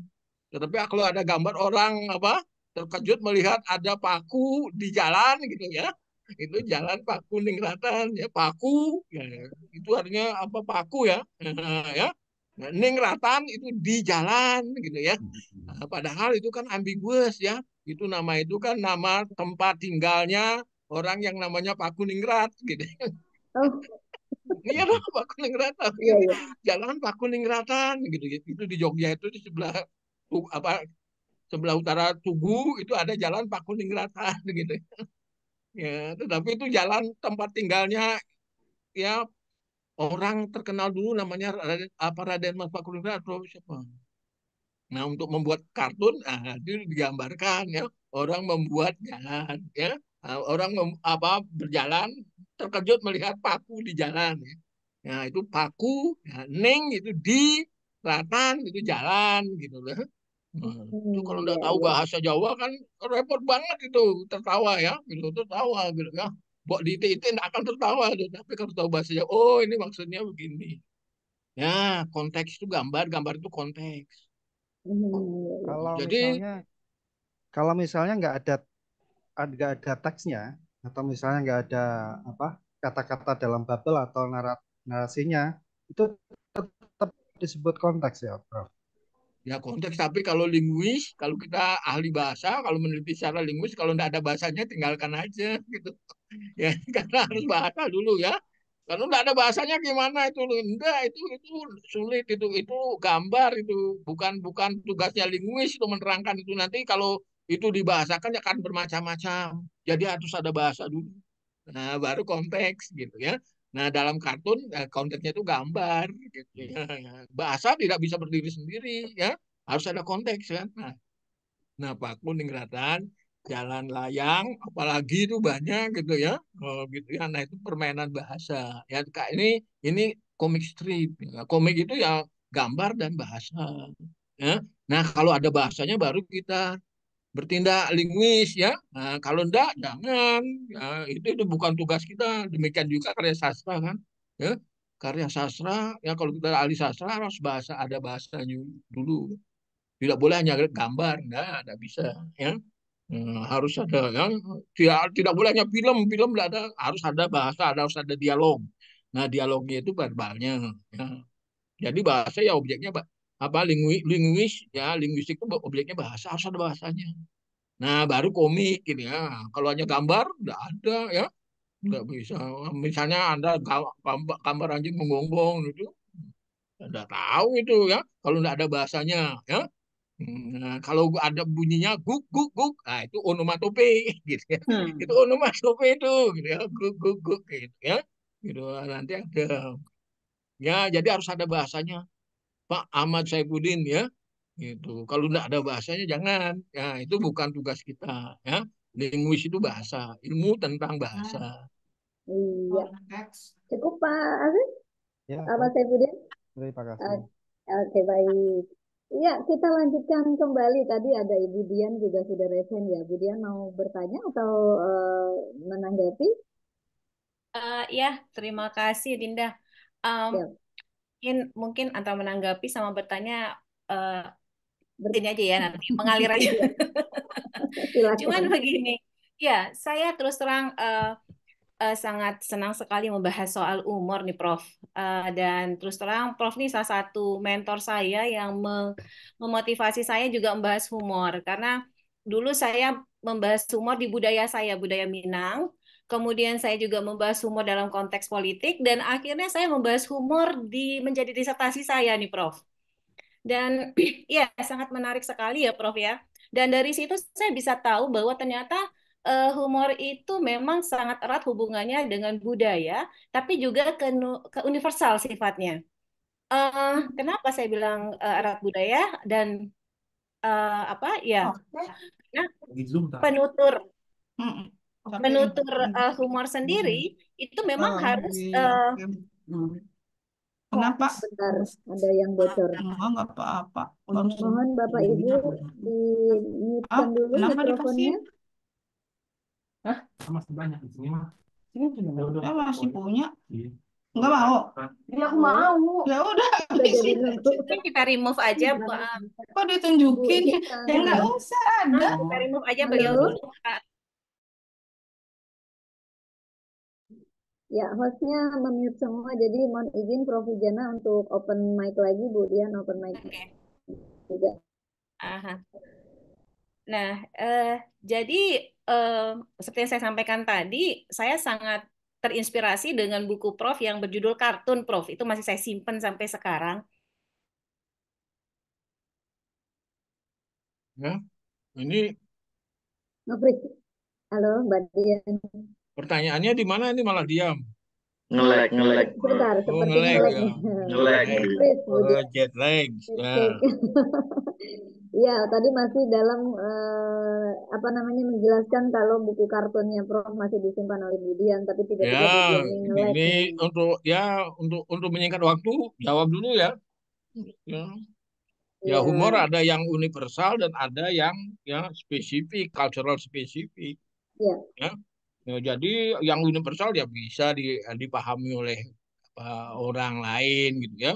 tetapi kalau ada gambar orang apa terkejut melihat ada paku di jalan gitu ya itu jalan Paku Ratan ya Paku ya, itu artinya apa Paku ya ya Ningratan itu di jalan gitu ya. Mm-hmm. Nah, padahal itu kan ambiguous ya. Itu nama itu kan nama tempat tinggalnya orang yang namanya Pak Kuningrat gitu. Oh. iya dong Pak Kuningratan. ya, ya. Jalan Pak Kuningratan gitu, gitu. Itu di Jogja itu di sebelah apa sebelah utara Tugu itu ada jalan Pak Kuningratan gitu. Ya, tetapi itu jalan tempat tinggalnya ya orang terkenal dulu namanya Raden, apa Raden Mas Pakulingga atau siapa. Nah untuk membuat kartun nah, itu digambarkan ya orang membuatnya ya ah, orang mem, apa berjalan terkejut melihat paku di jalan ya. Nah itu paku ya, neng itu di selatan itu jalan gitu loh. Nah, itu kalau nggak tahu hmm. bahasa Jawa kan repot banget itu tertawa ya gitu tertawa gitu ya Bok tidak akan tertawa, tapi kalau tahu bahasanya, oh ini maksudnya begini. Ya, konteks itu gambar, gambar itu konteks. Iya. Kalau Jadi misalnya, kalau misalnya nggak ada nggak ada teksnya atau misalnya nggak ada apa kata-kata dalam bubble atau narasinya itu tetap disebut konteks ya, Prof. Ya konteks, tapi kalau linguis, kalau kita ahli bahasa, kalau meneliti secara linguis, kalau tidak ada bahasanya tinggalkan aja gitu. Ya karena harus bahasa dulu ya. Kalau tidak ada bahasanya gimana itu enggak itu itu sulit itu itu gambar itu bukan bukan tugasnya linguis itu menerangkan itu nanti kalau itu dibahasakan ya akan bermacam-macam. Jadi harus ada bahasa dulu. Nah, baru konteks gitu ya. Nah, dalam kartun eh, kontennya itu gambar gitu. Ya. Bahasa tidak bisa berdiri sendiri ya, harus ada konteks kan. Nah, nah Pak Kuningratan jalan layang apalagi itu banyak gitu ya. Oh, gitu ya. Nah, itu permainan bahasa. Ya Kak ini ini komik strip. Nah, komik itu ya gambar dan bahasa. Ya. Nah, kalau ada bahasanya baru kita bertindak linguis ya. Nah, kalau ndak jangan. Ya, itu itu bukan tugas kita. Demikian juga karya sastra kan. Ya, karya sastra ya kalau kita ahli sastra harus bahasa ada bahasanya dulu. Tidak boleh hanya gambar, enggak, ada bisa ya. Nah, harus ada yang tidak tidak boleh hanya film film tidak ada harus ada bahasa ada harus ada dialog nah dialognya itu verbalnya ya. jadi bahasa ya objeknya apa linguis, linguis ya linguistik itu objeknya bahasa harus ada bahasanya. Nah baru komik gitu ya. Kalau hanya gambar nggak ada ya nggak bisa. Misalnya anda gambar, anjing menggonggong itu nggak tahu itu ya kalau nggak ada bahasanya ya Nah, kalau ada bunyinya guk guk guk, nah itu onomatope gitu ya. Hmm. Itu onomatope itu gitu ya, guk guk guk gitu ya. Gitu nanti ada. Ya, jadi harus ada bahasanya. Pak Ahmad Saifuddin ya gitu kalau tidak ada bahasanya jangan ya itu bukan tugas kita ya linguis itu bahasa ilmu tentang bahasa iya cukup Pak Arif ya, Ahmad Saifuddin terima kasih ah, oke baik Ya, kita lanjutkan kembali. Tadi ada Ibu Dian juga sudah resen ya. Bu Dian mau bertanya atau uh, menanggapi? Uh, ya, terima kasih Dinda. Um, mungkin mungkin antara menanggapi sama bertanya uh, eh, begini aja ya nanti mengalir aja. Iya. Cuman begini, ya saya terus terang uh, uh, sangat senang sekali membahas soal umur nih Prof. Uh, dan terus terang Prof ini salah satu mentor saya yang memotivasi saya juga membahas humor karena dulu saya membahas humor di budaya saya budaya Minang kemudian saya juga membahas humor dalam konteks politik dan akhirnya saya membahas humor di menjadi disertasi saya nih Prof. Dan ya sangat menarik sekali ya Prof ya. Dan dari situ saya bisa tahu bahwa ternyata uh, humor itu memang sangat erat hubungannya dengan budaya, tapi juga ke, ke universal sifatnya. Uh, kenapa saya bilang uh, erat budaya dan uh, apa ya? Oh, nah, penutur okay. penutur uh, hmm. eh, humor sendiri hmm. itu memang oh, harus iya. uh, hmm. Oh, kenapa? sebentar ada yang bocor. Oh, nggak apa-apa. Mohon Bapak Ibu di mute ah, dulu mikrofonnya. Hah? Masih banyak di sini mah. Ya iya. Ini sudah masih punya. Enggak mau. Iya, aku mau. Ya udah. kita remove aja, Bu. Iya, Kok ditunjukin? Ya enggak usah ada. Ah, kita remove aja beliau Ya, hostnya memute semua, jadi mohon izin Prof. Jana untuk open mic lagi, Bu Dian ya, open mic. Oke. Okay. Juga. Aha. Nah, eh, jadi eh, seperti yang saya sampaikan tadi, saya sangat terinspirasi dengan buku Prof yang berjudul Kartun Prof. Itu masih saya simpen sampai sekarang. Ya, ini. Halo, Mbak Dian. Pertanyaannya di mana ini malah diam? Ngelek, ngelek. oh, ngelek. Ya. Ngelek. Oh, jet lag. Ya. ya, tadi masih dalam eh, apa namanya menjelaskan kalau buku kartunnya Prof masih disimpan oleh Budian tapi tidak ya, Ini untuk ya untuk untuk menyingkat waktu jawab dulu ya. Ya. Ya, ya humor ada yang universal dan ada yang ya spesifik, cultural spesifik. Ya. ya. Ya, jadi yang universal ya bisa di, dipahami oleh uh, orang lain gitu ya.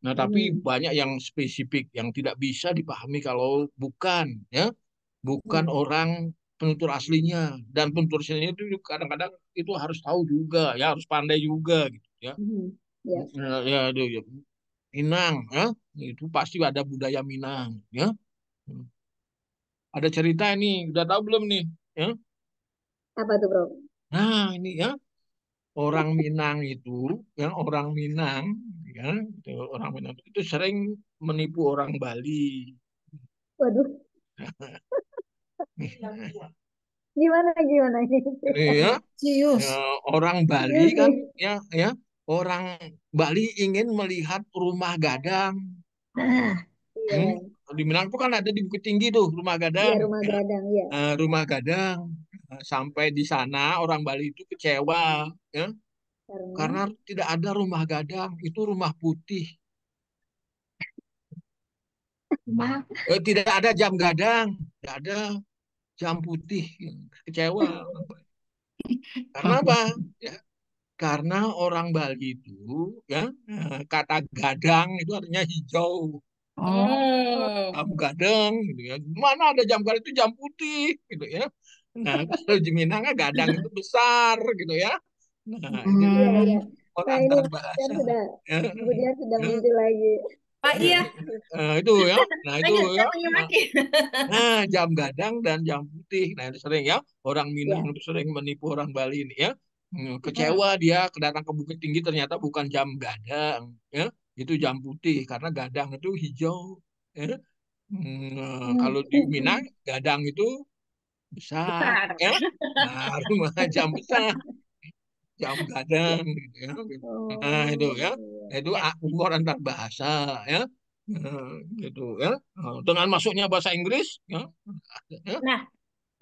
Nah, tapi hmm. banyak yang spesifik yang tidak bisa dipahami kalau bukan ya, bukan hmm. orang penutur aslinya dan penutur aslinya itu kadang-kadang itu harus tahu juga ya, harus pandai juga gitu ya. Hmm. Yeah. Ya, ya, ya, Minang ya, itu pasti ada budaya Minang ya. Hmm. Ada cerita ini, udah tahu belum nih ya? Apa tuh bro? Nah ini ya orang Minang itu, yang orang Minang, ya orang Minang itu sering menipu orang Bali. Waduh. gimana gimana Iya. Cius. Ya, orang Bali kan ya ya orang Bali ingin melihat rumah gadang. Nah, iya. Hmm. Iya. Di Minang itu kan ada di Bukit Tinggi tuh rumah iya, ya. gadang. Iya, eh, rumah gadang ya. Uh, rumah gadang. Eh, sampai di sana orang Bali itu kecewa ya karena, karena tidak ada rumah gadang itu rumah putih rumah. Eh, tidak ada jam gadang tidak ada jam putih kecewa karena apa ya, karena orang Bali itu ya eh, kata gadang itu artinya hijau oh. jam gadang gitu ya mana ada jam gadang itu jam putih gitu ya Nah, kalau nggak kan gadang itu besar gitu ya. Nah, hmm. gitu. nah, Sudah, kemudian ya. sudah ya. muncul lagi. Pak iya. Nah, itu ya. Nah, itu ya. Nah. nah, jam gadang dan jam putih. Nah, itu sering ya. Orang Minang ya. itu sering menipu orang Bali ini ya. Hmm, kecewa dia kedatang ke Bukit Tinggi ternyata bukan jam gadang ya. Itu jam putih karena gadang itu hijau ya. Hmm, nah, hmm. kalau di Minang gadang itu besar, besar. ya baru nah, jam besar jam gadang gitu ya nah itu ya itu ya. umur antar bahasa ya nah, gitu ya nah, dengan masuknya bahasa Inggris ya, nah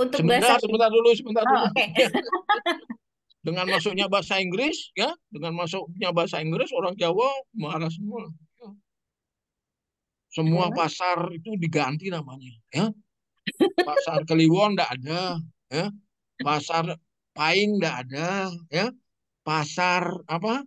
untuk sebentar bahasa... sebentar dulu sebentar oh, dulu okay. dengan masuknya bahasa Inggris ya dengan masuknya bahasa Inggris orang Jawa marah semua ya. semua pasar itu diganti namanya ya pasar Kliwon tidak ada, ya. pasar Paing tidak ada, ya. pasar apa?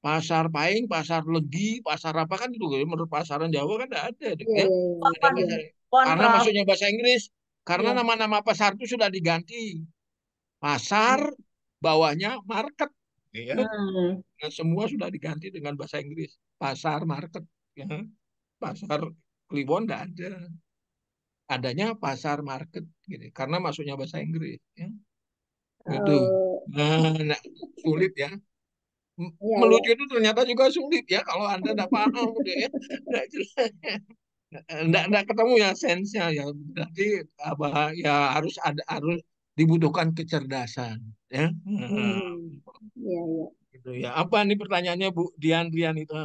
Pasar Paing, pasar Legi, pasar apa kan itu ya. menurut pasaran Jawa kan tidak ada, ya. ada iya, iya, iya. karena maksudnya bahasa Inggris, karena nama-nama pasar itu sudah diganti pasar, bawahnya market, ya. Nah, semua sudah diganti dengan bahasa Inggris pasar market, ya. pasar Kliwon tidak ada. Adanya pasar market gitu. Karena masuknya bahasa Inggris ya. Itu. Oh. Nah, nah, sulit ya. Ya, melucu iya. itu ternyata juga sulit ya kalau anda tidak paham udah gitu, ya tidak jelas tidak tidak ketemu ya sensnya ya berarti apa ya harus ada harus dibutuhkan kecerdasan ya hmm. ya, ya. gitu ya apa nih pertanyaannya Bu Dian Dian itu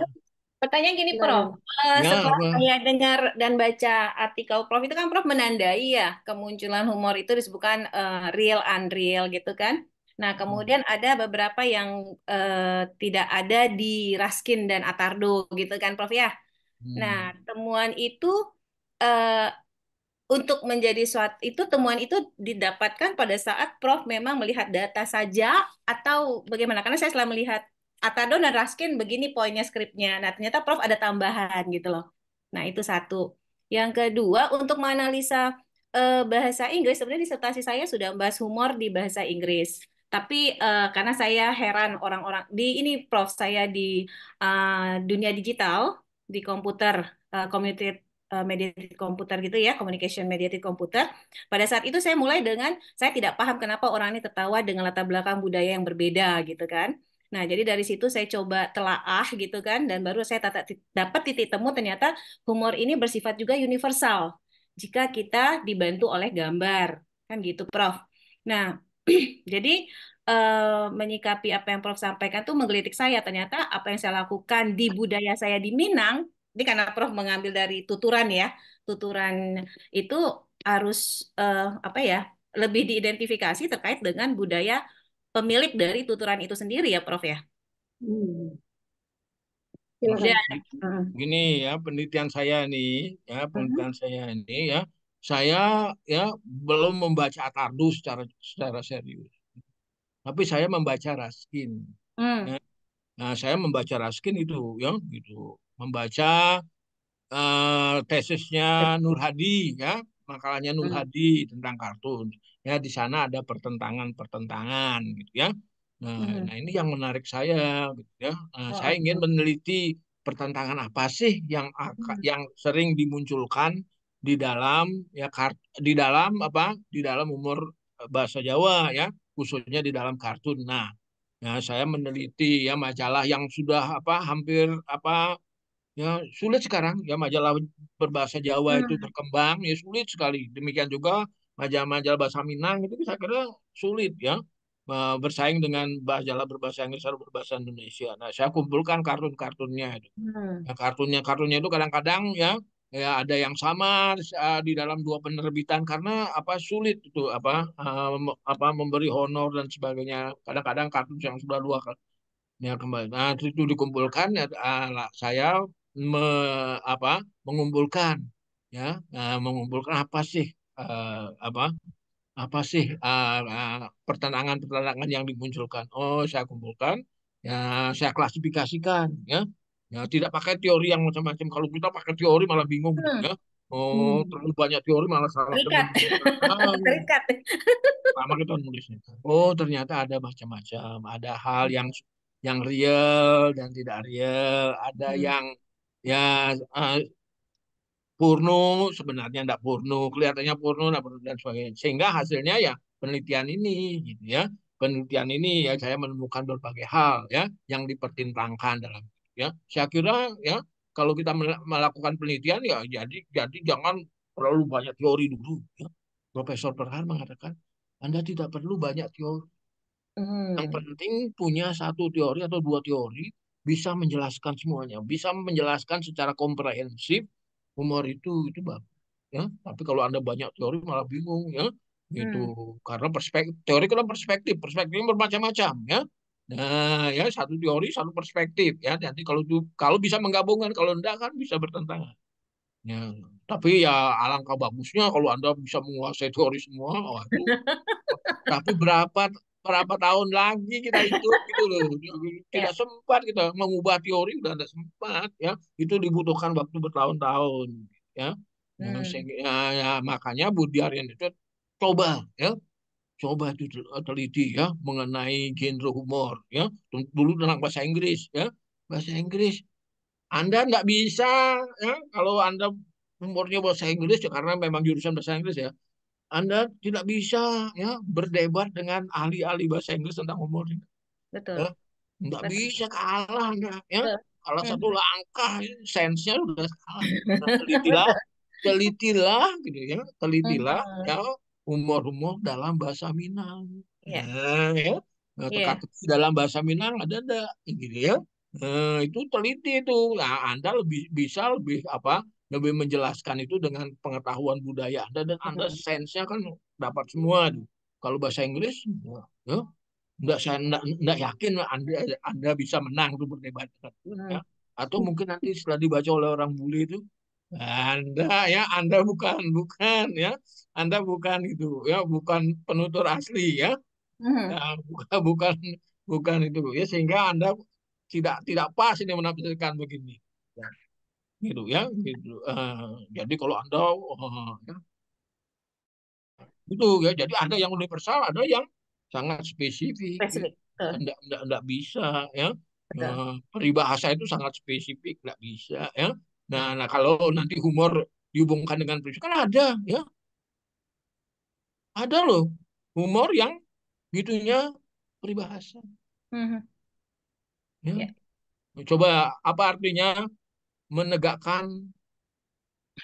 Pertanyaan gini, Prof. Nah, Setelah nah. dengar dan baca artikel Prof itu kan Prof menandai ya kemunculan humor itu disebutkan uh, real unreal gitu kan. Nah, hmm. kemudian ada beberapa yang uh, tidak ada di Raskin dan Atardo gitu kan, Prof ya. Nah, hmm. temuan itu uh, untuk menjadi suatu itu temuan itu didapatkan pada saat Prof memang melihat data saja atau bagaimana? Karena saya setelah melihat Atado dan Raskin begini poinnya skripnya. Nah, ternyata Prof ada tambahan gitu loh. Nah, itu satu. Yang kedua, untuk menganalisa uh, bahasa Inggris, sebenarnya disertasi saya sudah membahas humor di bahasa Inggris. Tapi uh, karena saya heran orang-orang di ini Prof, saya di uh, dunia digital, di komputer, uh, community mediated komputer gitu ya, communication mediated komputer. Pada saat itu saya mulai dengan saya tidak paham kenapa orang ini tertawa dengan latar belakang budaya yang berbeda gitu kan. Nah, jadi dari situ saya coba telaah gitu kan dan baru saya tata, dapat titik temu ternyata humor ini bersifat juga universal jika kita dibantu oleh gambar. Kan gitu, Prof. Nah, jadi eh, menyikapi apa yang Prof sampaikan tuh menggelitik saya ternyata apa yang saya lakukan di budaya saya di Minang ini karena Prof mengambil dari tuturan ya. Tuturan itu harus eh, apa ya? lebih diidentifikasi terkait dengan budaya pemilik dari tuturan itu sendiri ya Prof ya. Hmm. Ya. Gini ya penelitian saya nih ya hmm. penelitian uh -huh. saya ini ya saya ya belum membaca Atardu secara secara serius tapi saya membaca Raskin hmm. ya. nah saya membaca Raskin itu ya gitu membaca uh, tesisnya Nur Hadi ya makalahnya Nur hmm. Hadi tentang kartun ya di sana ada pertentangan-pertentangan gitu ya nah, hmm. nah ini yang menarik saya gitu ya nah, oh, saya ingin meneliti pertentangan apa sih yang hmm. yang sering dimunculkan di dalam ya kart di dalam apa di dalam umur e, bahasa Jawa ya khususnya di dalam kartun nah ya saya meneliti ya majalah yang sudah apa hampir apa ya sulit sekarang ya majalah berbahasa Jawa hmm. itu berkembang ya sulit sekali demikian juga majalah-majalah bahasa Minang itu bisa kira sulit ya eh, bersaing dengan majalah berbahasa Inggris atau berbahasa Indonesia. Nah, saya kumpulkan kartun-kartunnya itu. Hmm. Nah, kartunnya kartunnya itu kadang-kadang ya ya ada yang sama uh, di dalam dua penerbitan karena apa sulit itu apa uh, apa memberi honor dan sebagainya. Kadang-kadang kartun yang sudah dua ya kembali. Nah, itu dikumpulkan ya uh, saya me, apa mengumpulkan ya uh, mengumpulkan apa sih uh, apa apa sih eh, eh, pertentangan-pertentangan uh, uh, yang dimunculkan. Oh, saya kumpulkan, ya saya klasifikasikan, ya. Ya, tidak pakai teori yang macam-macam. Kalau kita pakai teori malah bingung, hmm. ya. Oh, hmm. terlalu banyak teori malah salah. Terikat. Oh, Terikat. Lama kita nulisnya. Oh, ternyata ada macam-macam. Ada hal yang yang real dan tidak real. Ada hmm. yang ya uh, porno sebenarnya tidak porno kelihatannya porno dan sebagainya sehingga hasilnya ya penelitian ini gitu ya penelitian ini ya saya menemukan berbagai hal ya yang dipertimbangkan dalam ya saya kira ya kalau kita melakukan penelitian ya jadi jadi jangan terlalu banyak teori dulu ya. Profesor Perhan mengatakan Anda tidak perlu banyak teori Hmm. Yang penting punya satu teori atau dua teori bisa menjelaskan semuanya, bisa menjelaskan secara komprehensif humor itu itu bang ya tapi kalau anda banyak teori malah bingung ya itu hmm. karena perspektif teori kan perspektif perspektif bermacam-macam ya nah ya satu teori satu perspektif ya nanti kalau kalau bisa menggabungkan kalau enggak kan bisa bertentangan ya tapi ya alangkah bagusnya kalau anda bisa menguasai teori semua oh, tapi berapa berapa tahun lagi kita itu gitu loh tidak ya. sempat kita mengubah teori udah tidak sempat ya itu dibutuhkan waktu bertahun-tahun ya nah, hmm. ya, ya makanya Budi Aryan itu coba ya coba itu teliti ya mengenai genre humor ya dulu tentang bahasa Inggris ya bahasa Inggris Anda tidak bisa ya kalau Anda umurnya bahasa Inggris ya, karena memang jurusan bahasa Inggris ya anda tidak bisa ya berdebat dengan ahli-ahli bahasa Inggris tentang umur. Betul. Ya, bisa kalah Anda ya. Kalau hmm. satu langkah sensnya sudah kalah. Telitilah, telitilah gitu ya, telitilah hmm. ya umur-umur dalam bahasa Minang. Yeah. Nah, ya. Nah, yeah. Ya. dalam bahasa Minang ada ada gitu ya. Nah, itu teliti itu. Nah, Anda lebih bisa lebih apa? lebih menjelaskan itu dengan pengetahuan budaya Anda dan Anda sense-nya kan dapat semua. Kalau bahasa Inggris, iya. ya, enggak saya enggak, enggak yakin Anda Anda bisa menang itu berdebat Ya. Atau mungkin nanti setelah dibaca oleh orang bule itu anda ya Anda bukan bukan ya Anda bukan itu ya bukan penutur asli ya, ya bukan bukan bukan itu ya sehingga Anda tidak tidak pas ini menafsirkan begini. Ya gitu ya gitu uh, jadi kalau anda uh, ya, gitu ya jadi ada yang universal ada yang sangat spesifik tidak uh. tidak bisa ya uh, peribahasa itu sangat spesifik tidak bisa ya nah nah kalau nanti humor dihubungkan dengan prinsip kan ada ya ada loh humor yang gitunya peribahasa. Mm -hmm. ya. Yeah. Coba apa artinya menegakkan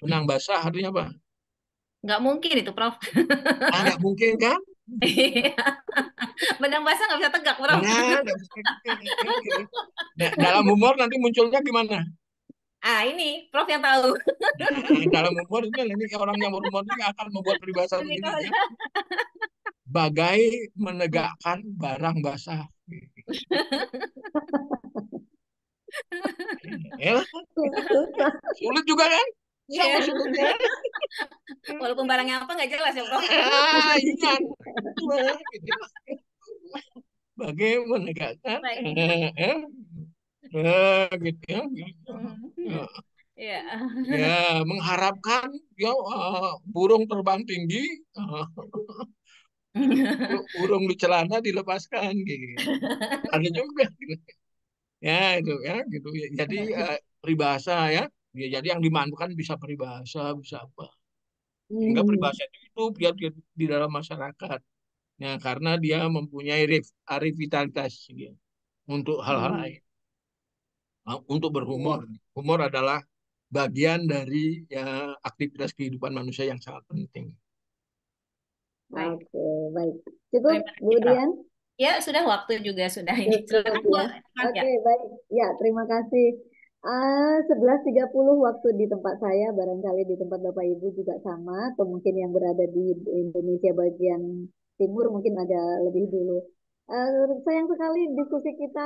benang basah artinya apa? Nggak mungkin itu, Prof. Ah, mungkin kan? Iya. benang basah nggak bisa tegak, Prof. Nah, nah, dalam humor nanti munculnya gimana? Ah, ini Prof yang tahu. Nah, dalam humor ini orang yang berumur ini akan membuat peribahasa begini. Ya. Bagai menegakkan barang basah ya sulit juga kan iya, sama yeah. walaupun barangnya apa nggak jelas ya bro ah, iya. bagai menegakkan eh, eh, eh. gitu ya gitu Ya. Hmm. Ya. ya mengharapkan ya uh, burung terbang tinggi uh, burung di celana dilepaskan gitu ada juga gitu ya itu ya gitu ya, jadi ya, peribahasa ya ya jadi yang dimanfaatkan bisa peribahasa bisa apa sehingga hmm. peribahasa itu hidup dia, di, di dalam masyarakat ya karena dia mempunyai rif, vitalitas ya, untuk hal-hal hmm. lain ah, untuk berhumor humor adalah bagian dari ya aktivitas kehidupan manusia yang sangat penting. baik baik. itu kemudian Ya, sudah waktu juga sudah ini. Ya, ya. ya. Oke, ya. baik. Ya, terima kasih. Ah, sebelas Uh, 11.30 waktu di tempat saya, barangkali di tempat Bapak Ibu juga sama, atau mungkin yang berada di Indonesia bagian timur mungkin agak lebih dulu. Uh, sayang sekali diskusi kita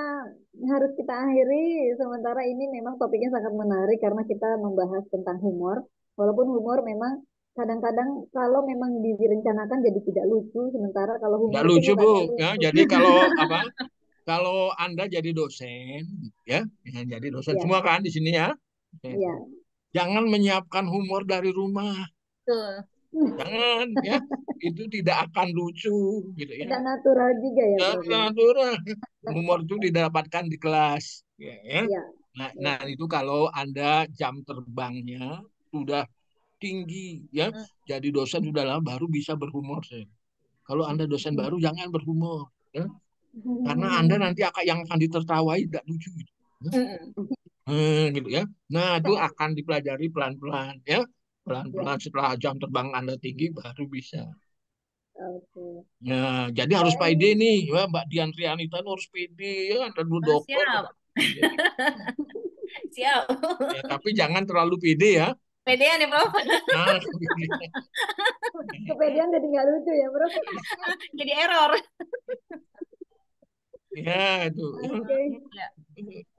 harus kita akhiri, sementara ini memang topiknya sangat menarik karena kita membahas tentang humor. Walaupun humor memang kadang-kadang kalau memang direncanakan jadi tidak lucu sementara kalau tidak lucu bu ya jadi kalau apa kalau anda jadi dosen ya, ya jadi dosen ya. semua kan di sini ya. ya. ya jangan menyiapkan humor dari rumah Tuh. jangan ya itu tidak akan lucu gitu ya tidak natural juga ya tidak ya? natural humor itu didapatkan di kelas ya, ya. ya. Nah, ya. nah iya. itu kalau anda jam terbangnya sudah tinggi ya hmm. jadi dosen sudah lama baru bisa berhumor sih kalau anda dosen hmm. baru jangan berhumor ya karena hmm. anda nanti akan yang akan ditertawai tidak lucu gitu. Hmm, gitu ya nah itu akan dipelajari pelan pelan ya pelan pelan setelah jam terbang anda tinggi baru bisa Okay. Ya, nah, jadi harus pede nih, ya, Mbak Dian Trianita harus pede ya, anda dulu oh, dokter. Siap. siap. Ya, tapi jangan terlalu pede ya. Pedean ya, Prof. Kepedean jadi nggak lucu ya, Prof. jadi error. Ya, itu. Okay.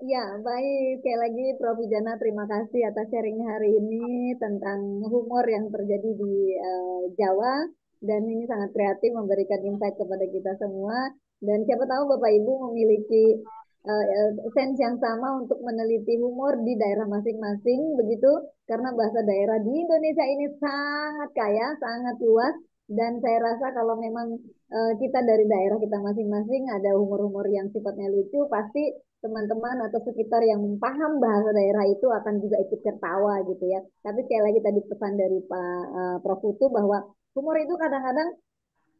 Ya. baik. Sekali lagi Prof. Jana terima kasih atas sharing hari ini tentang humor yang terjadi di uh, Jawa dan ini sangat kreatif memberikan insight kepada kita semua dan siapa tahu Bapak Ibu memiliki Eh, sense yang sama untuk meneliti humor di daerah masing-masing begitu karena bahasa daerah di Indonesia ini sangat kaya, sangat luas dan saya rasa kalau memang uh, kita dari daerah kita masing-masing ada humor-humor yang sifatnya lucu pasti teman-teman atau sekitar yang paham bahasa daerah itu akan juga ikut tertawa gitu ya. Tapi sekali lagi tadi pesan dari Pak uh, Prof Putu bahwa humor itu kadang-kadang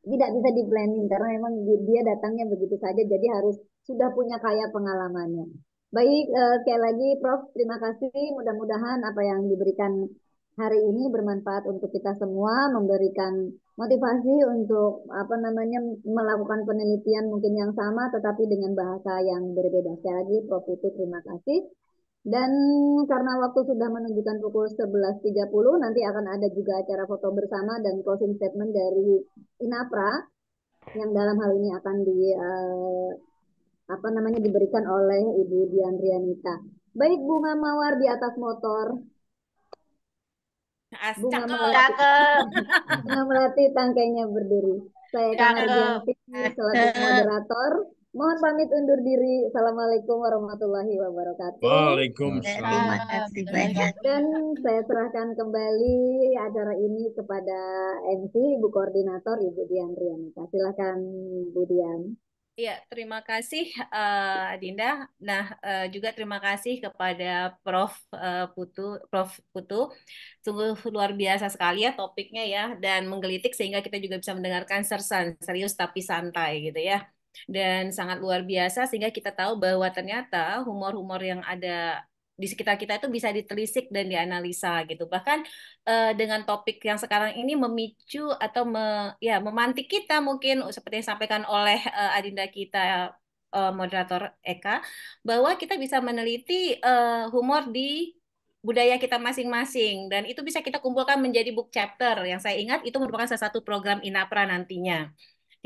tidak bisa di planning karena memang dia datangnya begitu saja jadi harus sudah punya kaya pengalamannya. Baik, uh, sekali lagi Prof, terima kasih. Mudah-mudahan apa yang diberikan hari ini bermanfaat untuk kita semua, memberikan motivasi untuk apa namanya melakukan penelitian mungkin yang sama tetapi dengan bahasa yang berbeda. Sekali lagi Prof itu terima kasih. Dan karena waktu sudah menunjukkan pukul 11.30, nanti akan ada juga acara foto bersama dan closing statement dari INAPRA yang dalam hal ini akan di uh, apa namanya diberikan oleh Ibu Dian Rianita. Baik Bunga Mawar di atas motor. As, Bunga cakep. Melati, cakep. Bunga Melati tangkainya berdiri. Saya Kang Ardianti selaku moderator Mohon pamit undur diri. Assalamualaikum warahmatullahi wabarakatuh. Waalaikumsalam. Dan saya serahkan kembali acara ini kepada MC Ibu Koordinator Ibu Dian Rianita. Silakan Ibu Dian. Iya, terima kasih uh, Dinda. Nah, uh, juga terima kasih kepada Prof uh, Putu, Prof Putu. Sungguh luar biasa sekali ya topiknya ya dan menggelitik sehingga kita juga bisa mendengarkan sersan, serius tapi santai gitu ya dan sangat luar biasa sehingga kita tahu bahwa ternyata humor-humor yang ada di sekitar kita itu bisa ditelisik dan dianalisa gitu bahkan uh, dengan topik yang sekarang ini memicu atau me, ya memantik kita mungkin seperti yang disampaikan oleh uh, adinda kita uh, moderator Eka bahwa kita bisa meneliti uh, humor di budaya kita masing-masing dan itu bisa kita kumpulkan menjadi book chapter yang saya ingat itu merupakan salah satu program Inapra nantinya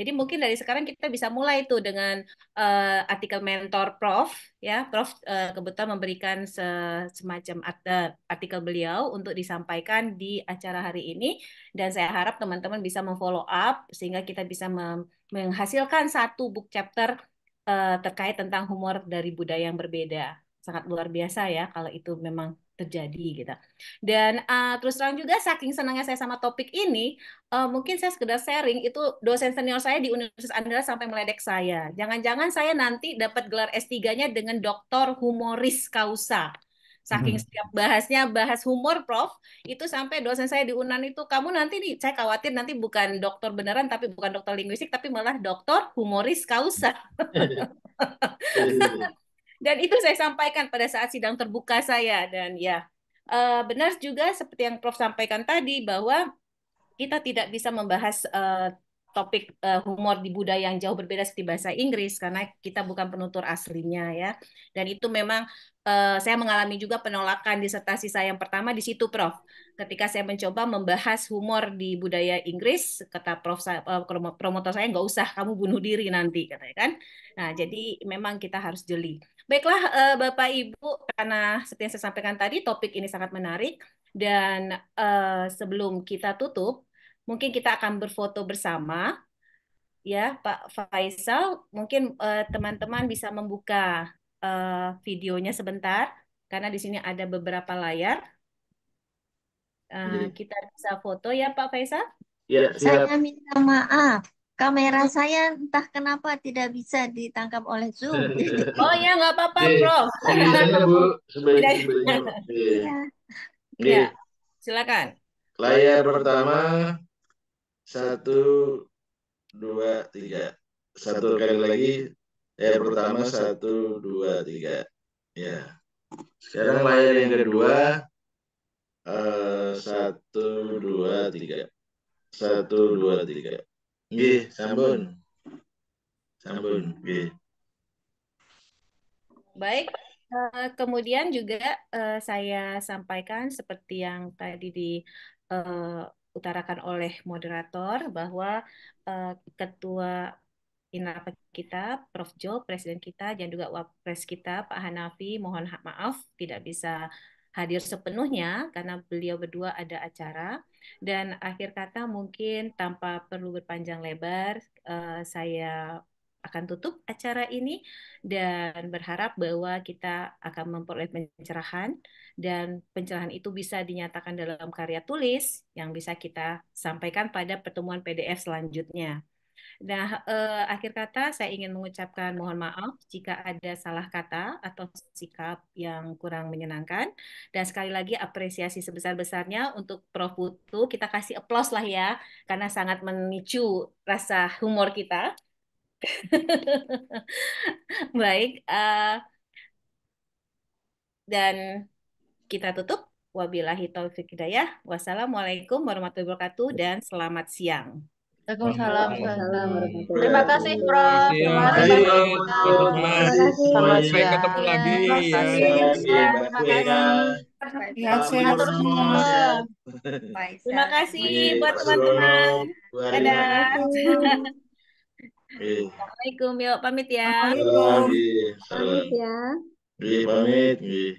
jadi mungkin dari sekarang kita bisa mulai itu dengan uh, artikel mentor Prof ya. Prof uh, kebetulan memberikan se semacam art eh, artikel beliau untuk disampaikan di acara hari ini dan saya harap teman-teman bisa memfollow up sehingga kita bisa menghasilkan satu book chapter uh, terkait tentang humor dari budaya yang berbeda. Sangat luar biasa ya kalau itu memang terjadi gitu. Dan uh, terus terang juga saking senangnya saya sama topik ini, uh, mungkin saya sekedar sharing itu dosen senior saya di Universitas Andalas sampai meledek saya. Jangan-jangan saya nanti dapat gelar S3-nya dengan doktor humoris causa. Saking mm-hmm. setiap bahasnya bahas humor, Prof, itu sampai dosen saya di UNAN itu kamu nanti nih saya khawatir nanti bukan dokter beneran tapi bukan dokter linguistik tapi malah dokter humoris kausa. Iya, iya dan itu saya sampaikan pada saat sidang terbuka saya dan ya uh, benar juga seperti yang Prof sampaikan tadi bahwa kita tidak bisa membahas uh, topik uh, humor di budaya yang jauh berbeda seperti bahasa Inggris karena kita bukan penutur aslinya ya. Dan itu memang uh, saya mengalami juga penolakan disertasi saya yang pertama di situ Prof. Ketika saya mencoba membahas humor di budaya Inggris, kata Prof saya, uh, eh, promotor saya nggak usah kamu bunuh diri nanti katanya kan. Nah, jadi memang kita harus jeli. Baiklah uh, Bapak Ibu karena seperti yang saya sampaikan tadi topik ini sangat menarik dan uh, sebelum kita tutup mungkin kita akan berfoto bersama ya Pak Faisal mungkin eh, teman-teman uh, bisa membuka uh, videonya sebentar karena di sini ada beberapa layar uh, kita bisa foto ya Pak Faisal ya, saya minta maaf kamera saya entah kenapa tidak bisa ditangkap oleh Zoom. Oh ya, nggak apa-apa, Bro. Iya. Iya. Silakan. Layar pertama, satu, dua, tiga. Satu kali lagi. Ya, pertama satu, dua, tiga. Ya. Sekarang layar yang kedua. Uh, satu, dua, tiga. Satu, dua, tiga. g sambun. Sambun, g Baik, Uh, kemudian juga uh, saya sampaikan seperti yang tadi di uh, utarakan oleh moderator bahwa uh, ketua Inapa kita, Prof. Jo, Presiden kita, dan juga Wapres kita, Pak Hanafi, mohon maaf tidak bisa hadir sepenuhnya karena beliau berdua ada acara. Dan akhir kata mungkin tanpa perlu berpanjang lebar, uh, saya akan tutup acara ini dan berharap bahwa kita akan memperoleh pencerahan dan pencerahan itu bisa dinyatakan dalam karya tulis yang bisa kita sampaikan pada pertemuan PDF selanjutnya. Nah, eh, akhir kata saya ingin mengucapkan mohon maaf jika ada salah kata atau sikap yang kurang menyenangkan. Dan sekali lagi apresiasi sebesar-besarnya untuk Prof. Putu. Kita kasih aplaus lah ya, karena sangat memicu rasa humor kita. Baik, uh, dan kita tutup. Wabillahi taufiq hidayah. Wassalamualaikum warahmatullahi wabarakatuh dan selamat siang. Waalaikumsalam. Terima kasih, Prof. Terima kasih. ketemu lagi. Terima kasih. Terima kasih. Sehat Terima kasih buat teman-teman. Dadah. Iya. Assalamualaikum, yuk pamit ya. Assalamualaikum. Iya, iya. Pamit ya. Nggih, pamit,